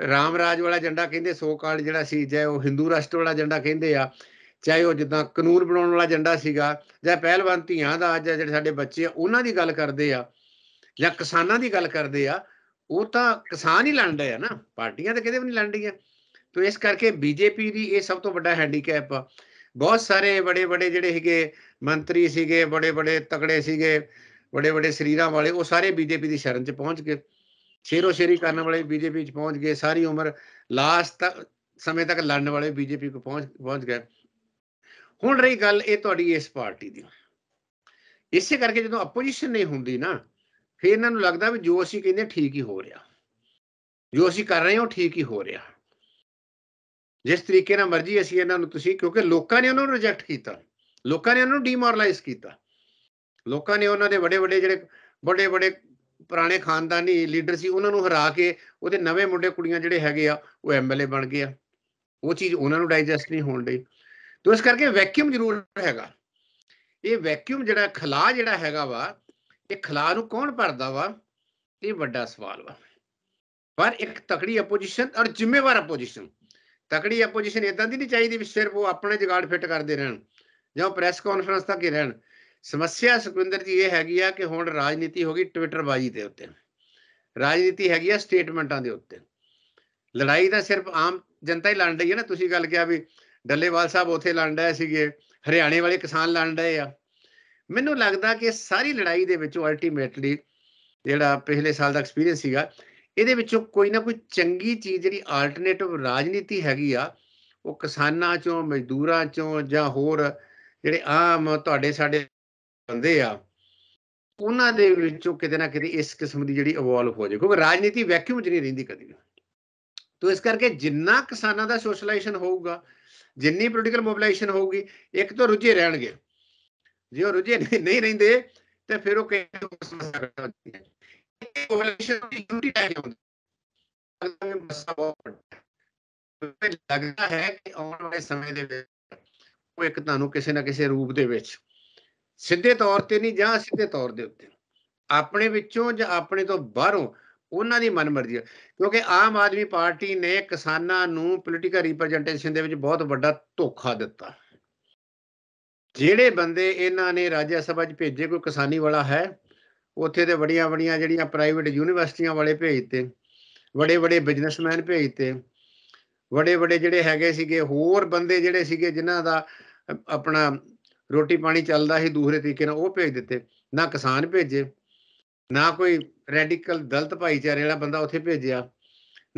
ਰਾਮ ਰਾਜ ਵਾਲਾ ਏਜੰਡਾ ਕਹਿੰਦੇ ਸੋ ਕਾਲ ਜਿਹੜਾ ਸੀ ਚਾਹੇ ਉਹ ਹਿੰਦੂ ਰਾਸ਼ਟਰ ਵਾਲਾ ਏਜੰਡਾ ਕਹਿੰਦੇ ਆ ਚਾਹੇ ਉਹ ਜਿੱਦਾਂ ਕਾਨੂੰਨ ਬਣਾਉਣ ਵਾਲਾ ਏਜੰਡਾ ਸੀਗਾ ਜਾਂ ਪਹਿਲਵਾਨ ਧੀਆਂ ਦਾ ਅੱਜ ਜਿਹੜੇ ਸਾਡੇ ਬੱਚੇ ਆ ਉਹਨਾਂ ਦੀ ਗੱਲ ਕਰਦੇ ਆ ਜਾਂ ਕਿਸਾਨਾਂ ਦੀ ਗੱਲ ਕਰਦੇ ਆ ਉਹ ਤਾਂ ਕਿਸਾਨ ਹੀ ਲੜਦੇ ਆ ਨਾ ਪਾਰਟੀਆਂ ਤਾਂ ਕਿਤੇ ਵੀ ਨਹੀਂ ਲੜਦੀਆਂ ਤੋ ਇਸ ਕਰਕੇ ਬੀਜੇਪੀ ਦੀ ਇਹ ਸਭ ਤੋਂ ਵੱਡਾ ਹੈਂਡੀਕੈਪ ਆ ਬਹੁਤ ਸਾਰੇ ਬੜੇ ਬੜੇ ਜਿਹੜੇ ਹੈਗੇ ਮੰਤਰੀ ਸੀਗੇ ਬੜੇ ਬੜੇ ਤਕੜੇ ਸੀਗੇ ਬੜੇ ਬੜੇ ਸਰੀਰਾਂ ਵਾਲੇ ਉਹ ਸਾਰੇ ਬੀਜੇਪੀ ਦੀ ਸ਼ਰਨ 'ਚ ਪਹੁੰਚ ਗਏ ਸ਼ੇਰੋ ਸ਼ੇਰੀ ਕਰਨ ਵਾਲੇ ਬੀਜੇਪੀ 'ਚ ਪਹੁੰਚ ਗਏ ਸਾਰੀ ਉਮਰ ਲਾਸਟ ਤੱਕ ਸਮੇਂ ਤੱਕ ਲੜਨ ਵਾਲੇ ਬੀਜੇਪੀ ਕੋ ਪਹੁੰਚ ਪਹੁੰਚ ਗਏ ਹੁਣ ਰਹੀ ਗੱਲ ਇਹ ਤੁਹਾਡੀ ਇਸ ਪਾਰਟੀ ਦੀ ਇਸੇ ਕਰਕੇ ਜਦੋਂ ਆਪੋਜੀਸ਼ਨ ਨਹੀਂ ਹੁੰਦੀ ਨਾ ਫਿਰ ਇਹਨਾਂ ਨੂੰ ਲੱਗਦਾ ਵੀ ਜੋ ਅਸੀਂ ਕਹਿੰਦੇ ਠੀਕ ਹੀ ਹੋ ਰਿਹਾ ਜੋ ਅਸੀਂ ਕਰ ਰਹੇ ਹਾਂ ਉਹ ਠੀਕ ਹੀ ਹੋ ਰਿਹਾ ਜਿਸ ਤਰੀਕੇ ਨਾਲ ਮਰਜ਼ੀ ਅਸੀਂ ਇਹਨਾਂ ਨੂੰ ਤੁਸੀਂ ਕਿਉਂਕਿ ਲੋਕਾਂ ਨੇ ਉਹਨਾਂ ਨੂੰ ਰਿਜੈਕਟ ਕੀਤਾ ਲੋਕਾਂ ਨੇ ਉਹਨਾਂ ਨੂੰ ਡੀਮੋਰਲਾਈਜ਼ ਕੀਤਾ ਲੋਕਾਂ ਨੇ ਉਹਨਾਂ ਦੇ ਵੱਡੇ ਵੱਡੇ ਜਿਹੜੇ ਵੱਡੇ ਵੱਡੇ ਪੁਰਾਣੇ ਖਾਨਦਾਨੀ ਲੀਡਰ ਸੀ ਉਹਨਾਂ ਨੂੰ ਹਰਾ ਕੇ ਉਹਦੇ ਨਵੇਂ ਮੁੰਡੇ ਕੁੜੀਆਂ ਜਿਹੜੇ ਹੈਗੇ ਆ ਉਹ ਐਮਐਲਏ ਬਣ ਗਏ ਆ ਉਹ ਚੀਜ਼ ਉਹਨਾਂ ਨੂੰ ਡਾਈਜੈਸਟ ਨਹੀਂ ਹੋਣ ਲਈ ਤੋਂ ਇਸ ਕਰਕੇ ਵੈਕਿਊਮ ਜ਼ਰੂਰ ਹੈਗਾ ਇਹ ਵੈਕਿਊਮ ਜਿਹੜਾ ਖਲਾ ਜਿਹੜਾ ਹੈਗਾ ਵਾ ਇਹ ਖਲਾ ਨੂੰ ਕੌਣ ਭਰਦਾ ਵਾ ਇਹ ਵੱਡਾ ਸਵਾਲ ਵਾ ਪਰ ਇੱਕ ਤਕੜੀ ਆਪੋਜੀਸ਼ਨ ਔਰ ਜ਼ਿੰਮੇਵਾਰ ਆਪੋਜੀਸ਼ਨ ਤਕੜੀ ਆਪੋਜੀਸ਼ਨ ਇਦਾਂ ਦੀ ਨਹੀਂ ਚਾਹੀਦੀ ਵੀ ਸਿਰਫ ਉਹ ਆਪਣੇ ਜਗਾੜ ਫਿੱਟ ਕਰਦੇ ਰਹਿਣ ਜਾਂ ਪ੍ਰੈਸ ਕਾਨਫਰੰਸ ਤੱਕ ਹੀ ਰਹਿਣ ਸਮੱਸਿਆ ਸੁਖਵਿੰਦਰ ਜੀ ਇਹ ਹੈਗੀ ਆ ਕਿ ਹੁਣ ਰਾਜਨੀਤੀ ਹੋ ਗਈ ਟਵਿੱਟਰ ਬਾਜੀ ਦੇ ਉੱਤੇ ਰਾਜਨੀਤੀ ਹੈਗੀ ਆ ਸਟੇਟਮੈਂਟਾਂ ਦੇ ਉੱਤੇ ਲੜਾਈ ਤਾਂ ਸਿਰਫ ਆਮ ਜਨਤਾ ਹੀ ਲੜ ਰਹੀ ਹੈ ਨਾ ਤੁਸੀਂ ਗੱਲ ਕਿਹਾ ਵੀ ਡੱਲੇਵਾਲ ਸਾਹਿਬ ਉਥੇ ਲੜ ਰਹੇ ਸੀਗੇ ਹਰਿਆਣੇ ਵਾਲੇ ਕਿਸਾਨ ਲੜ ਰਹੇ ਆ ਮੈਨੂੰ ਲੱਗਦਾ ਕਿ ਸਾਰੀ ਲੜਾਈ ਦੇ ਵਿੱਚ ਅਲਟੀਮੇਟਲੀ ਜਿਹੜਾ ਪਿਛਲੇ ਸਾਲ ਦਾ ਐਕਸਪੀਰੀਅੰਸ ਸੀਗਾ ਇਹਦੇ ਵਿੱਚੋਂ ਕੋਈ ਨਾ ਕੋਈ ਚੰਗੀ ਚੀਜ਼ ਜਿਹੜੀ ਆਲਟਰਨੇਟਿਵ ਰਾਜਨੀਤੀ ਹੈਗੀ ਆ ਉਹ ਕਿਸਾਨਾਂ ਚੋਂ ਮਜ਼ਦੂਰਾਂ ਚੋਂ ਜਾਂ ਹੋਰ ਜਿਹੜੇ ਆਮ ਤੁਹਾਡੇ ਸਾਡੇ ਬੰਦੇ ਆ ਉਹਨਾਂ ਦੇ ਵਿੱਚੋਂ ਕਿਤੇ ਨਾ ਕਿਤੇ ਇਸ ਕਿਸਮ ਦੀ ਜਿਹੜੀ ਇਵੋਲਵ ਹੋ ਜਾਏ ਕਿਉਂਕਿ ਰਾਜਨੀਤੀ ਵੈਕਿਊਮ 'ਚ ਨਹੀਂ ਰਹਿੰਦੀ ਕਦੀ ਵੀ ਤੋ ਇਸ ਕਰਕੇ ਜਿੰਨਾ ਕਿਸਾਨਾਂ ਦਾ ਸੋਸ਼ਲਾਈਜੇਸ਼ਨ ਹੋਊਗਾ ਜਿੰਨੀ ਪੋਲੀਟੀਕਲ ਮੋਬਿਲਾਈਜੇਸ਼ਨ ਹੋਊਗੀ ਇੱਕ ਤਾਂ ਰੁਝੇ ਰਹਿਣਗੇ ਜੇ ਉਹ ਰੁਝੇ ਨਹੀਂ ਰਹਿੰਦੇ ਤੇ ਫਿਰ ਉਹ ਕਿਹੋ ਸਮੱਸਿਆ ਕਰਦੀ ਹੈ ਕੋਹਲੇਸ਼ਨ ਦੀ ਡਿਊਟੀ ਟਾਈਮ ਹੁੰਦੀ ਮਸਲਾ ਬਹੁਤ ਲੱਗਦਾ ਹੈ ਕਿ ਆਉਣ ਵਾਲੇ ਸਮੇਂ ਦੇ ਵਿੱਚ ਉਹ ਇੱਕ ਤੁਹਾਨੂੰ ਕਿਸੇ ਨਾ ਕਿਸੇ ਰੂਪ ਦੇ ਵਿੱਚ ਸਿੱਧੇ ਤੌਰ ਤੇ ਨਹੀਂ ਜਾਂ ਸਿੱਧੇ ਤੌਰ ਦੇ ਉੱਤੇ ਆਪਣੇ ਵਿੱਚੋਂ ਜਾਂ ਆਪਣੇ ਤੋਂ ਬਾਹਰੋਂ ਉਹਨਾਂ ਦੀ ਮਨਮਰਜ਼ੀ ਹੈ ਕਿਉਂਕਿ ਆਮ ਆਦਮੀ ਪਾਰਟੀ ਨੇ ਕਿਸਾਨਾਂ ਨੂੰ ਪੋਲੀਟੀਕਲ ਰਿਪਰੈਜ਼ੈਂਟੇਸ਼ਨ ਦੇ ਵਿੱਚ ਬਹੁਤ ਵੱਡਾ ਧੋਖਾ ਦਿੱਤਾ ਜਿਹੜੇ ਬੰਦੇ ਇਹਨਾਂ ਨੇ ਰਾਜ ਸਭਾ 'ਚ ਭੇਜੇ ਕੋਈ ਕਿਸਾਨੀ ਵਾਲਾ ਹੈ ਉੱਥੇ ਤੇ ਬੜੀਆਂ ਬੜੀਆਂ ਜਿਹੜੀਆਂ ਪ੍ਰਾਈਵੇਟ ਯੂਨੀਵਰਸਿਟੀਆਂ ਵਾਲੇ ਭੇਜਤੇ ਵੱਡੇ ਵੱਡੇ ਬਿਜ਼ਨਸਮੈਨ ਭੇਜਤੇ ਵੱਡੇ ਵੱਡੇ ਜਿਹੜੇ ਹੈਗੇ ਸੀਗੇ ਹੋਰ ਬੰਦੇ ਜਿਹੜੇ ਸੀਗੇ ਜਿਨ੍ਹਾਂ ਦਾ ਆਪਣਾ ਰੋਟੀ ਪਾਣੀ ਚੱਲਦਾ ਸੀ ਦੂਸਰੇ ਤਰੀਕੇ ਨਾਲ ਉਹ ਭੇਜ ਦਿੱਤੇ ਨਾ ਕਿਸਾਨ ਭੇਜੇ ਨਾ ਕੋਈ ਰੈਡੀਕਲ ਦਲਤ ਭਾਈਚਾਰੇ ਵਾਲਾ ਬੰਦਾ ਉੱਥੇ ਭੇਜਿਆ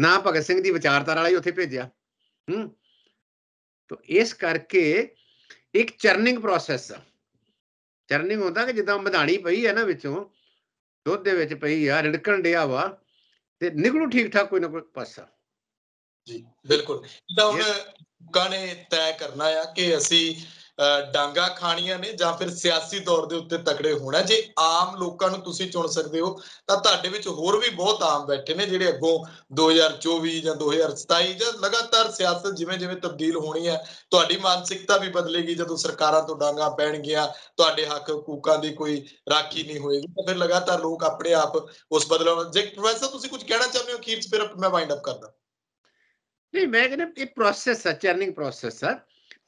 ਨਾ ਭਗਤ ਸਿੰਘ ਦੀ ਵਿਚਾਰਧਾਰਾ ਵਾਲਾ ਹੀ ਉੱਥੇ ਭੇਜਿਆ ਹੂੰ ਤਾਂ ਇਸ ਕਰਕੇ ਇੱਕ ਚਰਨਿੰਗ ਪ੍ਰੋਸੈਸ ਆ ਚਰਨਿੰਗ ਹੁੰਦਾ ਕਿ ਜਿੱਦਾਂ ਮਧਾਣੀ ਪਈ ਹੈ ਨਾ ਵਿੱਚੋਂ ਦੁੱਧ ਦੇ ਵਿੱਚ ਪਈ ਆ ਰੜਕਣ ਡਿਆ ਵਾ ਤੇ ਨਿਕਲੂ ਠੀਕ ਠਾਕ ਕੋਈ ਨਾ ਕੋਈ ਪਾਸਾ ਜੀ ਬਿਲਕੁਲ ਤਾਂ ਹੁਣ ਗਾਣੇ ਤੈਅ ਕਰਨਾ ਆ ਕਿ ਅਸੀਂ ਡਾਂਗਾ ਖਾਣੀਆਂ ਨੇ ਜਾਂ ਫਿਰ ਸਿਆਸੀ ਤੌਰ ਦੇ ਉੱਤੇ ਤਕੜੇ ਹੋਣਾ ਜੇ ਆਮ ਲੋਕਾਂ ਨੂੰ ਤੁਸੀਂ ਚੁਣ ਸਕਦੇ ਹੋ ਤਾਂ ਤੁਹਾਡੇ ਵਿੱਚ ਹੋਰ ਵੀ ਬਹੁਤ ਆਮ ਬੈਠੇ ਨੇ ਜਿਹੜੇ ਅੱਗੋਂ 2024 ਜਾਂ 2027 ਜਾਂ ਲਗਾਤਾਰ ਸਿਆਸਤ ਜਿਵੇਂ ਜਿਵੇਂ ਤਬਦੀਲ ਹੋਣੀ ਹੈ ਤੁਹਾਡੀ ਮਾਨਸਿਕਤਾ ਵੀ ਬਦਲੇਗੀ ਜਦੋਂ ਸਰਕਾਰਾਂ ਤੋਂ ਡਾਂਗਾ ਪੈਣਗੀਆਂ ਤੁਹਾਡੇ ਹੱਕ ਹਕੂਕਾਂ ਦੀ ਕੋਈ ਰਾਖੀ ਨਹੀਂ ਹੋਏਗੀ ਤਾਂ ਫਿਰ ਲਗਾਤਾਰ ਲੋਕ ਆਪਣੇ ਆਪ ਉਸ ਬਦਲਾਅ ਜੇ ਪ੍ਰੋਫੈਸਰ ਤੁਸੀਂ ਕੁਝ ਕਹਿਣਾ ਚਾਹੁੰਦੇ ਹੋ ਅਖੀਰ ਚ ਫਿਰ ਮੈਂ ਵਾਈਂਡ ਅਪ ਕਰਦਾ ਨਹੀਂ ਮੈਂ ਕਹਿੰਦਾ ਇਹ ਪ੍ਰੋਸੈਸ ਹੈ ਚਰਨਿੰਗ ਪ੍ਰੋਸੈਸ ਹੈ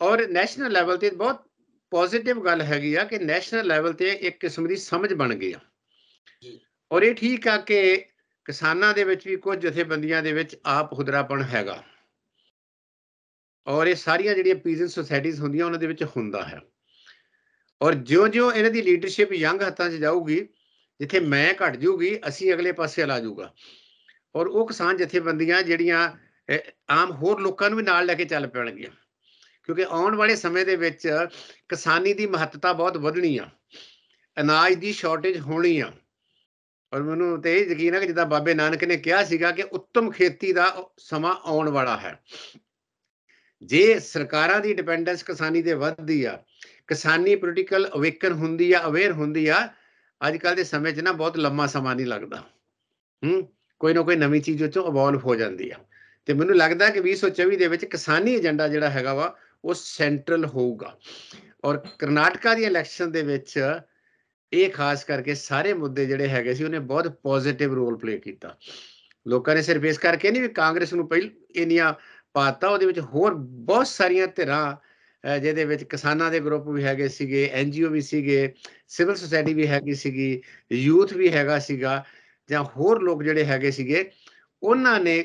ਔਰ ਨੈਸ਼ਨਲ ਲੈਵਲ ਤੇ ਬਹੁਤ ਪੋਜ਼ਿਟਿਵ ਗੱਲ ਹੈਗੀ ਆ ਕਿ ਨੈਸ਼ਨਲ ਲੈਵਲ ਤੇ ਇੱਕ ਕਿਸਮ ਦੀ ਸਮਝ ਬਣ ਗਈ ਆ ਜੀ ਔਰ ਇਹ ਠੀਕ ਆ ਕਿ ਕਿਸਾਨਾਂ ਦੇ ਵਿੱਚ ਵੀ ਕੁਝ ਜਥੇਬੰਦੀਆਂ ਦੇ ਵਿੱਚ ਆਪ ਖੁਦਰਾਪਣ ਹੈਗਾ ਔਰ ਇਹ ਸਾਰੀਆਂ ਜਿਹੜੀਆਂ ਪੀਜ਼ਨ ਸੁਸਾਇਟੀਆਂ ਹੁੰਦੀਆਂ ਉਹਨਾਂ ਦੇ ਵਿੱਚ ਹੁੰਦਾ ਹੈ ਔਰ ਜਿਉਂ-ਜਿਉਂ ਇਹਨਾਂ ਦੀ ਲੀਡਰਸ਼ਿਪ ਯੰਗ ਹੱਥਾਂ 'ਚ ਜਾਊਗੀ ਜਿੱਥੇ ਮੈਂ ਘਟ ਜੂਗੀ ਅਸੀਂ ਅਗਲੇ ਪਾਸੇ ਲਾ ਜੂਗਾ ਔਰ ਉਹ ਕਿਸਾਨ ਜਥੇਬੰਦੀਆਂ ਜਿਹੜੀਆਂ ਆਮ ਹੋਰ ਲੋਕਾਂ ਨੂੰ ਵੀ ਨਾਲ ਲੈ ਕੇ ਚੱਲ ਪੈਣਗੀਆਂ ਕਿਉਂਕਿ ਆਉਣ ਵਾਲੇ ਸਮੇਂ ਦੇ ਵਿੱਚ ਕਿਸਾਨੀ ਦੀ ਮਹੱਤਤਾ ਬਹੁਤ ਵਧਣੀ ਆ ਅਨਾਜ ਦੀ ਸ਼ਾਰਟੇਜ ਹੋਣੀ ਆ ਪਰ ਮੈਨੂੰ ਤੇ ਯਕੀਨ ਹੈ ਕਿ ਜਿੱਦਾਂ ਬਾਬੇ ਨਾਨਕ ਨੇ ਕਿਹਾ ਸੀਗਾ ਕਿ ਉੱਤਮ ਖੇਤੀ ਦਾ ਸਮਾਂ ਆਉਣ ਵਾਲਾ ਹੈ ਜੇ ਸਰਕਾਰਾਂ ਦੀ ਡਿਪੈਂਡੈਂਸ ਕਿਸਾਨੀ ਦੇ ਵੱਧਦੀ ਆ ਕਿਸਾਨੀ ਪੋਲੀਟੀਕਲ ਅਵੇਕਨ ਹੁੰਦੀ ਆ ਅਵੇਅਰ ਹੁੰਦੀ ਆ ਅੱਜ ਕੱਲ ਦੇ ਸਮੇਂ 'ਚ ਨਾ ਬਹੁਤ ਲੰਮਾ ਸਮਾਂ ਨਹੀਂ ਲੱਗਦਾ ਹੂੰ ਕੋਈ ਨਾ ਕੋਈ ਨਵੀਂ ਚੀਜ਼ ਉੱਚੋਂ ਇਵੋਲਵ ਹੋ ਜਾਂਦੀ ਆ ਤੇ ਮੈਨੂੰ ਲੱਗਦਾ ਕਿ 2024 ਦੇ ਵਿੱਚ ਕਿਸਾਨੀ ਏਜੰਡਾ ਜਿਹੜਾ ਹੈਗਾ ਵਾ ਉਹ ਸੈਂਟਰਲ ਹੋਊਗਾ ਔਰ ਕਰਨਾਟਕਾ ਦੀ ਇਲੈਕਸ਼ਨ ਦੇ ਵਿੱਚ ਇਹ ਖਾਸ ਕਰਕੇ ਸਾਰੇ ਮੁੱਦੇ ਜਿਹੜੇ ਹੈਗੇ ਸੀ ਉਹਨੇ ਬਹੁਤ ਪੋਜ਼ਿਟਿਵ ਰੋਲ ਪਲੇ ਕੀਤਾ ਲੋਕਾਂ ਨੇ ਸਿਰਫ ਇਸ ਕਰਕੇ ਨਹੀਂ ਵੀ ਕਾਂਗਰਸ ਨੂੰ ਪਹਿਲ ਇੰਨੀਆਂ ਪਾਤਾ ਉਹਦੇ ਵਿੱਚ ਹੋਰ ਬਹੁਤ ਸਾਰੀਆਂ ਧਿਰਾਂ ਜਿਹਦੇ ਵਿੱਚ ਕਿਸਾਨਾਂ ਦੇ ਗਰੁੱਪ ਵੀ ਹੈਗੇ ਸੀਗੇ ਐਨਜੀਓ ਵੀ ਸੀਗੇ ਸਿਵਲ ਸੁਸਾਇਟੀ ਵੀ ਹੈਗੀ ਸੀਗੀ ਯੂਥ ਵੀ ਹੈਗਾ ਸੀਗਾ ਜਾਂ ਹੋਰ ਲੋਕ ਜਿਹੜੇ ਹੈਗੇ ਸੀਗੇ ਉਹਨਾਂ ਨੇ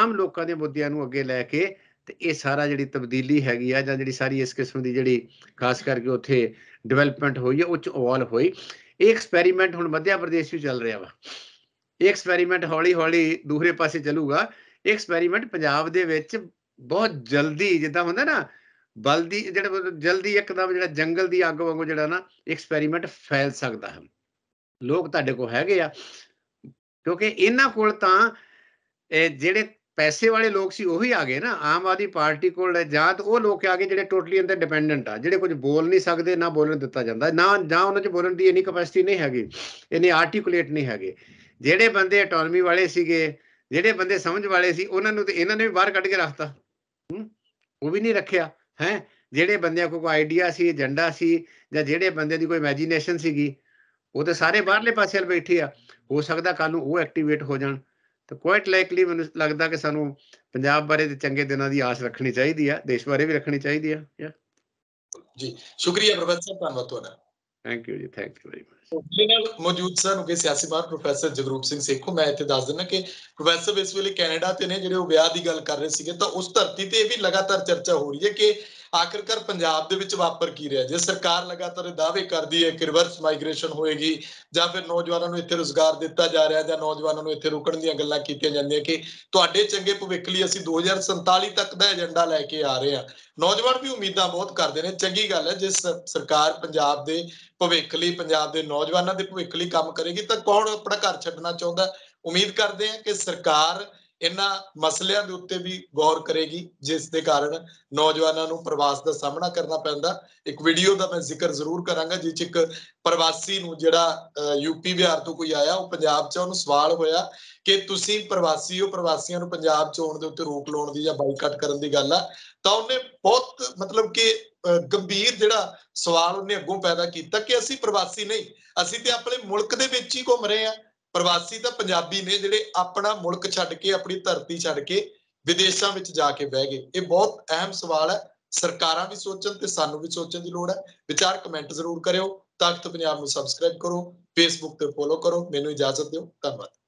ਆਮ ਲੋਕਾਂ ਦੇ ਮੁੱਦਿਆਂ ਨੂੰ ਅੱਗੇ ਲੈ ਕੇ ਤੇ ਇਹ ਸਾਰਾ ਜਿਹੜੀ ਤਬਦੀਲੀ ਹੈਗੀ ਆ ਜਾਂ ਜਿਹੜੀ ਸਾਰੀ ਇਸ ਕਿਸਮ ਦੀ ਜਿਹੜੀ ਖਾਸ ਕਰਕੇ ਉੱਥੇ ਡਿਵੈਲਪਮੈਂਟ ਹੋਈ ਹੈ ਉਹ ਚ ਹੋਈ ਇਹ ਐਕਸਪੈਰੀਮੈਂਟ ਹੁਣ ਮੱਧਿਆ ਪ੍ਰਦੇਸ਼ ਵਿੱਚ ਚੱਲ ਰਿਹਾ ਵਾ ਇਹ ਐਕਸਪੈਰੀਮੈਂਟ ਹੌਲੀ-ਹੌਲੀ ਦੂਸਰੇ ਪਾਸੇ ਚੱਲੂਗਾ ਇਹ ਐਕਸਪੈਰੀਮੈਂਟ ਪੰਜਾਬ ਦੇ ਵਿੱਚ ਬਹੁਤ ਜਲਦੀ ਜਿੱਦਾਂ ਹੁੰਦਾ ਨਾ ਬਲਦੀ ਜਿਹੜਾ ਜਲਦੀ ਇੱਕਦਮ ਜਿਹੜਾ ਜੰਗਲ ਦੀ ਅੱਗ ਵਾਂਗੂ ਜਿਹੜਾ ਨਾ ਐਕਸਪੈਰੀਮੈਂਟ ਫੈਲ ਸਕਦਾ ਹੈ ਲੋਕ ਤੁਹਾਡੇ ਕੋਲ ਹੈਗੇ ਆ ਕਿਉਂਕਿ ਇਹਨਾਂ ਕੋਲ ਤਾਂ ਜਿਹੜੇ ਪੈਸੇ ਵਾਲੇ ਲੋਕ ਸੀ ਉਹੀ ਆ ਗਏ ਨਾ ਆਮ ਆਦੀ ਪਾਰਟੀ ਕੋਲ ਜਾਂ ਉਹ ਲੋਕ ਆ ਗਏ ਜਿਹੜੇ ਟੋਟਲੀ ਅੰਦਰ ਡਿਪੈਂਡੈਂਟ ਆ ਜਿਹੜੇ ਕੁਝ ਬੋਲ ਨਹੀਂ ਸਕਦੇ ਨਾ ਬੋਲਣ ਦਿੱਤਾ ਜਾਂਦਾ ਨਾ ਜਾਂ ਉਹਨਾਂ 'ਚ ਬੋਲਣ ਦੀ ਇਨੀ ਕਪੈਸਿਟੀ ਨਹੀਂ ਹੈਗੀ ਇਨੀ ਆਰਟੀਕੂਲੇਟ ਨਹੀਂ ਹੈਗੇ ਜਿਹੜੇ ਬੰਦੇ ਅਟਾਨਮੀ ਵਾਲੇ ਸੀਗੇ ਜਿਹੜੇ ਬੰਦੇ ਸਮਝ ਵਾਲੇ ਸੀ ਉਹਨਾਂ ਨੂੰ ਤੇ ਇਹਨਾਂ ਨੇ ਵੀ ਬਾਹਰ ਕੱਢ ਕੇ ਰੱਖਤਾ ਉਹ ਵੀ ਨਹੀਂ ਰੱਖਿਆ ਹੈ ਜਿਹੜੇ ਬੰਦਿਆਂ ਕੋਲ ਕੋਈ ਆਈਡੀਆ ਸੀ ਏਜੰਡਾ ਸੀ ਜਾਂ ਜਿਹੜੇ ਬੰਦੇ ਦੀ ਕੋਈ ਇਮੇਜਿਨੇਸ਼ਨ ਸੀਗੀ ਉਹ ਤੇ ਸਾਰੇ ਬਾਹਰਲੇ ਪਾਸੇ ਬੈਠੇ ਆ ਹੋ ਸਕਦਾ ਕੱਲ ਨੂੰ ਉਹ ਐਕਟੀਵੇਟ ਹੋ ਜਾਣ ਤਾਂ ਕੁਆਇਟ ਲਾਈਕਲੀ ਮੈਨੂੰ ਲੱਗਦਾ ਕਿ ਸਾਨੂੰ ਪੰਜਾਬ ਬਾਰੇ ਤੇ ਚੰਗੇ ਦਿਨਾਂ ਦੀ ਆਸ ਰੱਖਣੀ ਚਾਹੀਦੀ ਆ ਦੇਸ਼ ਬਾਰੇ ਵੀ ਰੱਖਣੀ ਚਾਹੀਦੀ ਆ ਜੀ ਸ਼ੁਕਰੀਆ ਪ੍ਰੋਫੈਸਰ ਧੰਨਵਾਦ ਤੁਹਾਡਾ thank you ji thank you very much ਮੌਜੂਦ ਨਾਲ ਮੌਜੂਦ ਸਨ ਸਿਆਸੀ ਸਿਆਸੀਵਾਨ ਪ੍ਰੋਫੈਸਰ ਜਗਰੂਪ ਸਿੰਘ ਸੇਖੋ ਮੈਂ ਇੱਥੇ ਦੱਸ ਦਿੰਨਾ ਕਿ ਪ੍ਰੋਫੈਸਰ ਇਸ ਵੇਲੇ ਕੈਨੇਡਾ ਤੇ ਨੇ ਜਿਹੜੇ ਉਹ ਵਿਆਹ ਦੀ ਗੱਲ ਕਰ ਰਹੇ ਸੀਗੇ ਤਾਂ ਉਸ ਧਰਤੀ ਤੇ ਇਹ ਵੀ ਲਗਾਤਾਰ ਚਰਚਾ ਹੋ ਰਹੀ ਹੈ ਕਿ ਆਖਰਕਾਰ ਪੰਜਾਬ ਦੇ ਵਿੱਚ ਵਾਪਰ ਕੀ ਰਿਹਾ ਜੇ ਸਰਕਾਰ ਲਗਾਤਾਰ ਦਾਅਵੇ ਕਰਦੀ ਹੈ ਕਿ ਰਿਵਰਸ ਮਾਈਗ੍ਰੇਸ਼ਨ ਹੋਏਗੀ ਜਾਂ ਫਿਰ ਨੌਜਵਾਨਾਂ ਨੂੰ ਇੱਥੇ ਰੋਜ਼ਗਾਰ ਦਿੱਤਾ ਜਾ ਰਿਹਾ ਜਾਂ ਨੌਜਵਾਨਾਂ ਨੂੰ ਇੱਥੇ ਰੁਕਣ ਦੀਆਂ ਗੱਲਾਂ ਕੀਤੀਆਂ ਜਾਂਦੀਆਂ ਕਿ ਤੁਹਾਡੇ ਚੰਗੇ ਭਵਿੱਖ ਲਈ ਅਸੀਂ 2047 ਤੱਕ ਦਾ ਏਜੰਡਾ ਲੈ ਕੇ ਆ ਰਹੇ ਹਾਂ ਨੌਜਵਾਨ ਵੀ ਉਮੀਦਾਂ ਬਹੁਤ ਕਰਦੇ ਨੇ ਚੰਗੀ ਗੱਲ ਹੈ ਜੇ ਸਰਕਾਰ ਪੰਜਾਬ ਦੇ ਭਵਿੱਖ ਲਈ ਪੰਜਾਬ ਦੇ ਨੌ ਨੌਜਵਾਨਾਂ ਦੇ ਭਵਿੱਖ ਲਈ ਕੰਮ ਕਰੇਗੀ ਤਾਂ ਕੌਣ ਆਪਣਾ ਘਰ ਛੱਡਣਾ ਚਾਹੁੰਦਾ ਉਮੀਦ ਕਰਦੇ ਹਾਂ ਕਿ ਸਰਕਾਰ ਇਹਨਾਂ ਮਸਲਿਆਂ ਦੇ ਉੱਤੇ ਵੀ ਗੌਰ ਕਰੇਗੀ ਜਿਸ ਦੇ ਕਾਰਨ ਨੌਜਵਾਨਾਂ ਨੂੰ ਪ੍ਰਵਾਸ ਦਾ ਸਾਹਮਣਾ ਕਰਨਾ ਪੈਂਦਾ ਇੱਕ ਵੀਡੀਓ ਦਾ ਮੈਂ ਜ਼ਿਕਰ ਜ਼ਰੂਰ ਕਰਾਂਗਾ ਜਿਸ ਚ ਇੱਕ ਪ੍ਰਵਾਸੀ ਨੂੰ ਜਿਹੜਾ ਯੂਪੀ ਬਿਹਾਰ ਤੋਂ ਕੋਈ ਆਇਆ ਉਹ ਪੰਜਾਬ 'ਚ ਉਹਨੂੰ ਸਵਾਲ ਹੋਇਆ ਕਿ ਤੁਸੀਂ ਪ੍ਰਵਾਸੀ ਹੋ ਪ੍ਰਵਾਸੀਆਂ ਨੂੰ ਪੰਜਾਬ 'ਚ ਆਉਣ ਦੇ ਉੱਤੇ ਰੋਕ ਲਾਉਣ ਦੀ ਜਾਂ ਬਾਈਕਾਟ ਕਰਨ ਦੀ ਗੱਲ ਆ ਤਾਂ ਉਹਨੇ ਬਹੁਤ ਮਤਲਬ ਕਿ ਗੰਭੀਰ ਜਿਹੜਾ ਸਵਾਲ ਉਹਨੇ ਅੱਗੋਂ ਪੈਦਾ ਕੀਤਾ ਕਿ ਅਸੀਂ ਪ੍ਰਵਾਸੀ ਨਹੀਂ ਅਸੀਂ ਤੇ ਆਪਣੇ ਮੁਲਕ ਦੇ ਵਿੱਚ ਹੀ ਘੁੰਮ ਰਹੇ ਆ ਪ੍ਰਵਾਸੀ ਤਾਂ ਪੰਜਾਬੀ ਨੇ ਜਿਹੜੇ ਆਪਣਾ ਮੁਲਕ ਛੱਡ ਕੇ ਆਪਣੀ ਧਰਤੀ ਛੱਡ ਕੇ ਵਿਦੇਸ਼ਾਂ ਵਿੱਚ ਜਾ ਕੇ ਬਹਿ ਗਏ ਇਹ ਬਹੁਤ ਅਹਿਮ ਸਵਾਲ ਹੈ ਸਰਕਾਰਾਂ ਵੀ ਸੋਚਣ ਤੇ ਸਾਨੂੰ ਵੀ ਸੋਚਣ ਦੀ ਲੋੜ ਹੈ ਵਿਚਾਰ ਕਮੈਂਟ ਜ਼ਰੂਰ ਕਰਿਓ ਤਖਤ ਪੰਜਾਬ ਨੂੰ ਸਬਸਕ੍ਰਾਈਬ ਕਰੋ ਫੇਸਬੁੱਕ ਤੇ ਫੋਲੋ ਕਰੋ ਮੈਨੂੰ ਇਜਾਜ਼ਤ ਦਿਓ ਧੰਨਵਾਦ